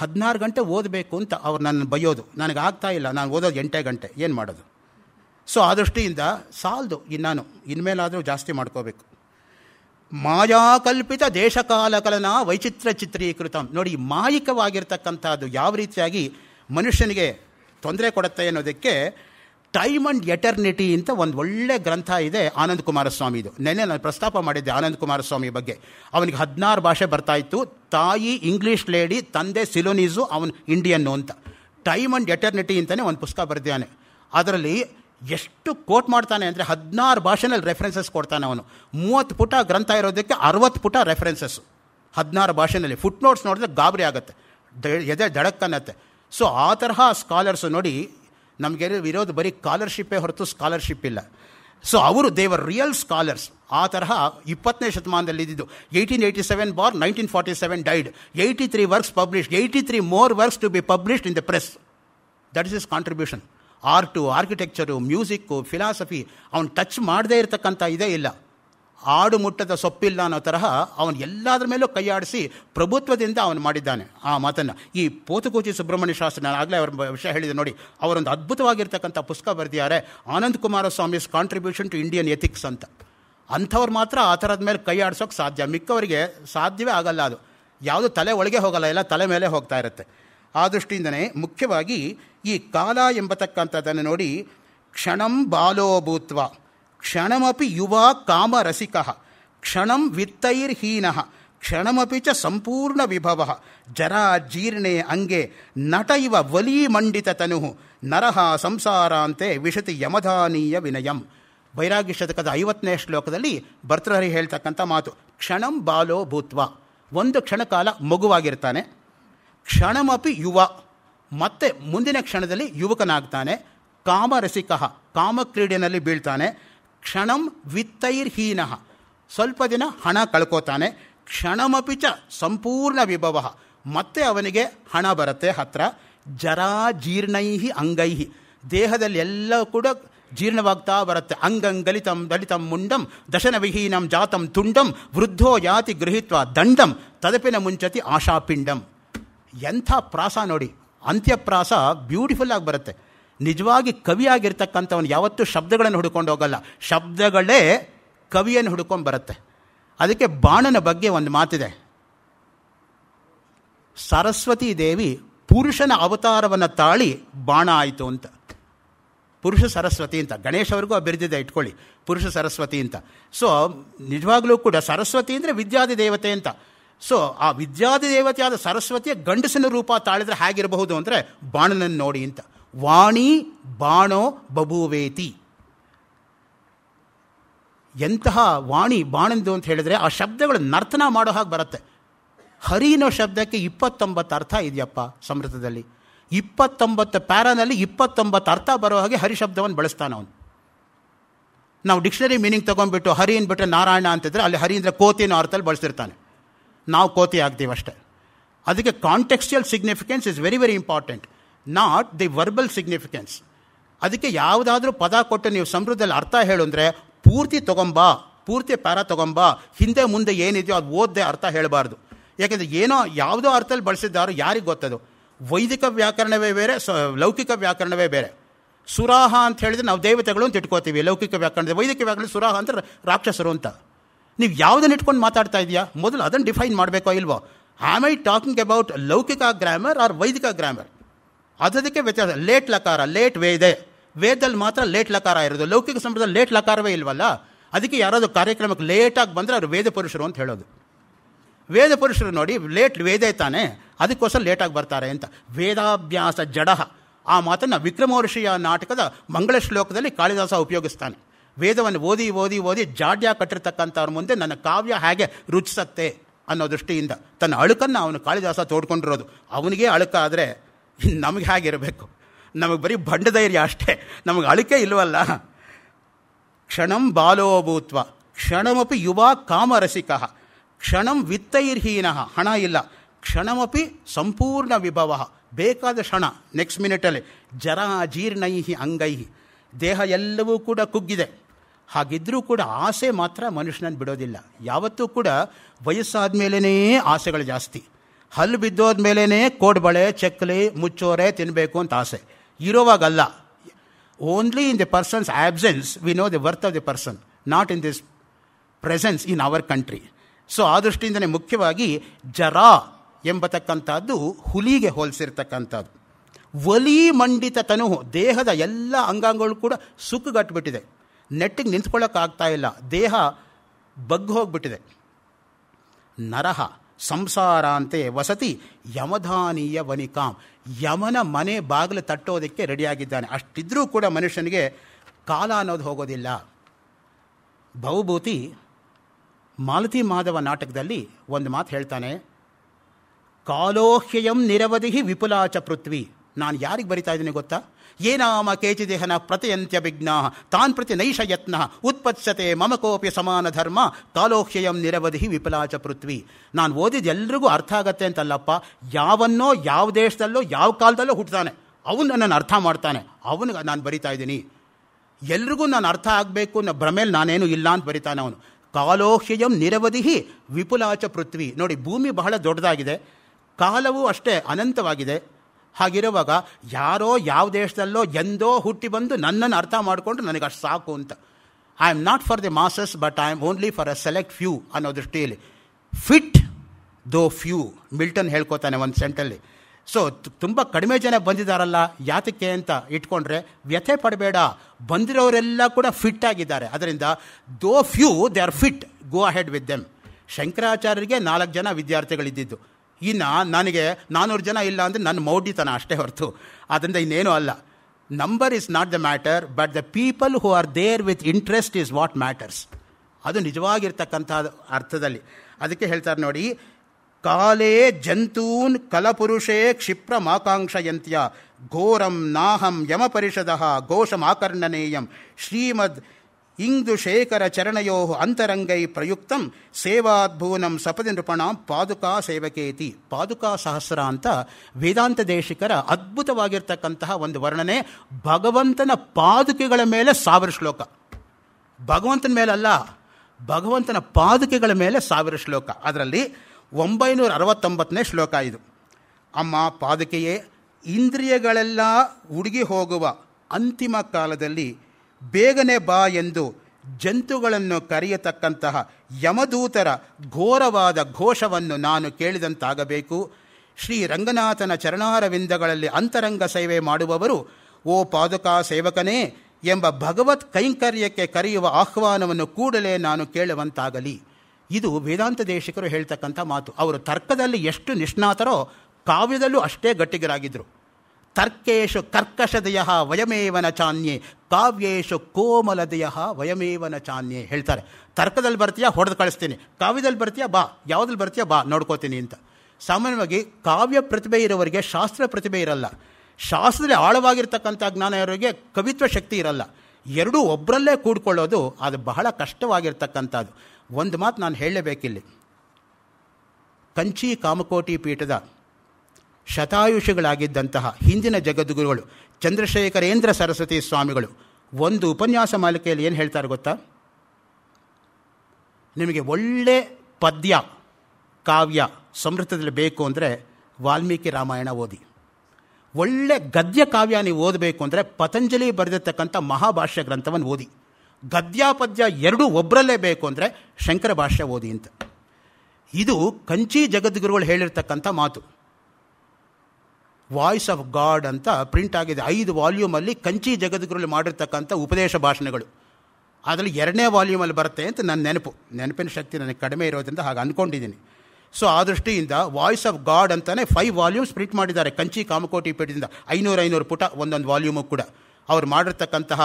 S1: ಹದಿನಾರು ಗಂಟೆ ಓದಬೇಕು ಅಂತ ಅವ್ರು ನನ್ನ ಬೈಯೋದು ನನಗೆ ಆಗ್ತಾ ಇಲ್ಲ ನಾನು ಓದೋದು ಎಂಟೇ ಗಂಟೆ ಏನು ಮಾಡೋದು ಸೊ ಆ ದೃಷ್ಟಿಯಿಂದ ಸಾಲದು ಇನ್ನಾನು ಇನ್ಮೇಲಾದರೂ ಜಾಸ್ತಿ ಮಾಡ್ಕೋಬೇಕು ಮಾಯಾಕಲ್ಪಿತ ದೇಶಕಾಲಕಲನ ವೈಚಿತ್ರ ಚಿತ್ರೀಕೃತ ನೋಡಿ ಮಾಯಿಕವಾಗಿರ್ತಕ್ಕಂಥದ್ದು ಯಾವ ರೀತಿಯಾಗಿ ಮನುಷ್ಯನಿಗೆ ತೊಂದರೆ ಕೊಡುತ್ತೆ ಅನ್ನೋದಕ್ಕೆ ಟೈಮ್ ಅಂಡ್ ಎಟರ್ನಿಟಿ ಅಂತ ಒಂದು ಒಳ್ಳೆ ಗ್ರಂಥ ಇದೆ ಆನಂದ್ ಕುಮಾರಸ್ವಾಮಿದು ನೆನ್ನೆ ನಾನು ಪ್ರಸ್ತಾಪ ಮಾಡಿದ್ದೆ ಆನಂದ್ ಕುಮಾರಸ್ವಾಮಿ ಬಗ್ಗೆ ಅವನಿಗೆ ಹದಿನಾರು ಭಾಷೆ ಬರ್ತಾಯಿತ್ತು ತಾಯಿ ಇಂಗ್ಲೀಷ್ ಲೇಡಿ ತಂದೆ ಸಿಲೋನೀಸು ಅವನು ಇಂಡಿಯನ್ನು ಅಂತ ಟೈಮ್ ಅಂಡ್ ಎಟರ್ನಿಟಿ ಅಂತಲೇ ಒಂದು ಪುಸ್ತಕ ಬರೆದಿದ್ದಾನೆ ಅದರಲ್ಲಿ ಎಷ್ಟು ಕೋಟ್ ಮಾಡ್ತಾನೆ ಅಂದರೆ ಹದಿನಾರು ಭಾಷೆನಲ್ಲಿ ರೆಫರೆನ್ಸಸ್ ಕೊಡ್ತಾನೆ ಅವನು ಮೂವತ್ತು ಪುಟ ಗ್ರಂಥ ಇರೋದಕ್ಕೆ ಅರವತ್ತು ಪುಟ ರೆಫರೆನ್ಸಸ್ಸು ಹದಿನಾರು ಭಾಷೆನಲ್ಲಿ ಫುಟ್ ನೋಟ್ಸ್ ನೋಡಿದ್ರೆ ಗಾಬರಿ ಆಗುತ್ತೆ ಎದೆ ಅನ್ನತ್ತೆ ಸೊ ಆ ತರಹ ಸ್ಕಾಲರ್ಸು ನೋಡಿ ನಮಗೆ ಇರೋದು ಬರೀ ಸ್ಕಾಲರ್ಶಿಪ್ಪೇ ಹೊರತು ಸ್ಕಾಲರ್ಶಿಪ್ ಇಲ್ಲ ಸೊ ಅವರು ದೇವರ್ ರಿಯಲ್ ಸ್ಕಾಲರ್ಸ್ ಆ ತರಹ ಇಪ್ಪತ್ತನೇ ಶತಮಾನದಲ್ಲಿ ಇದ್ದಿದ್ದು eighteen eighty seven bar nineteen forty seven died eighty three works published eighty three more works to be published in the press that is his contribution art architecture music philosophy ಅವನು touch ಮಾಡದೇ ಇರತಕ್ಕಂಥ ಇದೇ ಇಲ್ಲ ಆಡು ಮುಟ್ಟದ ಸೊಪ್ಪಿಲ್ಲ ಅನ್ನೋ ತರಹ ಅವನು ಎಲ್ಲದರ ಮೇಲೂ ಕೈಯಾಡಿಸಿ ಪ್ರಭುತ್ವದಿಂದ ಅವನು ಮಾಡಿದ್ದಾನೆ ಆ ಮಾತನ್ನು ಈ ಪೋತುಕೋಚಿ ಸುಬ್ರಹ್ಮಣ್ಯ ಶಾಸ್ತ್ರಿ ನಾನು ಆಗಲೇ ಅವರ ವಿಷಯ ಹೇಳಿದೆ ನೋಡಿ ಅವರೊಂದು ಅದ್ಭುತವಾಗಿರ್ತಕ್ಕಂಥ ಪುಸ್ತಕ ಬರೆದಿದ್ದಾರೆ Anand Kumara his contribution to Indian ethics ಅಂತ ಅಂಥವ್ರು ಮಾತ್ರ ಆ ಥರದ ಮೇಲೆ ಕೈ ಸಾಧ್ಯ ಮಿಕ್ಕವರಿಗೆ ಸಾಧ್ಯವೇ ಆಗಲ್ಲ ಅದು ಯಾವುದು ತಲೆ ಒಳಗೆ ಹೋಗಲ್ಲ ಎಲ್ಲ ತಲೆ ಮೇಲೆ ಹೋಗ್ತಾ ಇರುತ್ತೆ ಆ ದೃಷ್ಟಿಯಿಂದನೇ ಮುಖ್ಯವಾಗಿ ಈ ಕಾಲ ಎಂಬತಕ್ಕಂಥದ್ದನ್ನು ನೋಡಿ ಕ್ಷಣಂ ಬಾಲೋಭೂತ್ವ ಕ್ಷಣಮಪಿ ಯುವ ಕಾಮರಸಿಕ ಕ್ಷಣಂ ವಿತ್ತೈರ್ಹೀನ ಕ್ಷಣಮಿ ಚ ಸಂಪೂರ್ಣ ವಿಭವ ಜರಾ ಜೀರ್ಣೆ ಅಂಗೆ ನಟ ಇವ ವಲೀಮಂಡಿತ ತನು ನರಹ ಸಂಸಾರಾಂತೆ ವಿಶತಿ ಯಮಧಾನೀಯ ವಿನಯಂ ವೈರಾಗ್ಯ ಶತಕದ ಐವತ್ತನೇ ಶ್ಲೋಕದಲ್ಲಿ ಭರ್ತೃಹರಿ ಹೇಳ್ತಕ್ಕಂಥ ಮಾತು ಕ್ಷಣಂ ಬಾಲೋ ಭೂತ್ವ ಒಂದು ಕ್ಷಣಕಾಲ ಮಗುವಾಗಿರ್ತಾನೆ ಕ್ಷಣಮಪಿ ಯುವ ಮತ್ತೆ ಮುಂದಿನ ಕ್ಷಣದಲ್ಲಿ ಯುವಕನಾಗ್ತಾನೆ ಕಾಮರಸಿಕ ಕಾಮಕ್ರೀಡೆಯಲ್ಲಿ ಬೀಳ್ತಾನೆ ಕ್ಷಣಂ ವಿತ್ತೈರ್ಹೀನ ಸ್ವಲ್ಪ ದಿನ ಹಣ ಕಳ್ಕೋತಾನೆ ಕ್ಷಣಮಪಿ ಚ ಸಂಪೂರ್ಣ ವಿಭವ ಮತ್ತೆ ಅವನಿಗೆ ಹಣ ಬರುತ್ತೆ ಹತ್ರ ಜರಾ ಜೀರ್ಣೈಹಿ ಅಂಗೈಹಿ ದೇಹದಲ್ಲಿ ಎಲ್ಲ ಕೂಡ ಜೀರ್ಣವಾಗ್ತಾ ಬರುತ್ತೆ ಅಂಗಂ ಗಲಿತಂ ದಲಿತಂ ಮುಂಡಂ ದಶನವಿಹೀನಂ ಜಾತಂ ತುಂಡಂ ವೃದ್ಧೋ ಯಾತಿ ಗೃಹೀತ್ವ ದಂಡಂ ತದಪಿನ ಮುಂಚತಿ ಆಶಾಪಿಂಡಂ ಎಂಥ ಪ್ರಾಸ ನೋಡಿ ಅಂತ್ಯಪ್ರಾಸ ಬ್ಯೂಟಿಫುಲ್ ಆಗಿ ಬರುತ್ತೆ ನಿಜವಾಗಿ ಕವಿಯಾಗಿರ್ತಕ್ಕಂಥವನು ಯಾವತ್ತೂ ಶಬ್ದಗಳನ್ನು ಹುಡ್ಕೊಂಡು ಹೋಗಲ್ಲ ಶಬ್ದಗಳೇ ಕವಿಯನ್ನು ಹುಡ್ಕೊಂಡು ಬರುತ್ತೆ ಅದಕ್ಕೆ ಬಾಣನ ಬಗ್ಗೆ ಒಂದು ಮಾತಿದೆ ಸರಸ್ವತಿ ದೇವಿ ಪುರುಷನ ಅವತಾರವನ್ನು ತಾಳಿ ಬಾಣ ಆಯಿತು ಅಂತ ಪುರುಷ ಸರಸ್ವತಿ ಅಂತ ಗಣೇಶವ್ರಿಗೂ ಅಭಿವೃದ್ಧಿದೆ ಇಟ್ಕೊಳ್ಳಿ ಪುರುಷ ಸರಸ್ವತಿ ಅಂತ ಸೊ ನಿಜವಾಗ್ಲೂ ಕೂಡ ಸರಸ್ವತಿ ಅಂದರೆ ವಿದ್ಯಾದಿ ದೇವತೆ ಅಂತ ಸೊ ಆ ವಿದ್ಯಾದಿ ದೇವತೆಯಾದ ಸರಸ್ವತಿಯ ಗಂಡಸಿನ ರೂಪ ತಾಳಿದ್ರೆ ಹೇಗಿರಬಹುದು ಅಂದರೆ ಬಾಣನನ್ನು ನೋಡಿ ಅಂತ ವಾಣಿ ಬಾಣೋ ಬಬುವೇತಿ ಎಂತಹ ವಾಣಿ ಬಾಣಂದು ಅಂತ ಹೇಳಿದರೆ ಆ ಶಬ್ದಗಳು ನರ್ತನ ಮಾಡೋ ಹಾಗೆ ಬರುತ್ತೆ ಹರಿ ಅನ್ನೋ ಶಬ್ದಕ್ಕೆ ಇಪ್ಪತ್ತೊಂಬತ್ತು ಅರ್ಥ ಇದೆಯಪ್ಪ ಸಮೃತದಲ್ಲಿ ಇಪ್ಪತ್ತೊಂಬತ್ತು ಪ್ಯಾರಾನಲ್ಲಿ ಇಪ್ಪತ್ತೊಂಬತ್ತು ಅರ್ಥ ಬರೋ ಹಾಗೆ ಹರಿ ಶಬ್ದವನ್ನು ಬಳಸ್ತಾನೆ ಅವನು ನಾವು ಡಿಕ್ಷನರಿ ಮೀನಿಂಗ್ ತೊಗೊಂಡ್ಬಿಟ್ಟು ಹರಿ ಅಂದ್ಬಿಟ್ಟು ನಾರಾಯಣ ಅಂತಿದ್ರೆ ಅಲ್ಲಿ ಹರಿ ಅಂದರೆ ಕೋತಿ ಅನ್ನೋ ಅರ್ಥದಲ್ಲಿ ಬಳಸಿರ್ತಾನೆ ನಾವು ಕೋತಿ ಆಗ್ತೀವಿ ಅದಕ್ಕೆ contextual significance is very very important not the verbal significance ಅದಕ್ಕೆ ಯಾವುದಾದ್ರೂ ಪದ ಕೊಟ್ಟು ನೀವು ಸಮೃದ್ಧದಲ್ಲಿ ಅರ್ಥ ಹೇಳು ಅಂದರೆ ಪೂರ್ತಿ ತೊಗೊಂಬಾ ಪೂರ್ತಿ ಪ್ಯಾರ ತೊಗೊಂಬ ಹಿಂದೆ ಮುಂದೆ ಏನಿದೆಯೋ ಅದು ಓದದೆ ಅರ್ಥ ಹೇಳಬಾರ್ದು ಯಾಕೆಂದರೆ ಏನೋ ಯಾವುದೋ ಅರ್ಥದಲ್ಲಿ ಬಳಸಿದ್ದಾರೋ ಯಾರಿಗೆ ಗೊತ್ತದು ವೈದಿಕ ವ್ಯಾಕರಣವೇ ಬೇರೆ ಸ ಲೌಕಿಕ ವ್ಯಾಕರಣವೇ ಬೇರೆ ಸುರಾಹ ಅಂತ ಹೇಳಿದ್ರೆ ನಾವು ದೇವತೆಗಳು ಅಂತ ಇಟ್ಕೋತೀವಿ ಲೌಕಿಕ ವ್ಯಾಕರಣದ ವೈದಿಕ ವ್ಯಾಕರಣ ಸುರಾಹ ಅಂದರೆ ರಾಕ್ಷಸರು ಅಂತ ನೀವು ಯಾವುದನ್ನು ಇಟ್ಕೊಂಡು ಮಾತಾಡ್ತಾ ಇದೆಯಾ ಮೊದಲು ಅದನ್ನು ಡಿಫೈನ್ ಮಾಡಬೇಕೋ ಇಲ್ವೋ am I talking about laukika grammar or vaidika grammar ಅದಕ್ಕೆ ವ್ಯತ್ಯಾಸ ಲೇಟ್ ಲಕಾರ ಲೇಟ್ ವೇದೆ ವೇದಲ್ಲಿ ಮಾತ್ರ ಲೇಟ್ ಲಕಾರ ಇರೋದು ಲೌಕಿಕ ಸಂಬಂಧದಲ್ಲಿ ಲೇಟ್ ಲಕಾರವೇ ಇಲ್ವಲ್ಲ ಅದಕ್ಕೆ ಯಾರಾದರೂ ಕಾರ್ಯಕ್ರಮಕ್ಕೆ ಲೇಟಾಗಿ ಬಂದರೆ ಅವರು ವೇದ ಪುರುಷರು ಅಂತ ಹೇಳೋದು ವೇದ ಪುರುಷರು ನೋಡಿ ಲೇಟ್ ವೇದೆ ತಾನೆ ಅದಕ್ಕೋಸ್ಕರ ಲೇಟಾಗಿ ಬರ್ತಾರೆ ಅಂತ ವೇದಾಭ್ಯಾಸ ಜಡಹ ಆ ಮಾತನ್ನು ವಿಕ್ರಮರ್ಷಿಯ ನಾಟಕದ ಮಂಗಳ ಶ್ಲೋಕದಲ್ಲಿ ಕಾಳಿದಾಸ ಉಪಯೋಗಿಸ್ತಾನೆ ವೇದವನ್ನು ಓದಿ ಓದಿ ಓದಿ ಜಾಡ್ಯ ಕಟ್ಟಿರ್ತಕ್ಕಂಥವ್ರ ಮುಂದೆ ನನ್ನ ಕಾವ್ಯ ಹೇಗೆ ರುಚಿಸತ್ತೆ ಅನ್ನೋ ದೃಷ್ಟಿಯಿಂದ ತನ್ನ ಅಳುಕನ್ನು ಅವನು ಕಾಳಿದಾಸ ತೋಡ್ಕೊಂಡಿರೋದು ಅವನಿಗೆ ಅಳುಕಾದರೆ ನಮಗೆ ಹೇಗಿರಬೇಕು ನಮಗೆ ಬರೀ ಬಂಡಧೈರ್ಯ ಅಷ್ಟೇ ನಮಗೆ ಅಳುಕೆ ಇಲ್ವಲ್ಲ ಕ್ಷಣಂ ಬಾಲೋಭೂತ್ವ ಕ್ಷಣಮಪಿ ಯುವ ಕಾಮರಸಿಕ ಕ್ಷಣಂ ವಿತ್ತೈರ್ಹೀನ ಹಣ ಇಲ್ಲ ಕ್ಷಣಮಪಿ ಸಂಪೂರ್ಣ ವಿಭವ ಬೇಕಾದ ಕ್ಷಣ ನೆಕ್ಸ್ಟ್ ಮಿನಿಟಲ್ಲಿ ಜರ ಜೀರ್ಣೈ ಅಂಗೈ ದೇಹ ಎಲ್ಲವೂ ಕೂಡ ಕುಗ್ಗಿದೆ ಹಾಗಿದ್ದರೂ ಕೂಡ ಆಸೆ ಮಾತ್ರ ಮನುಷ್ಯನನ್ನು ಬಿಡೋದಿಲ್ಲ ಯಾವತ್ತೂ ಕೂಡ ವಯಸ್ಸಾದ ಮೇಲೇ ಆಸೆಗಳು ಜಾಸ್ತಿ ಹಲ್ಲು ಬಿದ್ದೋದ ಮೇಲೇ ಕೋಡ್ಬಳೆ ಚಕ್ಲಿ ಮುಚ್ಚೋರೆ ತಿನ್ನಬೇಕು ಅಂತ ಆಸೆ ಇರೋವಾಗಲ್ಲ only in the person's absence we know the worth of the person not in this presence in our country so ಆ ದೃಷ್ಟಿಯಿಂದನೇ ಮುಖ್ಯವಾಗಿ ಜರಾ ಎಂಬತಕ್ಕಂಥದ್ದು ಹುಲಿಗೆ ಹೋಲಿಸಿರ್ತಕ್ಕಂಥದ್ದು ಒಲಿ ಮಂಡಿತ ತನು ದೇಹದ ಎಲ್ಲ ಅಂಗಾಂಗಗಳು ಕೂಡ ಸುಕ್ಕುಗಟ್ಟಿಬಿಟ್ಟಿದೆ ನೆಟ್ಟಿಗೆ ನಿಂತ್ಕೊಳ್ಳೋಕ್ಕಾಗ್ತಾ ಇಲ್ಲ ದೇಹ ಬಗ್ಗು ಹೋಗ್ಬಿಟ್ಟಿದೆ ನರಹ ಸಂಸಾರ ಅಂತೆ ವಸತಿ ಯಮಧಾನೀಯ ವನಿಕಾಂ ಯಮನ ಮನೆ ಬಾಗಿಲು ತಟ್ಟೋದಕ್ಕೆ ರೆಡಿಯಾಗಿದ್ದಾನೆ ಅಷ್ಟಿದ್ರೂ ಕೂಡ ಮನುಷ್ಯನಿಗೆ ಕಾಲ ಅನ್ನೋದು ಹೋಗೋದಿಲ್ಲ ಬಹುಭೂತಿ ಮಾಲತಿ ಮಾಧವ ನಾಟಕದಲ್ಲಿ ಒಂದು ಮಾತು ಹೇಳ್ತಾನೆ ಕಾಲೋಹ್ಯಯಂ ನಿರವಧಿ ವಿಪುಲಾಚ ಪೃಥ್ವಿ ನಾನು ಯಾರಿಗೆ ಬರಿತಾ ಇದ್ದೀನಿ ಗೊತ್ತಾ ಏನಾಮ ಕೇಚಿದೇಹನ ಪ್ರತಿಯಂತ್ಯ ವಿಘ್ನ ತಾನ್ ಪ್ರತಿ ನೈಷ ಯತ್ನ ಉತ್ಪತ್ಸತೆ ಮಮ ಕೋಪಿ ಸಮಾನ ಧರ್ಮ ಕಾಲೋಹ್ಯಯಂ ನಿರವಧಿ ವಿಪುಲಾಚ ಪೃಥ್ವಿ ನಾನು ಓದಿದ ಎಲ್ರಿಗೂ ಅರ್ಥ ಆಗತ್ತೆ ಅಂತಲ್ಲಪ್ಪ ಯಾವನ್ನೋ ಯಾವ ದೇಶದಲ್ಲೋ ಯಾವ ಕಾಲದಲ್ಲೋ ಹುಟ್ಟುತ್ತಾನೆ ಅವನು ನನ್ನನ್ನು ಅರ್ಥ ಮಾಡ್ತಾನೆ ಅವನಿಗೆ ನಾನು ಬರಿತಾ ಇದ್ದೀನಿ ಎಲ್ರಿಗೂ ನಾನು ಅರ್ಥ ಆಗಬೇಕು ಅನ್ನೋ ಭ್ರಮೇಲಿ ನಾನೇನು ಇಲ್ಲ ಅಂತ ಬರಿತಾನೆ ಅವನು ಕಾಲೋಹ್ಯಯಂ ನಿರವಧಿ ವಿಪುಲಾಚ ಪೃಥ್ವಿ ನೋಡಿ ಭೂಮಿ ಬಹಳ ದೊಡ್ಡದಾಗಿದೆ ಕಾಲವೂ ಅಷ್ಟೇ ಅನಂತವಾಗಿದೆ ಹಾಗಿರುವಾಗ ಯಾರೋ ಯಾವ ದೇಶದಲ್ಲೋ ಎಂದೋ ಹುಟ್ಟಿ ಬಂದು ನನ್ನನ್ನು ಅರ್ಥ ಮಾಡಿಕೊಂಡು ನನಗೆ ಅಷ್ಟು ಸಾಕು ಅಂತ I am not for the masses but I am only for a select few ಅನ್ನೋ ದೃಷ್ಟಿಯಲ್ಲಿ ಫಿಟ್ ದೋ ಫ್ಯೂ ಮಿಲ್ಟನ್ ಹೇಳ್ಕೊತಾನೆ ಒಂದು ಸೆಂಟಲ್ಲಿ ಸೊ ತುಂಬ ಕಡಿಮೆ ಜನ ಬಂದಿದ್ದಾರಲ್ಲ ಯಾತಕ್ಕೆ ಅಂತ ಇಟ್ಕೊಂಡ್ರೆ ವ್ಯಥೆ ಪಡಬೇಡ ಬಂದಿರೋರೆಲ್ಲ ಕೂಡ ಫಿಟ್ ಆಗಿದ್ದಾರೆ ಅದರಿಂದ though few they are fit go ahead with them ಶಂಕರಾಚಾರ್ಯರಿಗೆ ನಾಲ್ಕು ಜನ ವಿದ್ಯಾರ್ಥಿಗಳಿದ್ದಿದ್ದು ಇನ್ನು ನನಗೆ ನಾನ್ನೂರು ಜನ ಇಲ್ಲ ಅಂದರೆ ನನ್ನ ಮೌಢ್ಯತನ ಅಷ್ಟೇ ಹೊರತು ಅದರಿಂದ ಇನ್ನೇನೂ ಅಲ್ಲ number is not the matter but the people who are there with interest is what matters ಅದು ನಿಜವಾಗಿರ್ತಕ್ಕಂಥ ಅರ್ಥದಲ್ಲಿ ಅದಕ್ಕೆ ಹೇಳ್ತಾರೆ ನೋಡಿ ಕಾಲೇ ಜಂತೂನ್ ಕಲಪುರುಷೇ ಕ್ಷಿಪ್ರ ಮಾಕಾಂಕ್ಷಯಂತ್ಯ ಘೋರಂ ನಾಹಂ ಯಮಪರಿಷದ ಘೋಷಮಾಕರ್ಣನೇಯಂ ಶ್ರೀಮದ್ ಇಂದು ಶೇಖರ ಚರಣಯೋ ಅಂತರಂಗೈ ಪ್ರಯುಕ್ತಂ ಸೇವಾದ್ಭೂನಂ ಸಪದಿ ನೃಪಣಾಂ ಪಾದುಕಾ ಸೇವಕೇತಿ ಪಾದುಕಾ ಸಹಸ್ರ ಅಂತ ವೇದಾಂತ ದೇಶಿಕರ ಅದ್ಭುತವಾಗಿರ್ತಕ್ಕಂತಹ ಒಂದು ವರ್ಣನೆ ಭಗವಂತನ ಪಾದುಕೆಗಳ ಮೇಲೆ ಸಾವಿರ ಶ್ಲೋಕ ಭಗವಂತನ ಮೇಲಲ್ಲ ಭಗವಂತನ ಪಾದುಕೆಗಳ ಮೇಲೆ ಸಾವಿರ ಶ್ಲೋಕ ಅದರಲ್ಲಿ ಒಂಬೈನೂರ ಅರವತ್ತೊಂಬತ್ತನೇ ಶ್ಲೋಕ ಇದು ಅಮ್ಮ ಪಾದುಕೆಯೇ ಇಂದ್ರಿಯಗಳೆಲ್ಲ ಉಡುಗಿ ಹೋಗುವ ಅಂತಿಮ ಕಾಲದಲ್ಲಿ ಬೇಗನೆ ಬಾ ಎಂದು ಜಂತುಗಳನ್ನು ಕರೆಯತಕ್ಕಂತಹ ಯಮದೂತರ ಘೋರವಾದ ಘೋಷವನ್ನು ನಾನು ಕೇಳಿದಂತಾಗಬೇಕು ಶ್ರೀ ರಂಗನಾಥನ ಚರಣಾರವಿಂದಗಳಲ್ಲಿ ಅಂತರಂಗ ಸೇವೆ ಮಾಡುವವರು ಓ ಪಾದುಕಾ ಸೇವಕನೇ ಎಂಬ ಭಗವತ್ ಕೈಂಕರ್ಯಕ್ಕೆ ಕರೆಯುವ ಆಹ್ವಾನವನ್ನು ಕೂಡಲೇ ನಾನು ಕೇಳುವಂತಾಗಲಿ ಇದು ವೇದಾಂತ ದೇಶಿಕರು ಹೇಳ್ತಕ್ಕಂಥ ಮಾತು ಅವರು ತರ್ಕದಲ್ಲಿ ಎಷ್ಟು ನಿಷ್ಣಾತರೋ ಕಾವ್ಯದಲ್ಲೂ ಅಷ್ಟೇ ಗಟ್ಟಿಗರಾಗಿದ್ದರು ತರ್ಕೇಶು ಕರ್ಕಶದಯ ವಯಮೇವನ ಚಾನ್ಯೆ ಕಾವ್ಯೇಶು ಕೋಮಲದಯ ವಯಮೇವನ ಚಾನ್ಯೆ ಹೇಳ್ತಾರೆ ತರ್ಕದಲ್ಲಿ ಬರ್ತೀಯಾ ಹೊಡೆದು ಕಳಿಸ್ತೀನಿ ಕಾವ್ಯದಲ್ಲಿ ಬರ್ತೀಯಾ ಬಾ ಯಾವುದಲ್ಲಿ ಬರ್ತೀಯಾ ಬಾ ನೋಡ್ಕೋತೀನಿ ಅಂತ ಸಾಮಾನ್ಯವಾಗಿ ಕಾವ್ಯ ಪ್ರತಿಭೆ ಇರೋವರಿಗೆ ಶಾಸ್ತ್ರ ಪ್ರತಿಭೆ ಇರಲ್ಲ ಶಾಸ್ತ್ರದಲ್ಲಿ ಆಳವಾಗಿರ್ತಕ್ಕಂಥ ಜ್ಞಾನ ಇರೋರಿಗೆ ಕವಿತ್ವ ಶಕ್ತಿ ಇರಲ್ಲ ಎರಡೂ ಒಬ್ಬರಲ್ಲೇ ಕೂಡ್ಕೊಳ್ಳೋದು ಅದು ಬಹಳ ಕಷ್ಟವಾಗಿರ್ತಕ್ಕಂಥದ್ದು ಒಂದು ಮಾತು ನಾನು ಹೇಳಲೇಬೇಕಿಲ್ಲಿ ಕಂಚಿ ಕಾಮಕೋಟಿ ಪೀಠದ ಶತಾಯುಷಗಳಾಗಿದ್ದಂತಹ ಹಿಂದಿನ ಜಗದ್ಗುರುಗಳು ಚಂದ್ರಶೇಖರೇಂದ್ರ ಸರಸ್ವತಿ ಸ್ವಾಮಿಗಳು ಒಂದು ಉಪನ್ಯಾಸ ಮಾಲಿಕೆಯಲ್ಲಿ ಏನು ಹೇಳ್ತಾರೆ ಗೊತ್ತಾ ನಿಮಗೆ ಒಳ್ಳೆ ಪದ್ಯ ಕಾವ್ಯ ಸಮೃದ್ಧದಲ್ಲಿ ಬೇಕು ಅಂದರೆ ವಾಲ್ಮೀಕಿ ರಾಮಾಯಣ ಓದಿ ಒಳ್ಳೆ ಗದ್ಯ ಕಾವ್ಯ ನೀವು ಓದಬೇಕು ಅಂದರೆ ಪತಂಜಲಿ ಬರೆದಿರ್ತಕ್ಕಂಥ ಮಹಾಭಾಷ್ಯ ಗ್ರಂಥವನ್ನು ಓದಿ ಗದ್ಯ ಪದ್ಯ ಎರಡೂ ಒಬ್ಬರಲ್ಲೇ ಬೇಕು ಅಂದರೆ ಶಂಕರ ಭಾಷ್ಯ ಓದಿ ಅಂತ ಇದು ಕಂಚಿ ಜಗದ್ಗುರುಗಳು ಹೇಳಿರ್ತಕ್ಕಂಥ ಮಾತು ವಾಯ್ಸ್ ಆಫ್ ಗಾಡ್ ಅಂತ ಪ್ರಿಂಟ್ ಆಗಿದೆ ಐದು ವಾಲ್ಯೂಮಲ್ಲಿ ಕಂಚಿ ಜಗದ್ಗುರಲ್ಲಿ ಮಾಡಿರ್ತಕ್ಕಂಥ ಉಪದೇಶ ಭಾಷಣಗಳು ಅದರಲ್ಲಿ ಎರಡನೇ ವಾಲ್ಯೂಮಲ್ಲಿ ಬರುತ್ತೆ ಅಂತ ನನ್ನ ನೆನಪು ನೆನಪಿನ ಶಕ್ತಿ ನನಗೆ ಕಡಿಮೆ ಇರೋದ್ರಿಂದ ಹಾಗೆ ಅಂದ್ಕೊಂಡಿದ್ದೀನಿ ಸೊ ಆ ದೃಷ್ಟಿಯಿಂದ ವಾಯ್ಸ್ ಆಫ್ ಗಾಡ್ ಅಂತಲೇ ಫೈವ್ ವಾಲ್ಯೂಮ್ಸ್ ಪ್ರಿಂಟ್ ಮಾಡಿದ್ದಾರೆ ಕಂಚಿ ಕಾಮಕೋಟಿ ಪೀಠದಿಂದ ಐನೂರು ಐನೂರು ಪುಟ ಒಂದೊಂದು ವಾಲ್ಯೂಮು ಕೂಡ ಅವ್ರು ಮಾಡಿರ್ತಕ್ಕಂತಹ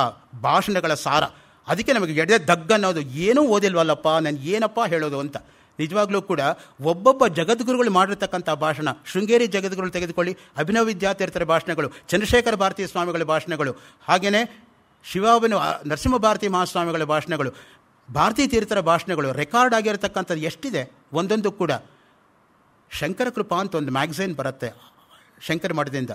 S1: ಭಾಷಣಗಳ ಸಾರ ಅದಕ್ಕೆ ನಮಗೆ ಎಡೆ ಅನ್ನೋದು ಏನೂ ಓದಿಲ್ವಲ್ಲಪ್ಪ ನಾನು ಏನಪ್ಪ ಹೇಳೋದು ಅಂತ ನಿಜವಾಗ್ಲೂ ಕೂಡ ಒಬ್ಬೊಬ್ಬ ಜಗದ್ಗುರುಗಳು ಮಾಡಿರ್ತಕ್ಕಂಥ ಭಾಷಣ ಶೃಂಗೇರಿ ಜಗದ್ಗುರುಗಳು ತೆಗೆದುಕೊಳ್ಳಿ ಅಭಿನವ ವಿದ್ಯಾತೀರ್ಥರ ಭಾಷಣಗಳು ಚಂದ್ರಶೇಖರ ಭಾರತೀಯ ಸ್ವಾಮಿಗಳ ಭಾಷಣಗಳು ಹಾಗೆಯೇ ಶಿವಾಭಿನ ನರಸಿಂಹ ಭಾರತಿ ಮಹಾಸ್ವಾಮಿಗಳ ಭಾಷಣಗಳು ಭಾರತೀ ತೀರ್ಥರ ಭಾಷಣಗಳು ರೆಕಾರ್ಡ್ ಆಗಿರತಕ್ಕಂಥದ್ದು ಎಷ್ಟಿದೆ ಒಂದೊಂದು ಕೂಡ ಶಂಕರ ಕೃಪಾ ಅಂತ ಒಂದು ಮ್ಯಾಗ್ಝೈನ್ ಬರುತ್ತೆ ಶಂಕರ ಮಠದಿಂದ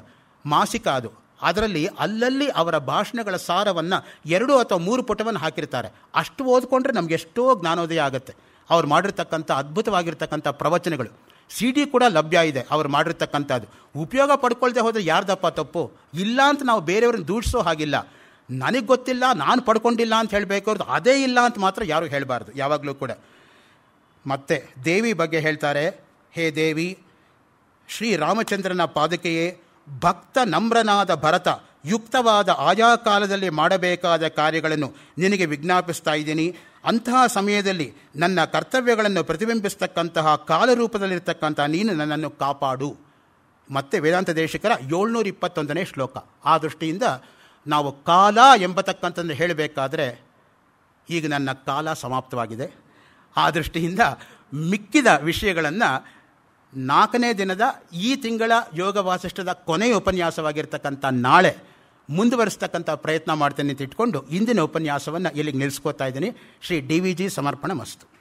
S1: ಮಾಸಿಕ ಅದು ಅದರಲ್ಲಿ ಅಲ್ಲಲ್ಲಿ ಅವರ ಭಾಷಣಗಳ ಸಾರವನ್ನು ಎರಡು ಅಥವಾ ಮೂರು ಪುಟವನ್ನು ಹಾಕಿರ್ತಾರೆ ಅಷ್ಟು ಓದ್ಕೊಂಡ್ರೆ ನಮಗೆ ಎಷ್ಟೋ ಜ್ಞಾನೋದಯ ಆಗುತ್ತೆ ಅವ್ರು ಮಾಡಿರ್ತಕ್ಕಂಥ ಅದ್ಭುತವಾಗಿರ್ತಕ್ಕಂಥ ಪ್ರವಚನಗಳು ಸಿ ಡಿ ಕೂಡ ಲಭ್ಯ ಇದೆ ಅವ್ರು ಮಾಡಿರ್ತಕ್ಕಂಥದ್ದು ಉಪಯೋಗ ಪಡ್ಕೊಳ್ದೆ ಹೋದರೆ ಯಾರ್ದಪ್ಪ ತಪ್ಪು ಇಲ್ಲ ಅಂತ ನಾವು ಬೇರೆಯವ್ರನ್ನ ದೂಡಿಸೋ ಹಾಗಿಲ್ಲ ನನಗೆ ಗೊತ್ತಿಲ್ಲ ನಾನು ಪಡ್ಕೊಂಡಿಲ್ಲ ಅಂತ ಹೇಳಬೇಕು ಅದೇ ಇಲ್ಲ ಅಂತ ಮಾತ್ರ ಯಾರೂ ಹೇಳಬಾರ್ದು ಯಾವಾಗಲೂ ಕೂಡ ಮತ್ತೆ ದೇವಿ ಬಗ್ಗೆ ಹೇಳ್ತಾರೆ ಹೇ ದೇವಿ ಶ್ರೀರಾಮಚಂದ್ರನ ಪಾದುಕೆಯೇ ಭಕ್ತ ನಮ್ರನಾದ ಭರತ ಯುಕ್ತವಾದ ಆಯಾ ಕಾಲದಲ್ಲಿ ಮಾಡಬೇಕಾದ ಕಾರ್ಯಗಳನ್ನು ನಿನಗೆ ವಿಜ್ಞಾಪಿಸ್ತಾ ಇದ್ದೀನಿ ಅಂತಹ ಸಮಯದಲ್ಲಿ ನನ್ನ ಕರ್ತವ್ಯಗಳನ್ನು ಪ್ರತಿಬಿಂಬಿಸ್ತಕ್ಕಂತಹ ಕಾಲರೂಪದಲ್ಲಿರ್ತಕ್ಕಂಥ ನೀನು ನನ್ನನ್ನು ಕಾಪಾಡು ಮತ್ತೆ ವೇದಾಂತ ದೇಶಿಕರ ಏಳ್ನೂರ ಇಪ್ಪತ್ತೊಂದನೇ ಶ್ಲೋಕ ಆ ದೃಷ್ಟಿಯಿಂದ ನಾವು ಕಾಲ ಎಂಬತಕ್ಕಂಥದ್ದು ಹೇಳಬೇಕಾದ್ರೆ ಈಗ ನನ್ನ ಕಾಲ ಸಮಾಪ್ತವಾಗಿದೆ ಆ ದೃಷ್ಟಿಯಿಂದ ಮಿಕ್ಕಿದ ವಿಷಯಗಳನ್ನು ನಾಲ್ಕನೇ ದಿನದ ಈ ತಿಂಗಳ ಯೋಗ ವಾಸಿಷ್ಠದ ಕೊನೆಯ ಉಪನ್ಯಾಸವಾಗಿರ್ತಕ್ಕಂಥ ನಾಳೆ ಮುಂದುವರಿಸ್ತಕ್ಕಂಥ ಪ್ರಯತ್ನ ಮಾಡ್ತೇನೆ ಅಂತ ಇಟ್ಕೊಂಡು ಇಂದಿನ ಉಪನ್ಯಾಸವನ್ನು ಇಲ್ಲಿಗೆ ನಿಲ್ಲಿಸ್ಕೋತಾ ಇದ್ದೀನಿ ಶ್ರೀ ಡಿ ವಿ ಜಿ ಸಮರ್ಪಣ ಮಸ್ತು